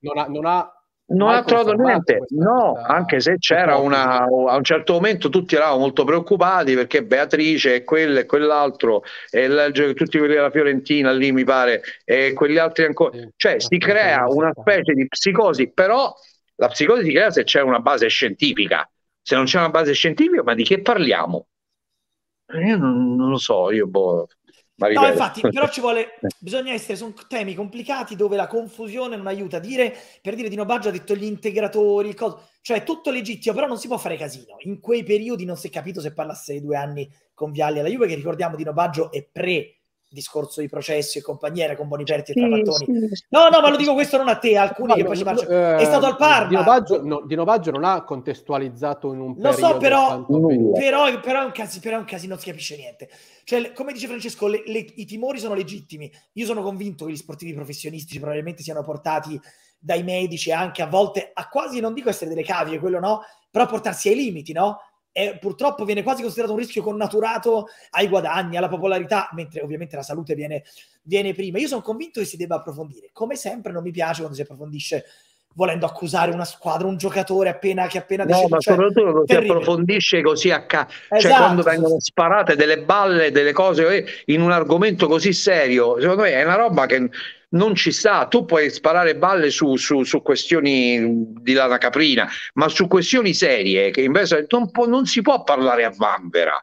non ha, non ha non ha trovato niente, no, questa... anche se c'era una, a un certo momento tutti eravamo molto preoccupati perché Beatrice e quello e quell'altro, e tutti quelli della Fiorentina lì mi pare, e quegli altri ancora, sì, cioè si crea una specie di psicosi, però la psicosi si crea se c'è una base scientifica, se non c'è una base scientifica ma di che parliamo? Eh, io non, non lo so, io boh, No, infatti, però ci vuole, eh. bisogna essere, sono temi complicati dove la confusione non aiuta. Dire, per dire, Dino Baggio ha detto gli integratori, cose, cioè tutto legittimo, però non si può fare casino. In quei periodi non si è capito se parlasse di due anni con Vialli alla Juve, che ricordiamo Dino Baggio è pre discorso di processo e compagnia era con Boniperti sì, e Trapattoni. Sì. No, no, ma lo dico questo non a te, alcuni no, che poi ci faccio. Eh, è stato al eh, Parma. Di Novaggio, no, di Novaggio, non ha contestualizzato in un Lo so, però, però, però, è un casi, però è un casino, non si capisce niente. Cioè, come dice Francesco, le, le, i timori sono legittimi. Io sono convinto che gli sportivi professionisti probabilmente siano portati dai medici anche a volte a quasi, non dico essere delle cavie, quello no, però a portarsi ai limiti, no? è, purtroppo viene quasi considerato un rischio connaturato ai guadagni, alla popolarità, mentre ovviamente la salute viene, viene prima. Io sono convinto che si debba approfondire. Come sempre non mi piace quando si approfondisce volendo accusare una squadra, un giocatore appena che appena decide. No, ma cioè, soprattutto lo si approfondisce così a ca- cioè, esatto. cioè quando vengono sparate delle balle, delle cose eh, in un argomento così serio. Secondo me è una roba che non ci sta. Tu puoi sparare balle su, su, su questioni di lana caprina, ma su questioni serie che invece non, può, non si può parlare a vanvera.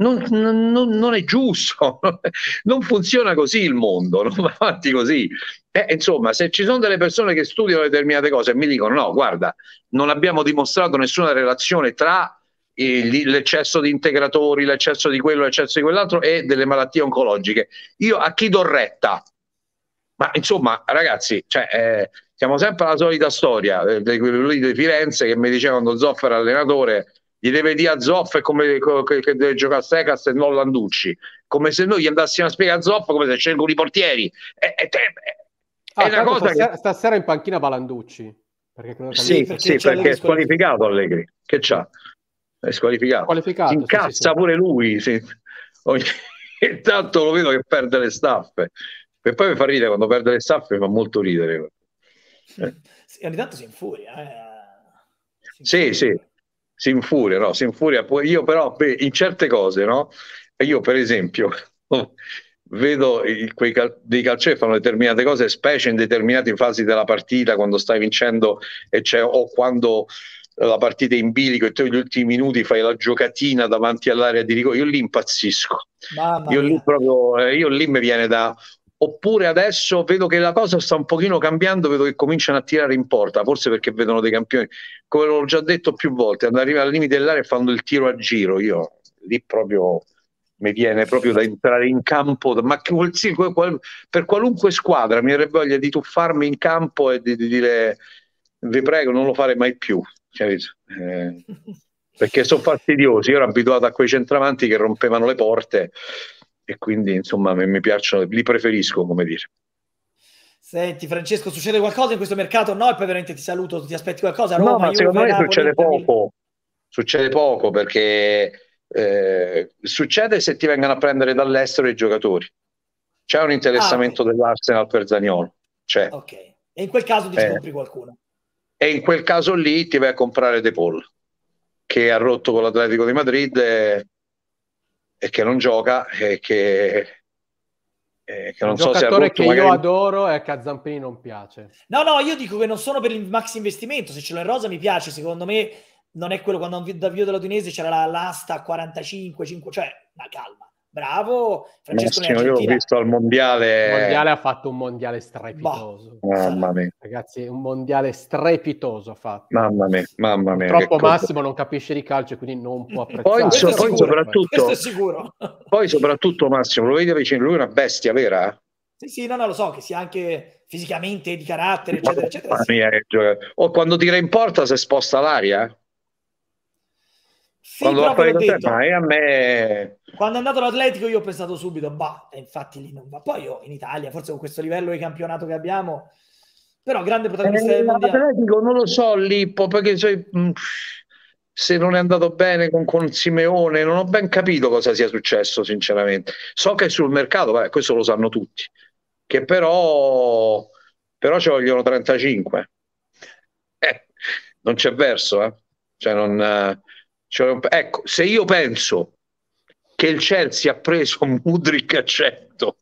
Non, non, non, è giusto, non funziona così il mondo, non va avanti così. Eh, insomma, se ci sono delle persone che studiano determinate cose e mi dicono no, guarda, non abbiamo dimostrato nessuna relazione tra eh, l'eccesso di integratori, l'eccesso di quello, l'eccesso di quell'altro e delle malattie oncologiche, io a chi do retta? Ma insomma, ragazzi, cioè, eh, siamo sempre alla solita storia. Eh, lui di Firenze che mi diceva quando Zoff era allenatore, gli deve dire a Zoff come, come, che deve giocare a Secas e non Landucci. Come se noi gli andassimo a spiegare a Zoff come se scelgono i portieri. È, è, è, è ah, cosa stasera, che... stasera in panchina va Landucci. Perché sì, perché, sì, perché è squalificato Allegri. Che c'ha? È squalificato. squalificato Incazza sì, sì, pure lui. Sì. Ogni... E lo vedo che perde le staffe. Per poi mi fa ridere quando perde le staffe, mi fa molto ridere. Eh. Sì, ogni tanto si infuria. Eh. Si infuria. sì, si infuria, no? Io però in certe cose, no? Io per esempio vedo il, quei cal- dei calcieri fanno determinate cose, specie in determinate fasi della partita, quando stai vincendo e c'è, o quando la partita è in bilico e tu negli ultimi minuti fai la giocatina davanti all'area di rigore, io lì impazzisco. Io lì, proprio, eh, io lì mi viene da oppure adesso vedo che la cosa sta un pochino cambiando, vedo che cominciano a tirare in porta, forse perché vedono dei campioni, come l'ho già detto più volte, arrivano al limite dell'area e fanno il tiro a giro, io lì proprio mi viene proprio da entrare in campo, ma per qualunque squadra mi avrebbe voglia di tuffarmi in campo e di, di dire vi prego non lo fare mai più, cioè, eh, perché sono fastidiosi, io ero abituato a quei centravanti che rompevano le porte e quindi insomma mi piacciono, li preferisco come dire. Senti Francesco, succede qualcosa in questo mercato? No, e poi veramente ti saluto, ti aspetti qualcosa? Roma, no, ma Juve, secondo me Napoli, succede poco, succede poco perché eh, succede se ti vengono a prendere dall'estero i giocatori. C'è un interessamento ah, okay. dell'Arsenal per Zagnolo. C'è. Ok, e in quel caso ti eh. compri qualcuno. E in quel caso lì ti vai a comprare De Paul, che ha rotto con l'Atletico di Madrid. E e che non gioca e che eh, che non so se è un che magari... io adoro e che a Zampini non piace. No, no, io dico che non sono per il max investimento. Se ce l'ho in rosa mi piace. Secondo me non è quello quando da Vio dell'Udinese c'era la, l'asta 45, 5, cioè una calma. Bravo, Francesco Massimo, io l'ho visto al mondiale. Il mondiale ha fatto un mondiale strepitoso. Boh. Mamma mia. Ragazzi, un mondiale strepitoso ha fatto. Mamma mia, mamma mia. Troppo Massimo cosa. non capisce di calcio, quindi non può apprezzare. Poi, so, poi sicuro, soprattutto, sicuro. poi soprattutto Massimo, lo vedi vicino, lui è una bestia vera? Sì, sì, no, no, lo so che sia anche fisicamente di carattere, eccetera, eccetera. Mamma mia, sì. O quando tira in porta si sposta l'aria. Sì, quando l'ho preso detto, mai a me... Quando è andato l'Atletico, io ho pensato subito, bah, infatti lì non va. Poi io in Italia, forse con questo livello di campionato che abbiamo, però grande protagonista eh, del mondiale. L'Atletico non lo so, Lippo, perché sei, mm, se non è andato bene con, con, Simeone, non ho ben capito cosa sia successo, sinceramente. So che sul mercato, beh, questo lo sanno tutti, che però, però ci vogliono 35. Eh, non c'è verso, eh. Cioè non eh, cioè, ecco, se io penso che il Chelsea ha preso Mudrick a 100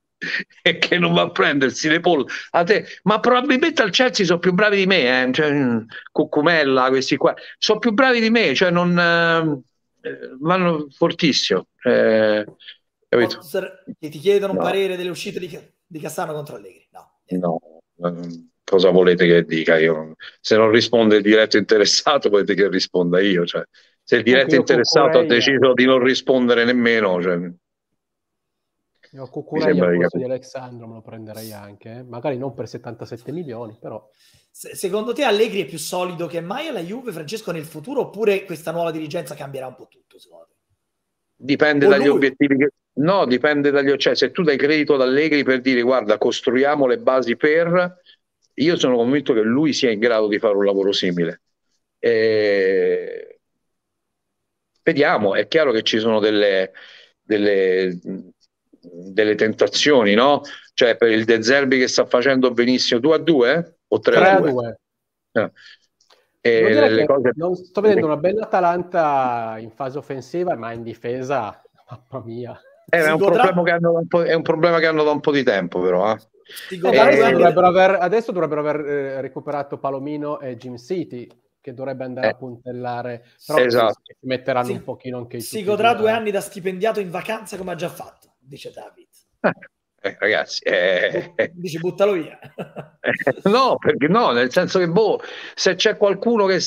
e che non va a prendersi le polle a te, ma probabilmente al Chelsea sono più bravi di me, eh? cioè, mm, Cucumella, questi qua, sono più bravi di me, cioè non eh, vanno fortissimo. Eh, capito? che ti chiedono no. un parere delle uscite di, di Cassano contro Allegri, no. no. Cosa volete che dica io? Se non risponde il diretto interessato, volete che risponda io. Cioè, se il diretto interessato ha deciso di non rispondere nemmeno. Cioè... Io a Cucurella al posto di Alexandro me lo prenderei anche, eh. magari non per 77 milioni, però... Se, secondo te Allegri è più solido che mai alla Juve, Francesco, nel futuro, oppure questa nuova dirigenza cambierà un po' tutto, secondo te? Dipende o dagli lui. obiettivi che... No, dipende dagli... Cioè, se tu dai credito ad Allegri per dire, guarda, costruiamo le basi per... Io sono convinto che lui sia in grado di fare un lavoro simile. E eh, Vediamo, è chiaro che ci sono delle, delle, delle tentazioni, no? Cioè per il De Zerbi che sta facendo benissimo 2 a 2 o 3, a 2. Eh. Ah. E cose... Non sto vedendo eh. una bella Atalanta in fase offensiva, ma in difesa, mamma mia. Eh, è, un è, un problema che hanno da un po' di tempo, però. Eh. Eh, dovrebbero aver, adesso dovrebbero aver eh, recuperato Palomino e Jim City che dovrebbe andare eh. a puntellare, però esatto. si metteranno sì. un pochino anche i Si godrà due anni da stipendiato in vacanza come ha già fatto, dice David. Eh, eh ragazzi, eh, eh... dice buttalo via. no, perché no, nel senso che boh, se c'è qualcuno che,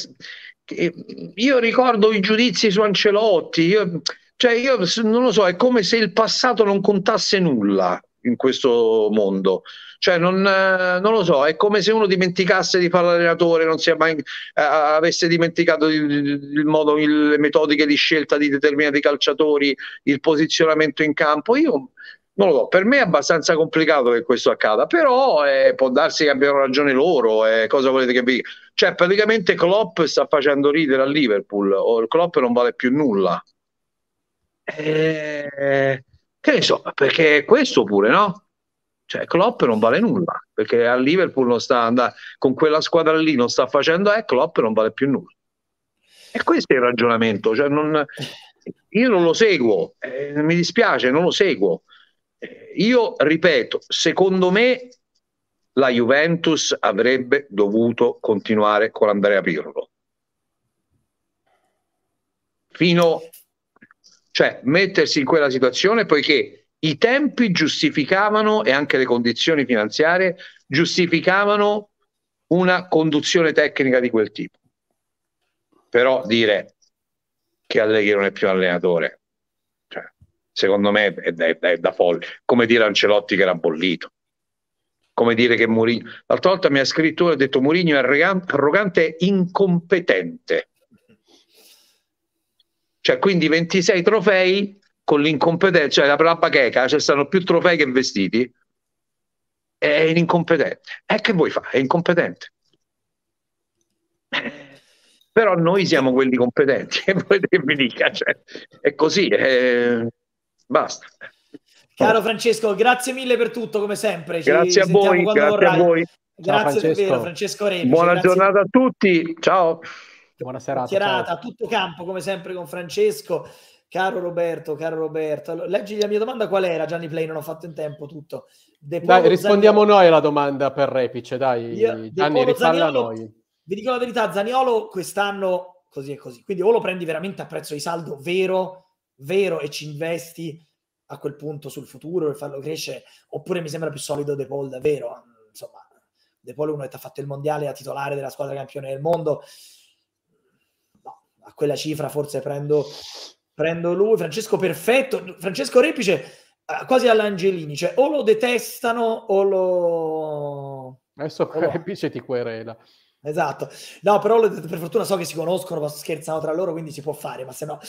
che eh, io ricordo i giudizi su Ancelotti, io, cioè io non lo so, è come se il passato non contasse nulla in questo mondo. Cioè, non, eh, non, lo so, è come se uno dimenticasse di fare l'allenatore, non sia mai, eh, avesse dimenticato il, il modo, il, le metodiche di scelta di determinati calciatori, il posizionamento in campo. Io non lo so, per me è abbastanza complicato che questo accada, però eh, può darsi che abbiano ragione loro, eh, cosa volete che vi dica? Cioè, praticamente Klopp sta facendo ridere a Liverpool, o il Klopp non vale più nulla. Eh, che ne so, perché questo pure, no? Cioè, Klopp non vale nulla, perché a Liverpool non sta andando, con quella squadra lì non sta facendo, eh, Klopp non vale più nulla. E questo è il ragionamento. Cioè non, io non lo seguo, eh, mi dispiace, non lo seguo. Eh, io ripeto, secondo me la Juventus avrebbe dovuto continuare con Andrea Pirlo. Fino, cioè, mettersi in quella situazione poiché i tempi giustificavano e anche le condizioni finanziarie giustificavano una conduzione tecnica di quel tipo. Però dire che Allegri non è più allenatore, cioè, secondo me è da, è da folle. Come dire Ancelotti che era bollito, come dire che Mourinho. L'altra volta mi ha scritto e ha detto Mourinho è arrogante e incompetente. Cioè, quindi 26 trofei con l'incompetenza, cioè la, la bacheca, ci cioè stanno più trofei che vestiti, è un incompetente. E eh, che vuoi fare? È incompetente. Però noi siamo quelli competenti, e poi che mi dica, cioè, è così, è... basta. Caro Francesco, grazie mille per tutto, come sempre. Ci grazie a voi, grazie vorrai. a voi. Grazie Ciao, Francesco. davvero, Francesco Rebici. Buona grazie. giornata a tutti, ciao. Buona serata. Buona serata, a tutto campo come sempre con Francesco. Caro Roberto, caro Roberto, leggi la mia domanda qual era Gianni Play, non ho fatto in tempo tutto. dai, rispondiamo Zaniolo... noi alla domanda per Repice, dai Io, Gianni, rispondiamo Zaniolo, noi. Vi dico la verità, Zaniolo quest'anno così e così, quindi o lo prendi veramente a prezzo di saldo vero, vero e ci investi a quel punto sul futuro e farlo crescere, oppure mi sembra più solido De Paul davvero, insomma, De Paul uno che ha fatto il mondiale a titolare della squadra campione del mondo, no, a quella cifra forse prendo Prendo lui, Francesco Perfetto, Francesco Repice eh, quasi all'Angelini, cioè o lo detestano o lo... Adesso o Repice lo... ti querela. Esatto, no, però per fortuna so che si conoscono, scherzano tra loro, quindi si può fare, ma se no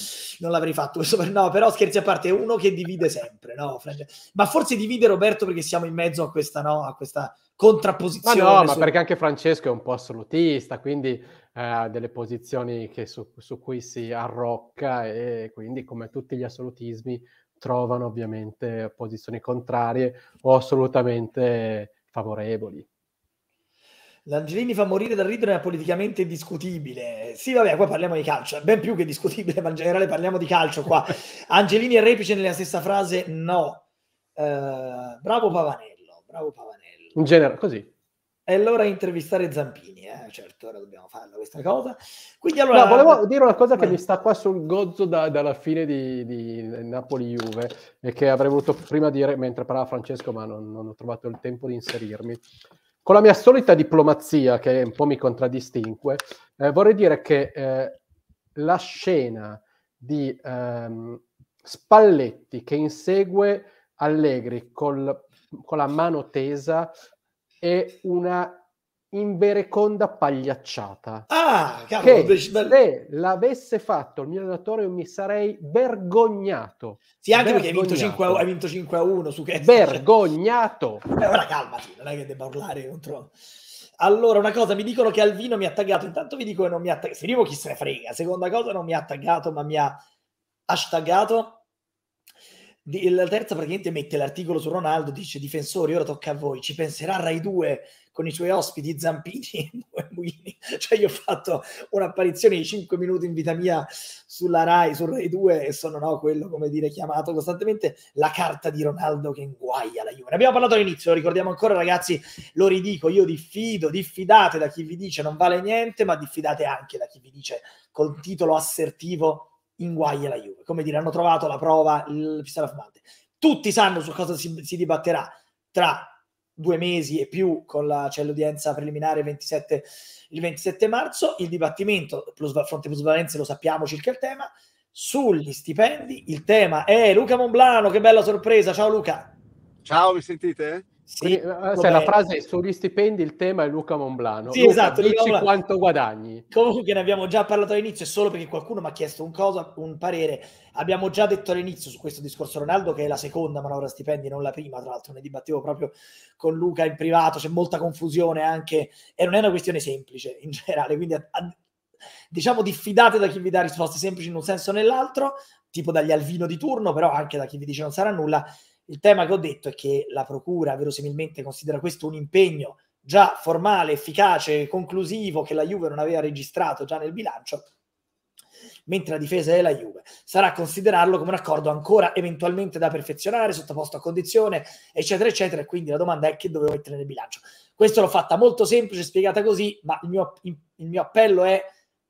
non l'avrei fatto. No, però scherzi a parte, è uno che divide sempre, no? Ma forse divide Roberto perché siamo in mezzo a questa, no? a questa contrapposizione. Ma no, su... ma perché anche Francesco è un po' assolutista, quindi eh, delle posizioni su, su, cui si arrocca e quindi come tutti gli assolutismi trovano ovviamente posizioni contrarie o assolutamente favorevoli. L'Angelini fa morire dal ridere, ma politicamente discutibile. Sì, vabbè, qua parliamo di calcio, ben più che discutibile, ma in generale parliamo di calcio qua. Angelini e Repice nella stessa frase, no. Uh, bravo Pavanello, bravo Pavanello. In genere, così, è l'ora di intervistare Zampini, eh? certo, ora dobbiamo farla questa cosa. Quindi allora... No, volevo eh, dire una cosa che Vai. mi sta qua sul gozzo da, dalla fine di, di Napoli-Juve e che avrei voluto prima dire mentre parlava Francesco, ma non, non ho trovato il tempo di inserirmi. Con la mia solita diplomazia, che un po' mi contraddistingue, eh, vorrei dire che eh, la scena di ehm, Spalletti che insegue Allegri col, con la mano tesa è una invereconda pagliacciata. Ah, cavolo, se l'avesse fatto il mio allenatore mi sarei vergognato. Sì, anche vergognato. perché hai vinto, 5 a, 1 su che... Certo. Vergognato! Cioè... ora calmati, non è che debba urlare contro... Allora, una cosa, mi dicono che Alvino mi ha taggato, intanto vi dico che non mi ha taggato, primo chi se ne frega, seconda cosa non mi ha taggato ma mi ha hashtaggato la terza praticamente mette l'articolo su Ronaldo, dice difensori, ora tocca a voi, ci penserà Rai 2 con i suoi ospiti Zampini e Muini. Cioè io ho fatto un'apparizione di 5 minuti in vita mia sulla Rai, su Rai 2 e sono no, quello, come dire, chiamato costantemente la carta di Ronaldo che inguaia la Juve. Ne abbiamo parlato all'inizio, lo ricordiamo ancora ragazzi, lo ridico, io diffido, diffidate da chi vi dice non vale niente, ma diffidate anche da chi vi dice col titolo assertivo inguaglia la Juve. Come dire, hanno trovato la prova, il pistola fumante. Tutti sanno su cosa si, si dibatterà tra due mesi e più con la, c'è l'udienza preliminare 27, il 27 marzo, il dibattimento plus, fronte plusvalenze lo sappiamo circa il tema, sugli stipendi il tema è Luca Monblano, che bella sorpresa, ciao Luca. Ciao, mi sentite? Sì, cioè, la frase è sugli stipendi il tema è Luca Monblano. Sì, Luca, esatto. Dici Monblano. quanto guadagni. Comunque ne abbiamo già parlato all'inizio, solo perché qualcuno mi ha chiesto un, cosa, un parere. Abbiamo già detto all'inizio su questo discorso Ronaldo che è la seconda manovra stipendi, non la prima, tra l'altro ne dibattevo proprio con Luca in privato, c'è molta confusione anche e non è una questione semplice in generale, quindi a, a, diciamo diffidate da chi vi dà risposte semplici in un senso o nell'altro, tipo dagli Alvino di turno, però anche da chi vi dice non sarà nulla il tema che ho detto è che la Procura verosimilmente considera questo un impegno già formale, efficace, conclusivo che la Juve non aveva registrato già nel bilancio, mentre la difesa della Juve sarà considerarlo come un accordo ancora eventualmente da perfezionare, sottoposto a condizione, eccetera, eccetera. E quindi la domanda è che dovevo mettere nel bilancio. Questo l'ho fatta molto semplice, spiegata così, ma il mio, il mio appello è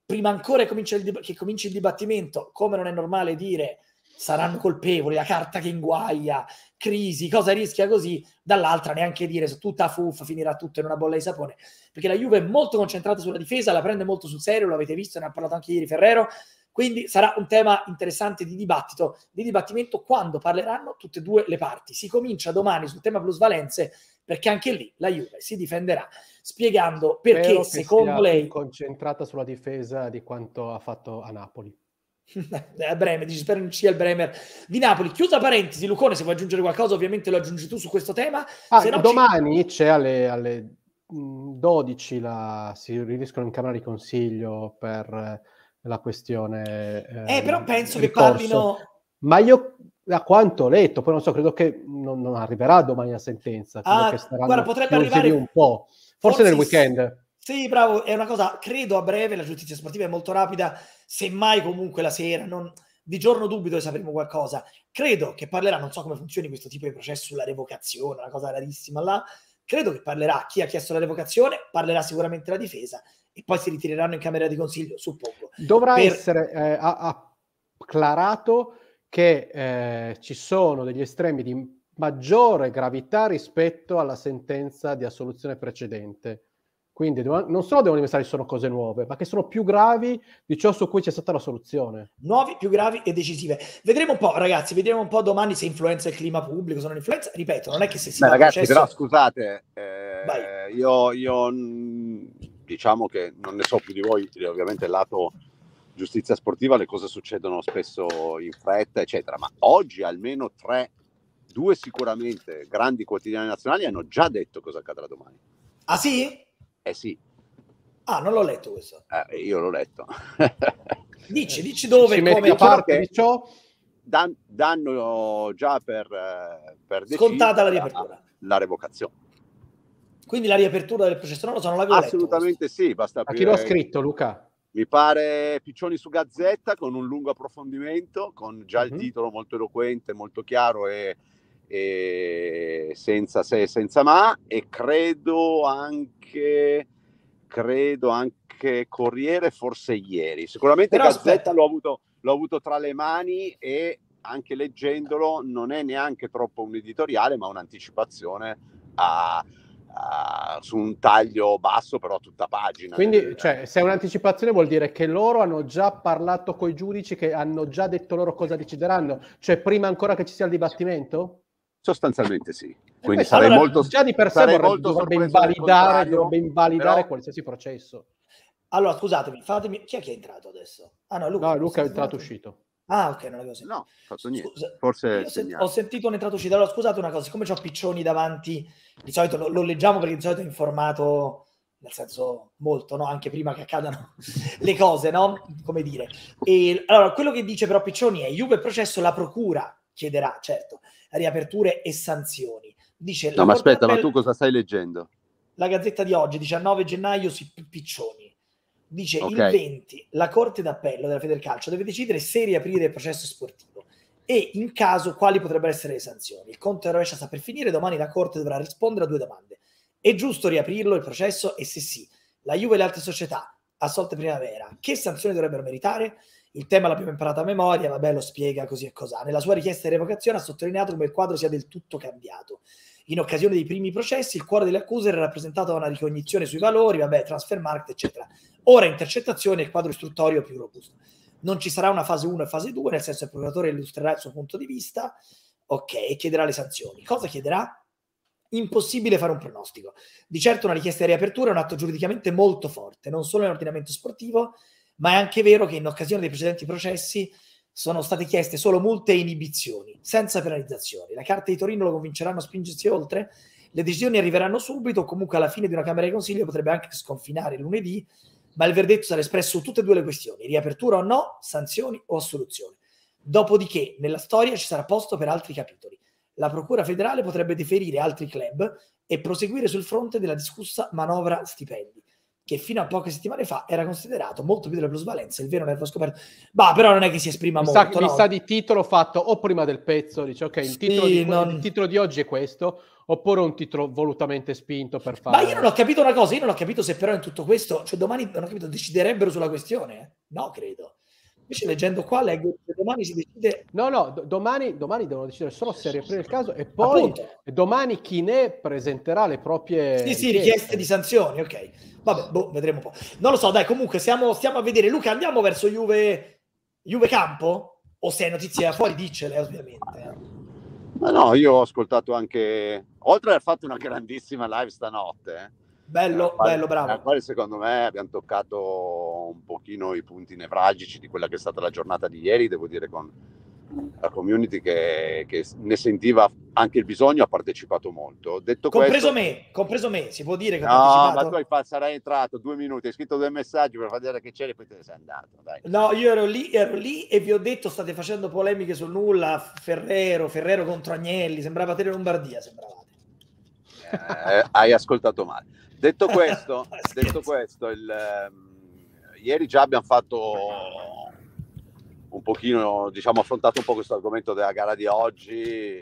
prima ancora che cominci il dibattimento, come non è normale dire saranno colpevoli, la carta che inguaia, crisi, cosa rischia così, dall'altra neanche dire su tutta fuffa finirà tutto in una bolla di sapone, perché la Juve è molto concentrata sulla difesa, la prende molto sul serio, lo avete visto, ne ha parlato anche ieri Ferrero, quindi sarà un tema interessante di dibattito, di dibattimento quando parleranno tutte e due le parti. Si comincia domani sul tema plusvalenze perché anche lì la Juve si difenderà spiegando perché secondo lei... Più concentrata sulla difesa di quanto ha fatto a Napoli. Eh, a Bremer, dici spero non ci sia il Bremer di Napoli. Chiusa parentesi, Lucone, se vuoi aggiungere qualcosa ovviamente lo aggiungi tu su questo tema. Ah, no domani ci... c'è alle, alle 12 mm, la, si riuniscono in Camera di Consiglio per eh, la questione... Eh, eh però penso che parlino... Ma io da quanto ho letto, poi non so, credo che non, non arriverà domani la sentenza. Credo ah, che guarda, potrebbe arrivare un po', forse, forse nel weekend. Sì, bravo, è una cosa, credo a breve, la giustizia sportiva è molto rapida, semmai comunque la sera, non, di giorno dubito che sapremo qualcosa. Credo che parlerà, non so come funzioni questo tipo di processo sulla revocazione, una cosa rarissima là, credo che parlerà chi ha chiesto la revocazione, parlerà sicuramente la difesa e poi si ritireranno in Camera di Consiglio, suppongo. Dovrà per... essere eh, acclarato che eh, ci sono degli estremi di maggiore gravità rispetto alla sentenza di assoluzione precedente quindi non solo devono pensare che sono cose nuove, ma che sono più gravi di ciò su cui c'è stata la soluzione. Nuovi, più gravi e decisive. Vedremo un po', ragazzi, vedremo un po' domani se influenza il clima pubblico, se non influenza. Ripeto, non è che se si... Beh, ragazzi, processo... però scusate, eh, io, io diciamo che non ne so più di voi, ovviamente il lato giustizia sportiva le cose succedono spesso in fretta, eccetera, ma oggi almeno tre, due sicuramente grandi quotidiani nazionali hanno già detto cosa accadrà domani. Ah sì? Eh sì. Ah, non l'ho letto questo. Eh, io l'ho letto. dici, dici dove, e come parte di ciò? Dan- danno già per, eh, per scontata la riapertura. La, la, revocazione. Quindi la riapertura del processo non lo so, non l'avevo Assolutamente sì, basta aprire... A chi l'ho scritto, Luca? Mi pare Piccioni su Gazzetta con un lungo approfondimento, con già il mm-hmm. titolo molto eloquente, molto chiaro e eh, senza se e senza ma e credo anche, credo anche Corriere forse ieri. Sicuramente Però Gazzetta l'ho avuto, l'ho avuto tra le mani e anche leggendolo non è neanche troppo un editoriale ma un'anticipazione a, Uh, su un taglio basso, però tutta pagina. Quindi, nel... Eh, cioè, se è un'anticipazione, vuol dire che loro hanno già parlato con i giudici, che hanno già detto loro cosa decideranno, cioè prima ancora che ci sia il dibattimento? Sostanzialmente sì. Quindi sarei allora, molto, già di per sé vorrebbe, molto dovrebbe invalidare, dovrebbe invalidare però... qualsiasi processo. Allora, scusatemi, fatemi... Chi è che è entrato adesso? Ah no, Luca. No, Luca è entrato, uscito. Ah, ok, non l'avevo sentito. No, fatto niente. Scusa, Forse sen- ho sentito un'entrata uscita. Allora, scusate una cosa, siccome ho Piccioni davanti, di solito lo, lo, leggiamo perché di solito è informato, nel senso molto, no? Anche prima che accadano le cose, no? Come dire. E, allora, quello che dice però Piccioni è Juve processo, la procura chiederà, certo, riaperture e sanzioni. Dice, no, ma aspetta, appell- ma tu cosa stai leggendo? La Gazzetta di oggi, 19 gennaio, si piccioni. Dice okay. il 20, la Corte d'Appello della Federcalcio deve decidere se riaprire il processo sportivo e in caso quali potrebbero essere le sanzioni. Il conto della rovescia sta per finire, domani la Corte dovrà rispondere a due domande. È giusto riaprirlo il processo e se sì, la Juve e le altre società assolte primavera, che sanzioni dovrebbero meritare? Il tema l'abbiamo imparato a memoria, vabbè, lo spiega così e cos'ha. Nella sua richiesta di revocazione ha sottolineato come il quadro sia del tutto cambiato. In occasione dei primi processi, il cuore delle accuse era rappresentato da una ricognizione sui valori, vabbè, transfer market, eccetera. Ora intercettazione e il quadro istruttorio più robusto. Non ci sarà una fase 1 e fase 2, nel senso che il procuratore illustrerà il suo punto di vista, ok, e chiederà le sanzioni. Cosa chiederà? impossibile fare un pronostico. Di certo una richiesta di riapertura è un atto giuridicamente molto forte, non solo in ordinamento sportivo, ma è anche vero che in occasione dei precedenti processi sono state chieste solo multe e inibizioni, senza penalizzazioni. La Carta di Torino lo convinceranno a spingersi oltre? Le decisioni arriveranno subito o comunque alla fine di una Camera di Consiglio potrebbe anche sconfinare lunedì, ma il verdetto sarà espresso su tutte e due le questioni, riapertura o no, sanzioni o assoluzione. Dopodiché, nella storia ci sarà posto per altri capitoli. La Procura federale potrebbe deferire altri club e proseguire sul fronte della discussa manovra stipendi che fino a poche settimane fa era considerato molto più della plusvalenza il vero nervo scoperto. Ma però non è che si esprima mi molto. Sa, no? Mi sa di titolo fatto o prima del pezzo, dice ok, il, sì, titolo di, non... il titolo di oggi è questo, oppure un titolo volutamente spinto per fare. Ma io non ho capito una cosa, io non ho capito se però in tutto questo, cioè domani non ho capito, deciderebbero sulla questione? No, credo. Invece leggendo qua leggo che domani si decide... No, no, do- domani, domani, devono decidere solo se riaprire il caso e poi Appunto. domani chi ne presenterà le proprie... Sì, richieste. sì, richieste di sanzioni, ok. Vabbè, boh, vedremo un po'. Non lo so, dai, comunque stiamo, stiamo a vedere. Luca, andiamo verso Juve, Juve Campo? O se hai notizie da fuori, diccele, ovviamente. Ma no, io ho ascoltato anche... Oltre a aver fatto una grandissima live stanotte... Eh Bello, quale, bello, bravo. Quale, secondo me abbiamo toccato un pochino i punti nevralgici di quella che è stata la giornata di ieri, devo dire con la community che, che ne sentiva anche il bisogno, ha partecipato molto. Detto compreso questo, me, compreso me, si può dire che no, ma tu hai, sarai entrato due minuti, hai scritto due messaggi per vedere che c'eri e poi te ne sei andato. Dai. No, io ero lì, ero lì e vi ho detto state facendo polemiche sul nulla, Ferrero, Ferrero contro Agnelli, sembrava Tele Lombardia, sembravate. Eh, hai ascoltato male. Detto questo, detto questo il, um, ieri già abbiamo fatto un pochino, diciamo, affrontato un po' questo argomento della gara di oggi.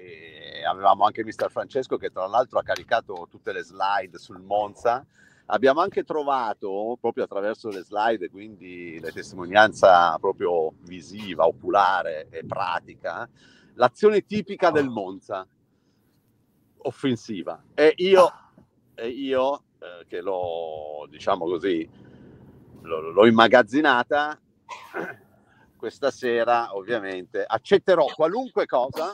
Avevamo anche mister Francesco che tra l'altro ha caricato tutte le slide sul Monza. Abbiamo anche trovato, proprio attraverso le slide, quindi la testimonianza proprio visiva, oculare e pratica, l'azione tipica del oh. Monza, offensiva. E io, ah. e io eh, che l'ho, diciamo così, l'ho, l'ho immagazzinata. Questa sera ovviamente accetterò qualunque cosa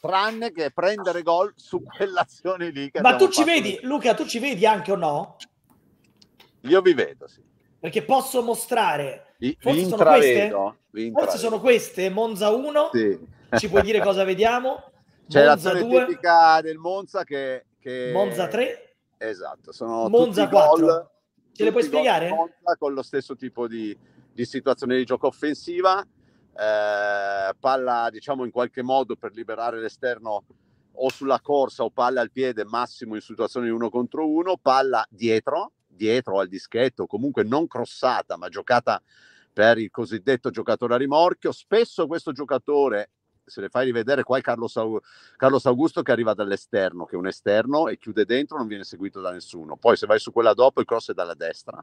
tranne che prendere gol su quell'azione lì. Ma tu ci vedi, lì. Luca, tu ci vedi anche o no? Io vi vedo, sì. Perché posso mostrare. Vi, Forse, vi sono queste? Vi Forse sono queste? Monza 1. Sì. Ci puoi dire cosa vediamo? C'è Monza l'azione 2. tipica del Monza che, che... Monza 3. Esatto, sono Monza 4. Gol, Ce le puoi spiegare? Monza con lo stesso tipo di, di situazione di gioco offensiva, eh, palla diciamo in qualche modo per liberare l'esterno o sulla corsa o palla al piede massimo in situazioni uno contro uno, palla dietro, dietro al dischetto, comunque non crossata ma giocata per il cosiddetto giocatore a rimorchio. Spesso questo giocatore se le fai rivedere qua è Carlos, Carlos, Augusto che arriva dall'esterno, che è un esterno e chiude dentro, non viene seguito da nessuno. Poi se vai su quella dopo il cross è dalla destra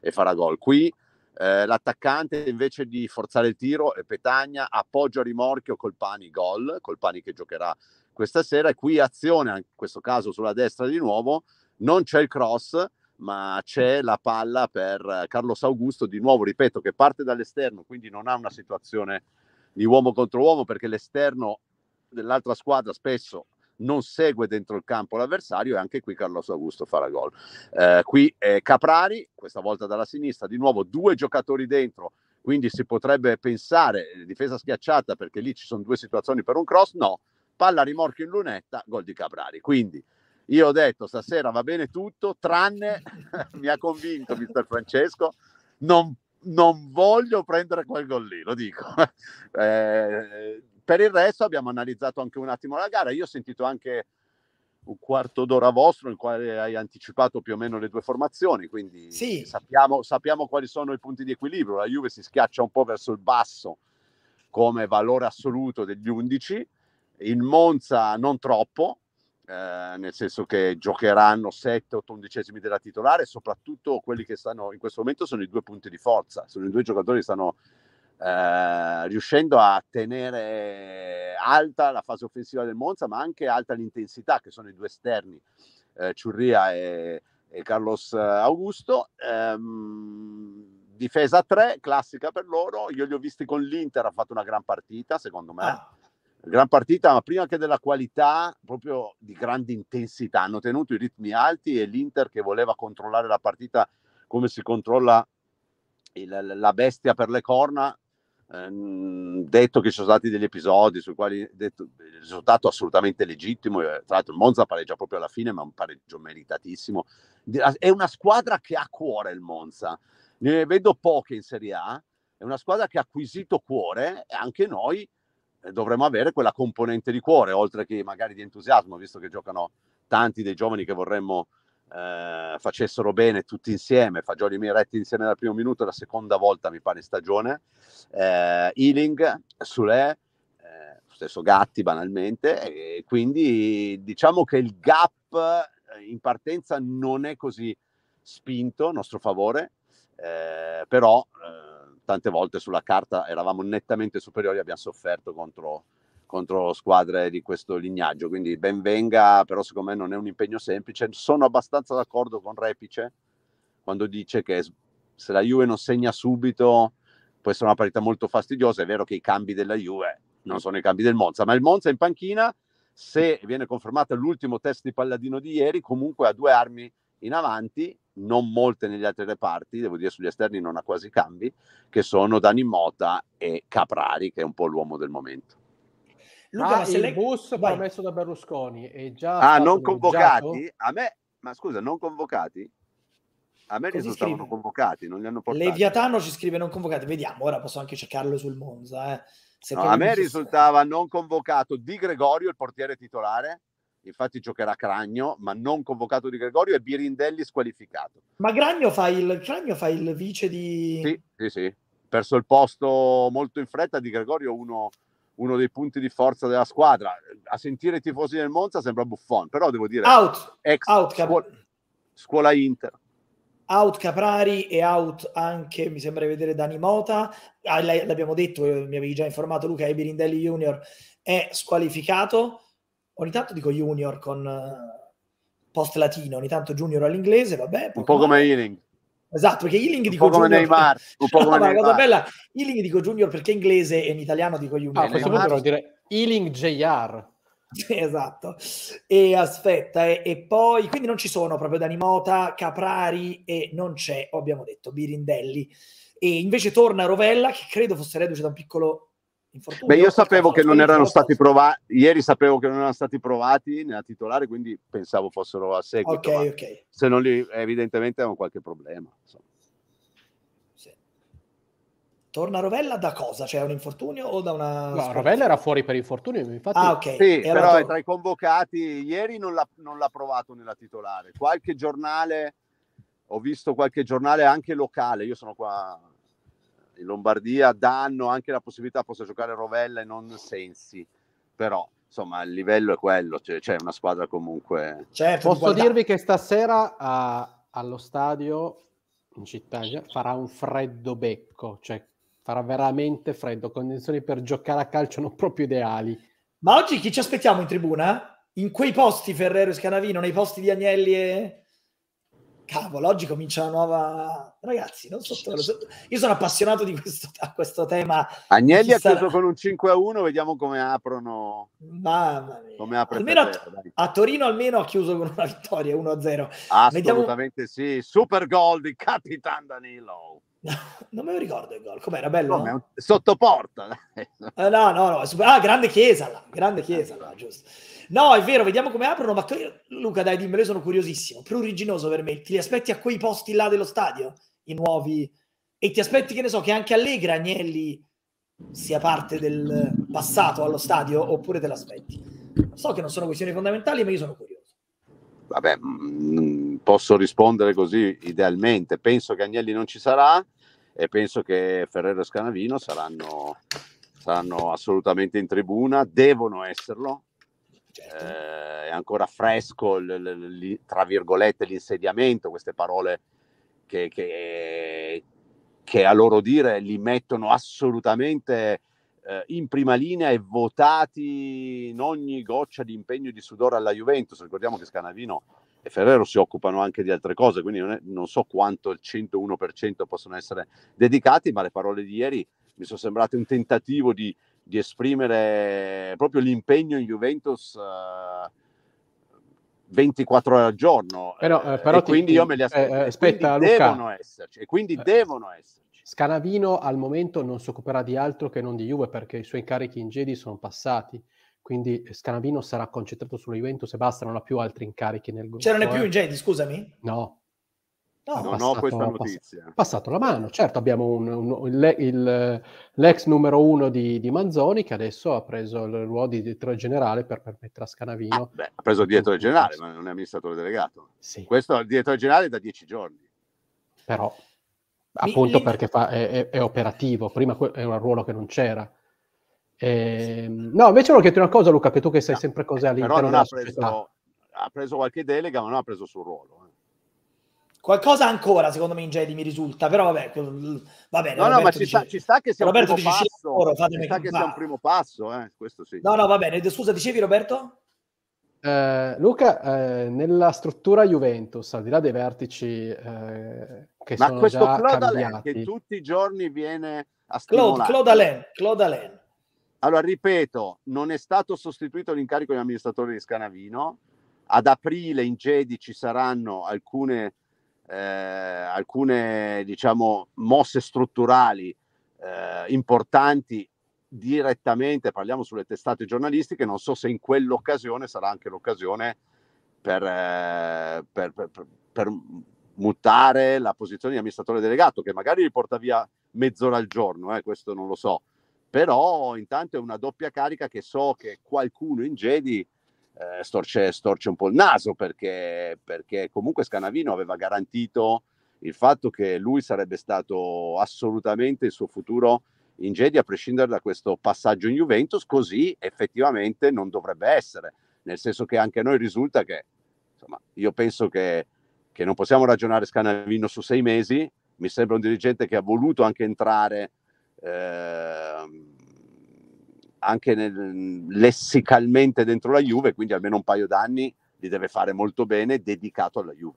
e farà gol. Qui eh, l'attaccante invece di forzare il tiro è Petagna, appoggio a rimorchio col Pani gol, col Pani che giocherà questa sera e qui azione, in questo caso sulla destra di nuovo, non c'è il cross ma c'è la palla per Carlos Augusto, di nuovo ripeto che parte dall'esterno, quindi non ha una situazione di uomo contro uomo perché l'esterno dell'altra squadra spesso non segue dentro il campo l'avversario e anche qui Carlos Augusto farà gol. Eh, qui è Caprari, questa volta dalla sinistra, di nuovo due giocatori dentro, quindi si potrebbe pensare eh, difesa schiacciata perché lì ci sono due situazioni per un cross, no, palla rimorchio in lunetta, gol di Caprari. Quindi io ho detto stasera va bene tutto, tranne mi ha convinto mister Francesco, non non voglio prendere quel gol lì, lo dico. Eh, per il resto abbiamo analizzato anche un attimo la gara, io ho sentito anche un quarto d'ora vostro in quale hai anticipato più o meno le due formazioni, quindi sì. sappiamo, sappiamo quali sono i punti di equilibrio, la Juve si schiaccia un po' verso il basso come valore assoluto degli 11, il Monza non troppo, eh, nel senso che giocheranno 7 8 undicesimi della titolare, soprattutto quelli che stanno in questo momento sono i due punti di forza, sono i due giocatori che stanno eh, riuscendo a tenere alta la fase offensiva del Monza, ma anche alta l'intensità, che sono i due esterni, eh, Ciurria e, e Carlos Augusto. Ehm, difesa 3, classica per loro, io li ho visti con l'Inter, ha fatto una gran partita, secondo me. Ah gran partita, ma prima che della qualità, proprio di grande intensità. Hanno tenuto i ritmi alti e l'Inter che voleva controllare la partita come si controlla il, la bestia per le corna. Ehm, detto che ci sono stati degli episodi sui quali detto, il risultato è assolutamente legittimo, tra l'altro il Monza pareggia proprio alla fine, ma un pareggio meritatissimo. È una squadra che ha cuore il Monza, ne vedo poche in Serie A, è una squadra che ha acquisito cuore e anche noi dovremmo avere quella componente di cuore, oltre che magari di entusiasmo, visto che giocano tanti dei giovani che vorremmo eh, facessero bene tutti insieme, Fagioli e Miretti insieme dal primo minuto, la seconda volta mi pare in stagione, eh, Ealing, Sule, eh, stesso Gatti banalmente, e quindi diciamo che il gap eh, in partenza non è così spinto a nostro favore, eh, però eh, tante volte sulla carta eravamo nettamente superiori e abbiamo sofferto contro, contro squadre di questo lignaggio. Quindi ben venga, però secondo me non è un impegno semplice. Sono abbastanza d'accordo con Repice quando dice che se la Juve non segna subito può essere una partita molto fastidiosa. È vero che i cambi della Juve non sono i cambi del Monza, ma il Monza in panchina, se viene confermato l'ultimo test di Palladino di ieri, comunque ha due armi in avanti non molte negli altri reparti, devo dire sugli esterni non ha quasi cambi, che sono Dani Mota e Caprari, che è un po' l'uomo del momento. Luca, ah, se il lei... bus Vai. promesso da Berlusconi è già Ah, non convocati? A me, ma scusa, non convocati? A me Così non scrive. convocati, non li hanno portati. Leviatano ci scrive non convocati, vediamo, ora posso anche cercarlo sul Monza, eh. no, a me risultava non convocato Di Gregorio, il portiere titolare, infatti giocherà Cragno, ma non convocato di Gregorio, e Birindelli squalificato. Ma Cragno fa il, Cragno fa il vice di... Sì, sì, sì, perso il posto molto in fretta di Gregorio, uno, uno dei punti di forza della squadra. A sentire i tifosi del Monza sembra buffon, però devo dire... Out, ex out scuola, scuola Inter out Caprari e out anche, mi sembra di vedere, Dani Mota. Ah, l'abbiamo detto, eh, mi avevi già informato Luca, e Birindelli Junior è squalificato ogni tanto dico junior con eh, post latino, ogni tanto junior all'inglese, vabbè. Un po' come Ealing. Esatto, perché Ealing dico un po Neymar, un po' come Neymar. Una cosa bella, Ealing dico junior perché inglese e in italiano dico junior. Ah, a questo punto devo dire Ealing JR. esatto. E aspetta, e, eh, e, poi quindi non ci sono proprio Danimota, Caprari e non c'è, abbiamo detto, Birindelli. E invece torna Rovella, che credo fosse reduce da un piccolo Beh, io sapevo che non erano stati provati, ieri sapevo che non erano stati provati nella titolare, quindi pensavo fossero a seguito. Ok, ok. Se non li, evidentemente hanno qualche problema. Sì. Torna Rovella da cosa? Cioè un infortunio o da una... No, Rovella era fuori per infortunio, infatti... Ah, ok. Sì, era però è tra i convocati, ieri non l'ha, non l'ha provato nella titolare. Qualche giornale, ho visto qualche giornale anche locale, io sono qua in Lombardia danno anche la possibilità possa giocare Rovella e non Sensi, però insomma il livello è quello, cioè, c'è una squadra comunque... Certo, Posso guarda... dirvi che stasera a, allo stadio in città farà un freddo becco, cioè farà veramente freddo, condizioni per giocare a calcio non proprio ideali. Ma oggi chi ci aspettiamo in tribuna? In quei posti Ferrero e Scanavino, nei posti di Agnelli e cavolo, oggi comincia una nuova... Ragazzi, non sottovaluto. Io sono appassionato di questo, questo tema. Agnelli ha sarà... chiuso con un 5 1, vediamo come aprono. Mamma mia. Come apre almeno a, a, Torino almeno ha chiuso con una vittoria 1 0. Assolutamente vediamo... sì. Super gol di Capitan Danilo. non me lo ricordo il gol, com'era bello? Come, no? Sottoporta. Eh, no, no, no. Ah, grande chiesa, là. grande chiesa, là, ecco. giusto. No, è vero, vediamo come aprono, ma Luca, dai, dimmelo, io sono curiosissimo. Pruriginoso per me, ti li aspetti a quei posti là dello stadio, i nuovi... E ti aspetti, che ne so, che anche Allegra, Agnelli sia parte del passato allo stadio oppure te l'aspetti? So che non sono questioni fondamentali, ma io sono curioso. Vabbè, mm, mm, posso rispondere così idealmente. Penso che Agnelli non ci sarà e penso che Ferrero e Scanavino saranno, saranno assolutamente in tribuna, devono esserlo Certo. Eh, è ancora fresco, l, l, l, tra virgolette, l'insediamento, queste parole che, che, che, a loro dire li mettono assolutamente eh, in prima linea e votati in ogni goccia di impegno e di sudore alla Juventus. Ricordiamo che Scanavino e Ferrero si occupano anche di altre cose, quindi non, è, non so quanto il 101% possono essere dedicati, ma le parole di ieri mi sono sembrate un tentativo di di esprimere proprio l'impegno in Juventus eh, 24 ore al giorno. Però, eh, eh però ti, quindi io me li aspetto. Eh, eh aspetta, Luca, devono esserci, e quindi eh, devono esserci. Scanavino al momento non si occuperà di altro che non di Juve perché i suoi incarichi in Jedi sono passati. Quindi Scanavino sarà concentrato sulla Juventus e basta, non ha più altri incarichi nel gruppo. C'erano non più in Jedi, scusami? No, No, non ho questa notizia. Passato, passato la mano, certo, abbiamo un, un, il, il, l'ex numero uno di, di, Manzoni che adesso ha preso il ruolo di direttore generale per permettere a Scanavino. Ah, beh, ha preso il direttore generale, ma non è amministratore delegato. Sì. Questo è il direttore generale da dieci giorni. Però, appunto Mi, perché fa, è, è, è, operativo, prima è un ruolo che non c'era. E, ehm, no, invece volevo chiedere una cosa, Luca, che tu che sai sempre cos'è eh, all'interno della preso, società. Ha preso qualche delega, ma non ha preso sul ruolo. Eh. Qualcosa ancora, secondo me, in Jedi mi risulta, però vabbè, va bene. No, Roberto no, ma ci, dice, sta, ci sta che sia Roberto un primo dice, passo. Oro, ci sta che sia un primo passo, eh, questo sì. No, no, va bene. Scusa, dicevi Roberto? Eh, Luca, eh, nella struttura Juventus, al di là dei vertici eh, che ma sono questo già Claude Alain che tutti i giorni viene a stimolare. Claude, Alain, Claude Alain. Allora, ripeto, non è stato sostituito l'incarico di amministratore di Scanavino. Ad aprile in Gedi ci saranno alcune eh, alcune diciamo, mosse strutturali eh, importanti direttamente, parliamo sulle testate giornalistiche, non so se in quell'occasione sarà anche l'occasione per, eh, per, per, per mutare la posizione di amministratore delegato, che magari li porta via mezz'ora al giorno, eh, questo non lo so, però intanto è una doppia carica che so che qualcuno in Jedi eh, storce, storce, un po' il naso perché, perché comunque Scanavino aveva garantito il fatto che lui sarebbe stato assolutamente il suo futuro in Jedi a prescindere da questo passaggio in Juventus, così effettivamente non dovrebbe essere, nel senso che anche a noi risulta che, insomma, io penso che, che non possiamo ragionare Scanavino su sei mesi, mi sembra un dirigente che ha voluto anche entrare eh, anche nel, lessicalmente dentro la Juve, quindi almeno un paio d'anni li deve fare molto bene, dedicato alla Juve.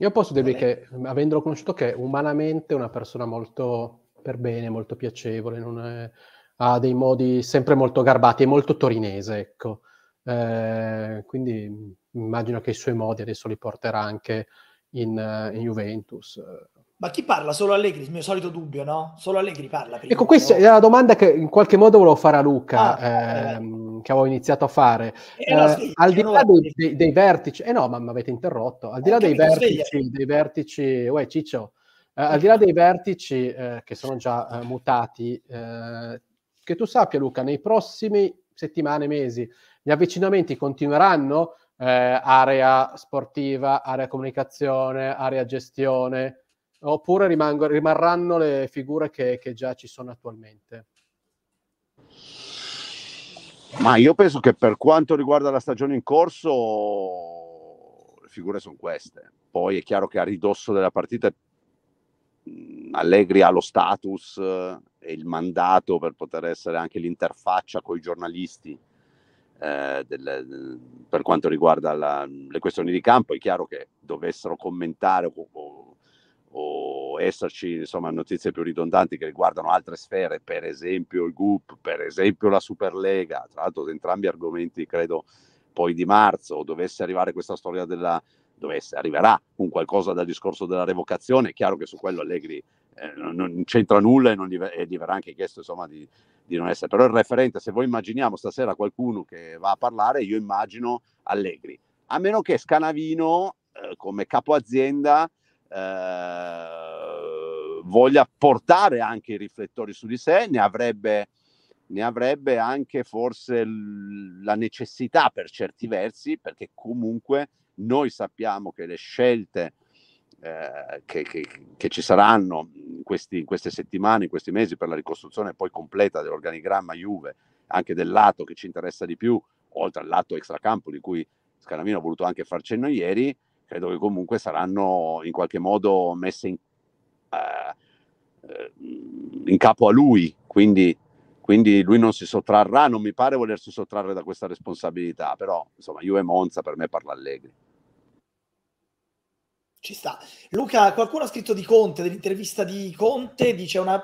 Io posso dirvi che, avendolo conosciuto, che umanamente è una persona molto per bene, molto piacevole, è, ha dei modi sempre molto garbati, è molto torinese, ecco. Eh, quindi immagino che i suoi modi adesso li porterà anche in, eh, in Juventus. Ma chi parla? Solo Allegri, il mio solito dubbio, no? Solo Allegri parla prima. Ecco, questa no? è la domanda che in qualche modo volevo fare a Luca, ah, ehm, eh, eh, eh. che avevo iniziato a fare. Eh, al di là dei, dei, dei, vertici, eh no, ma mi avete interrotto, al di là dei vertici, dei vertici, uè Ciccio, al di là dei vertici che sono già mutati, che tu sappia Luca, nei prossimi settimane, mesi, gli avvicinamenti continueranno? area sportiva, area comunicazione, area gestione? oppure rimango, rimarranno le figure che, che, già ci sono attualmente? Ma io penso che per quanto riguarda la stagione in corso, le figure sono queste. Poi è chiaro che a ridosso della partita Allegri ha lo status eh, e il mandato per poter essere anche l'interfaccia con i giornalisti eh, del, per quanto riguarda la, le questioni di campo. È chiaro che dovessero commentare o, o o esserci insomma, notizie più ridondanti che riguardano altre sfere, per esempio il GUP, per esempio la Superlega, tra l'altro entrambi argomenti credo poi di marzo, dovesse arrivare questa storia della, dovesse, arriverà un qualcosa dal discorso della revocazione, è chiaro che su quello Allegri eh, non, c'entra nulla e, non gli, e gli verrà anche chiesto insomma, di, di, non essere. Però il referente, se voi immaginiamo stasera qualcuno che va a parlare, io immagino Allegri, a meno che Scanavino eh, come capo azienda eh, voglia portare anche i riflettori su di sé, ne avrebbe, ne avrebbe anche forse l- la necessità per certi versi, perché comunque noi sappiamo che le scelte eh, che, che, che, ci saranno in, queste settimane, in questi mesi per la ricostruzione poi completa dell'organigramma Juve, anche del lato che ci interessa di più, oltre al lato extracampo di cui Scaramino ha voluto anche far cenno ieri, credo che comunque saranno in qualche modo messe in, eh, eh, in capo a lui, quindi, quindi, lui non si sottrarrà, non mi pare volersi sottrarre da questa responsabilità, però insomma Juve Monza per me parla Allegri. Ci sta. Luca, qualcuno ha scritto di Conte, dell'intervista di Conte, dice una...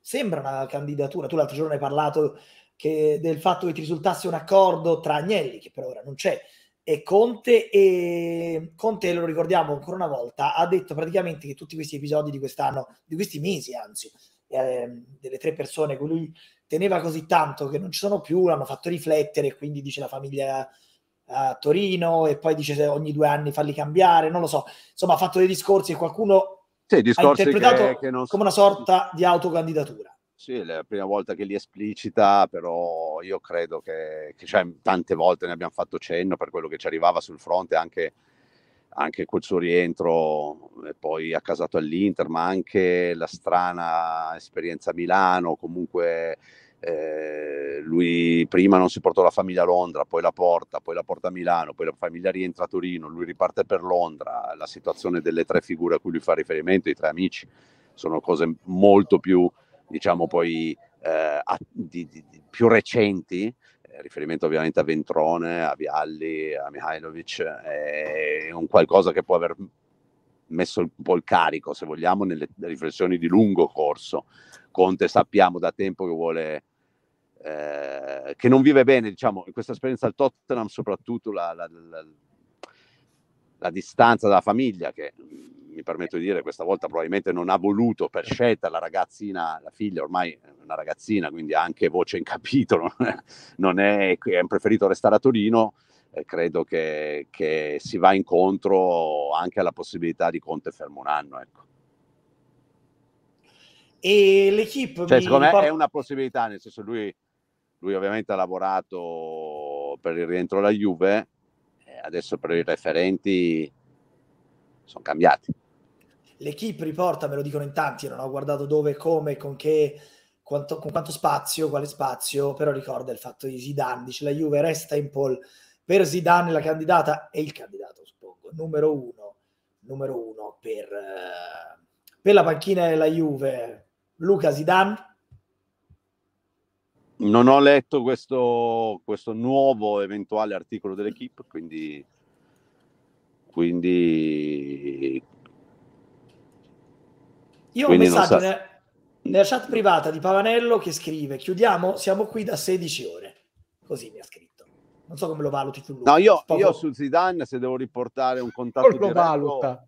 sembra una candidatura, tu l'altro giorno hai parlato che, del fatto che ti risultasse un accordo tra Agnelli, che per ora non c'è, e Conte, e Conte, lo ricordiamo ancora una volta, ha detto praticamente che tutti questi episodi di quest'anno, di questi mesi anzi, eh, delle tre persone che lui teneva così tanto che non ci sono più, l'hanno fatto riflettere, quindi dice la famiglia a Torino e poi dice ogni due anni farli cambiare, non lo so. Insomma, ha fatto dei discorsi e qualcuno sì, ha interpretato che, che non... come una sorta di autocandidatura. Sì, è la prima volta che li esplicita, però io credo che, che cioè, tante volte ne abbiamo fatto cenno per quello che ci arrivava sul fronte, anche, anche col suo rientro e poi accasato all'Inter, ma anche la strana esperienza a Milano, comunque eh, lui prima non si portò la famiglia a Londra, poi la porta, poi la porta a Milano, poi la famiglia rientra a Torino, lui riparte per Londra, la situazione delle tre figure a cui lui fa riferimento, i tre amici, sono cose molto più diciamo poi eh, di, di, di più recenti, eh, riferimento ovviamente a Ventrone, a Vialli, a Mihailovic, eh, è un qualcosa che può aver messo un po' il carico, se vogliamo, nelle riflessioni di lungo corso. Conte sappiamo da tempo che vuole eh, che non vive bene, diciamo, in questa esperienza al Tottenham, soprattutto la, la, la, la distanza dalla famiglia che mi permetto di dire, questa volta probabilmente non ha voluto per scelta la ragazzina, la figlia ormai è una ragazzina, quindi ha anche voce in capitolo, non è, è preferito restare a Torino. credo che, che, si va incontro anche alla possibilità di Conte fermo un anno. Ecco. E l'equipe... Cioè, secondo import- me è una possibilità, nel senso lui, lui ovviamente ha lavorato per il rientro alla Juve, adesso per i referenti sono cambiati l'equipe riporta, me lo dicono in tanti, non ho guardato dove, come, con che, quanto, con quanto spazio, quale spazio, però ricorda il fatto di Zidane, dice la Juve resta in pole per Zidane la candidata e il candidato, suppongo, numero uno, numero uno per, eh, per la panchina della Juve, Luca Zidane. Non ho letto questo, questo nuovo eventuale articolo dell'equipe, quindi quindi io ho un messaggio sa... nella chat privata di Pavanello che scrive: Chiudiamo, siamo qui da 16 ore. Così mi ha scritto. Non so come lo valuti tu. Luca. No, io, Poco... io su Zidane, se devo riportare un contatto lo diretto, valuta.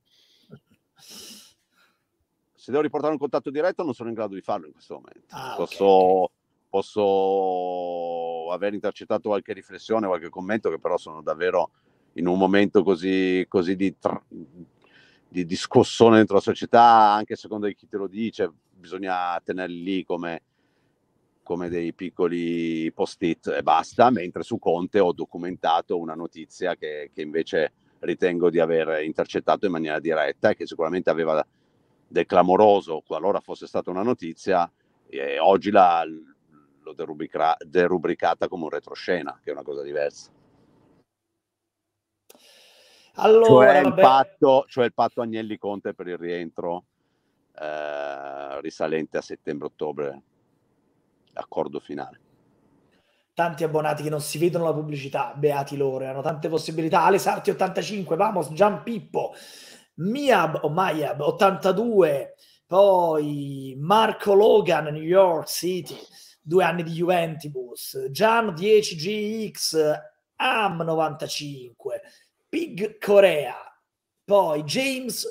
se devo riportare un contatto diretto, non sono in grado di farlo in questo momento. Ah, posso, okay. posso aver intercettato qualche riflessione, qualche commento, che però sono davvero in un momento così, così di, tra- di, di scossone dentro la società, anche secondo chi te lo dice, bisogna tenerli lì come, come dei piccoli post-it e basta, mentre su Conte ho documentato una notizia che, che, invece ritengo di aver intercettato in maniera diretta e che sicuramente aveva del clamoroso, qualora fosse stata una notizia, e oggi la, l'ho derubricata come un retroscena, che è una cosa diversa. Allora, cioè, il patto, cioè, il patto, Agnelli-Conte per il rientro eh, risalente a settembre-ottobre, accordo finale. Tanti abbonati che non si vedono la pubblicità, beati loro, hanno tante possibilità. Ale 85, vamos, Gian Pippo, Miab o Maiab 82, poi Marco Logan, New York City, due anni di Juventus, Gian 10GX, AM 95. Pig Corea, poi James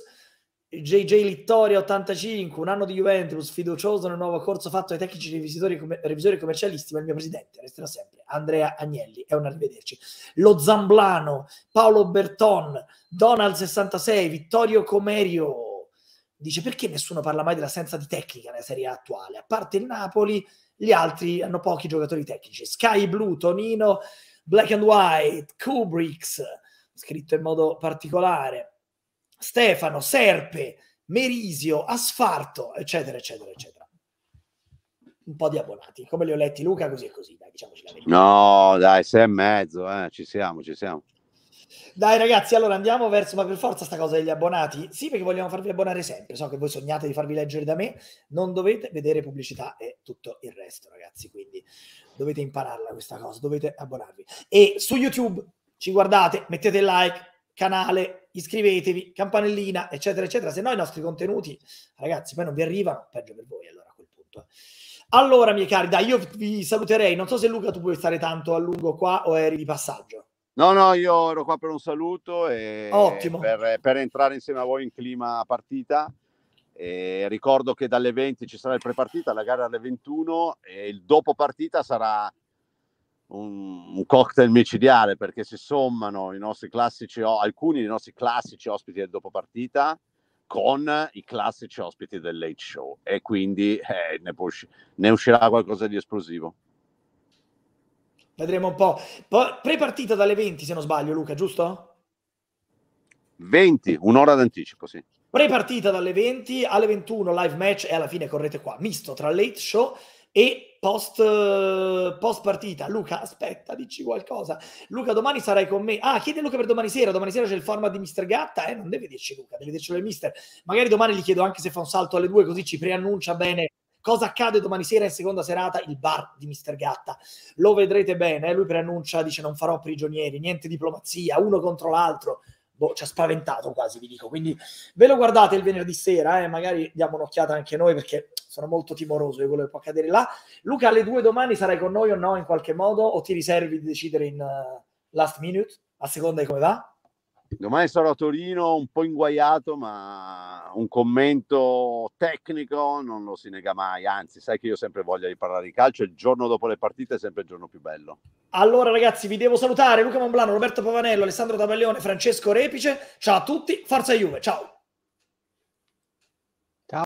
JJ Littoria 85, un anno di Juventus, fiducioso nel nuovo corso fatto ai tecnici revisori, com- revisori commercialisti, ma il mio presidente resterà sempre Andrea Agnelli, è un arrivederci. Lo Zamblano, Paolo Berton, Donald 66, Vittorio Comerio, dice perché nessuno parla mai dell'assenza di tecnica nella serie attuale, a parte il Napoli, gli altri hanno pochi giocatori tecnici. Sky Blue, Tonino, Black and White, Kubricks, scritto in modo particolare, Stefano, Serpe, Merisio, Asfarto, eccetera, eccetera, eccetera. Un po' di abbonati, come li ho letti Luca, così e così, dai, diciamoci la verità. No, dai, sei e mezzo, eh. ci siamo, ci siamo. Dai ragazzi, allora andiamo verso, ma per forza sta cosa degli abbonati? Sì, perché vogliamo farvi abbonare sempre, so che voi sognate di farvi leggere da me, non dovete vedere pubblicità e tutto il resto ragazzi, quindi dovete impararla questa cosa, dovete abbonarvi. E su YouTube ci guardate, mettete like, canale, iscrivetevi, campanellina, eccetera, eccetera. Se no i nostri contenuti, ragazzi, poi non vi arrivano, peggio per voi allora a quel punto. Allora, miei cari, dai, io vi saluterei. Non so se Luca tu puoi stare tanto a lungo qua o eri di passaggio. No, no, io ero qua per un saluto e Ottimo. Per, per entrare insieme a voi in clima partita. E ricordo che dalle 20 ci sarà il pre-partita, la gara alle 21 e il dopo partita sarà un, un, cocktail micidiale perché si sommano i nostri classici, alcuni dei nostri classici ospiti del dopopartita con i classici ospiti del late show e quindi eh, ne, usci- ne uscirà qualcosa di esplosivo. Vedremo un po'. po- prepartita dalle 20 se non sbaglio Luca, giusto? 20, un'ora d'anticipo, sì. Prepartita dalle 20 alle 21 live match e alla fine correte qua, misto tra late show e Post, eh, post, partita. Luca, aspetta, dici qualcosa. Luca, domani sarai con me. Ah, chiede Luca per domani sera. Domani sera c'è il format di Mister Gatta. Eh, non deve dirci Luca, deve dircelo il mister. Magari domani gli chiedo anche se fa un salto alle due, così ci preannuncia bene cosa accade domani sera in seconda serata. Il bar di Mister Gatta. Lo vedrete bene. Eh? Lui preannuncia, dice non farò prigionieri, niente diplomazia, uno contro l'altro boh, ci ha spaventato quasi, vi dico. Quindi ve lo guardate il venerdì sera e eh? magari diamo un'occhiata anche noi perché sono molto timoroso di quello che può accadere là. Luca, alle due domani sarai con noi o no in qualche modo o ti riservi di decidere in uh, last minute, a seconda di come va? Domani sarò a Torino un po' inguaiato, ma un commento tecnico non lo si nega mai. Anzi, sai che io sempre voglio di parlare di calcio. e Il giorno dopo le partite è sempre il giorno più bello. Allora, ragazzi, vi devo salutare. Luca Monblano, Roberto Pavanello, Alessandro Tabellione, Francesco Repice. Ciao a tutti, forza Juve, ciao.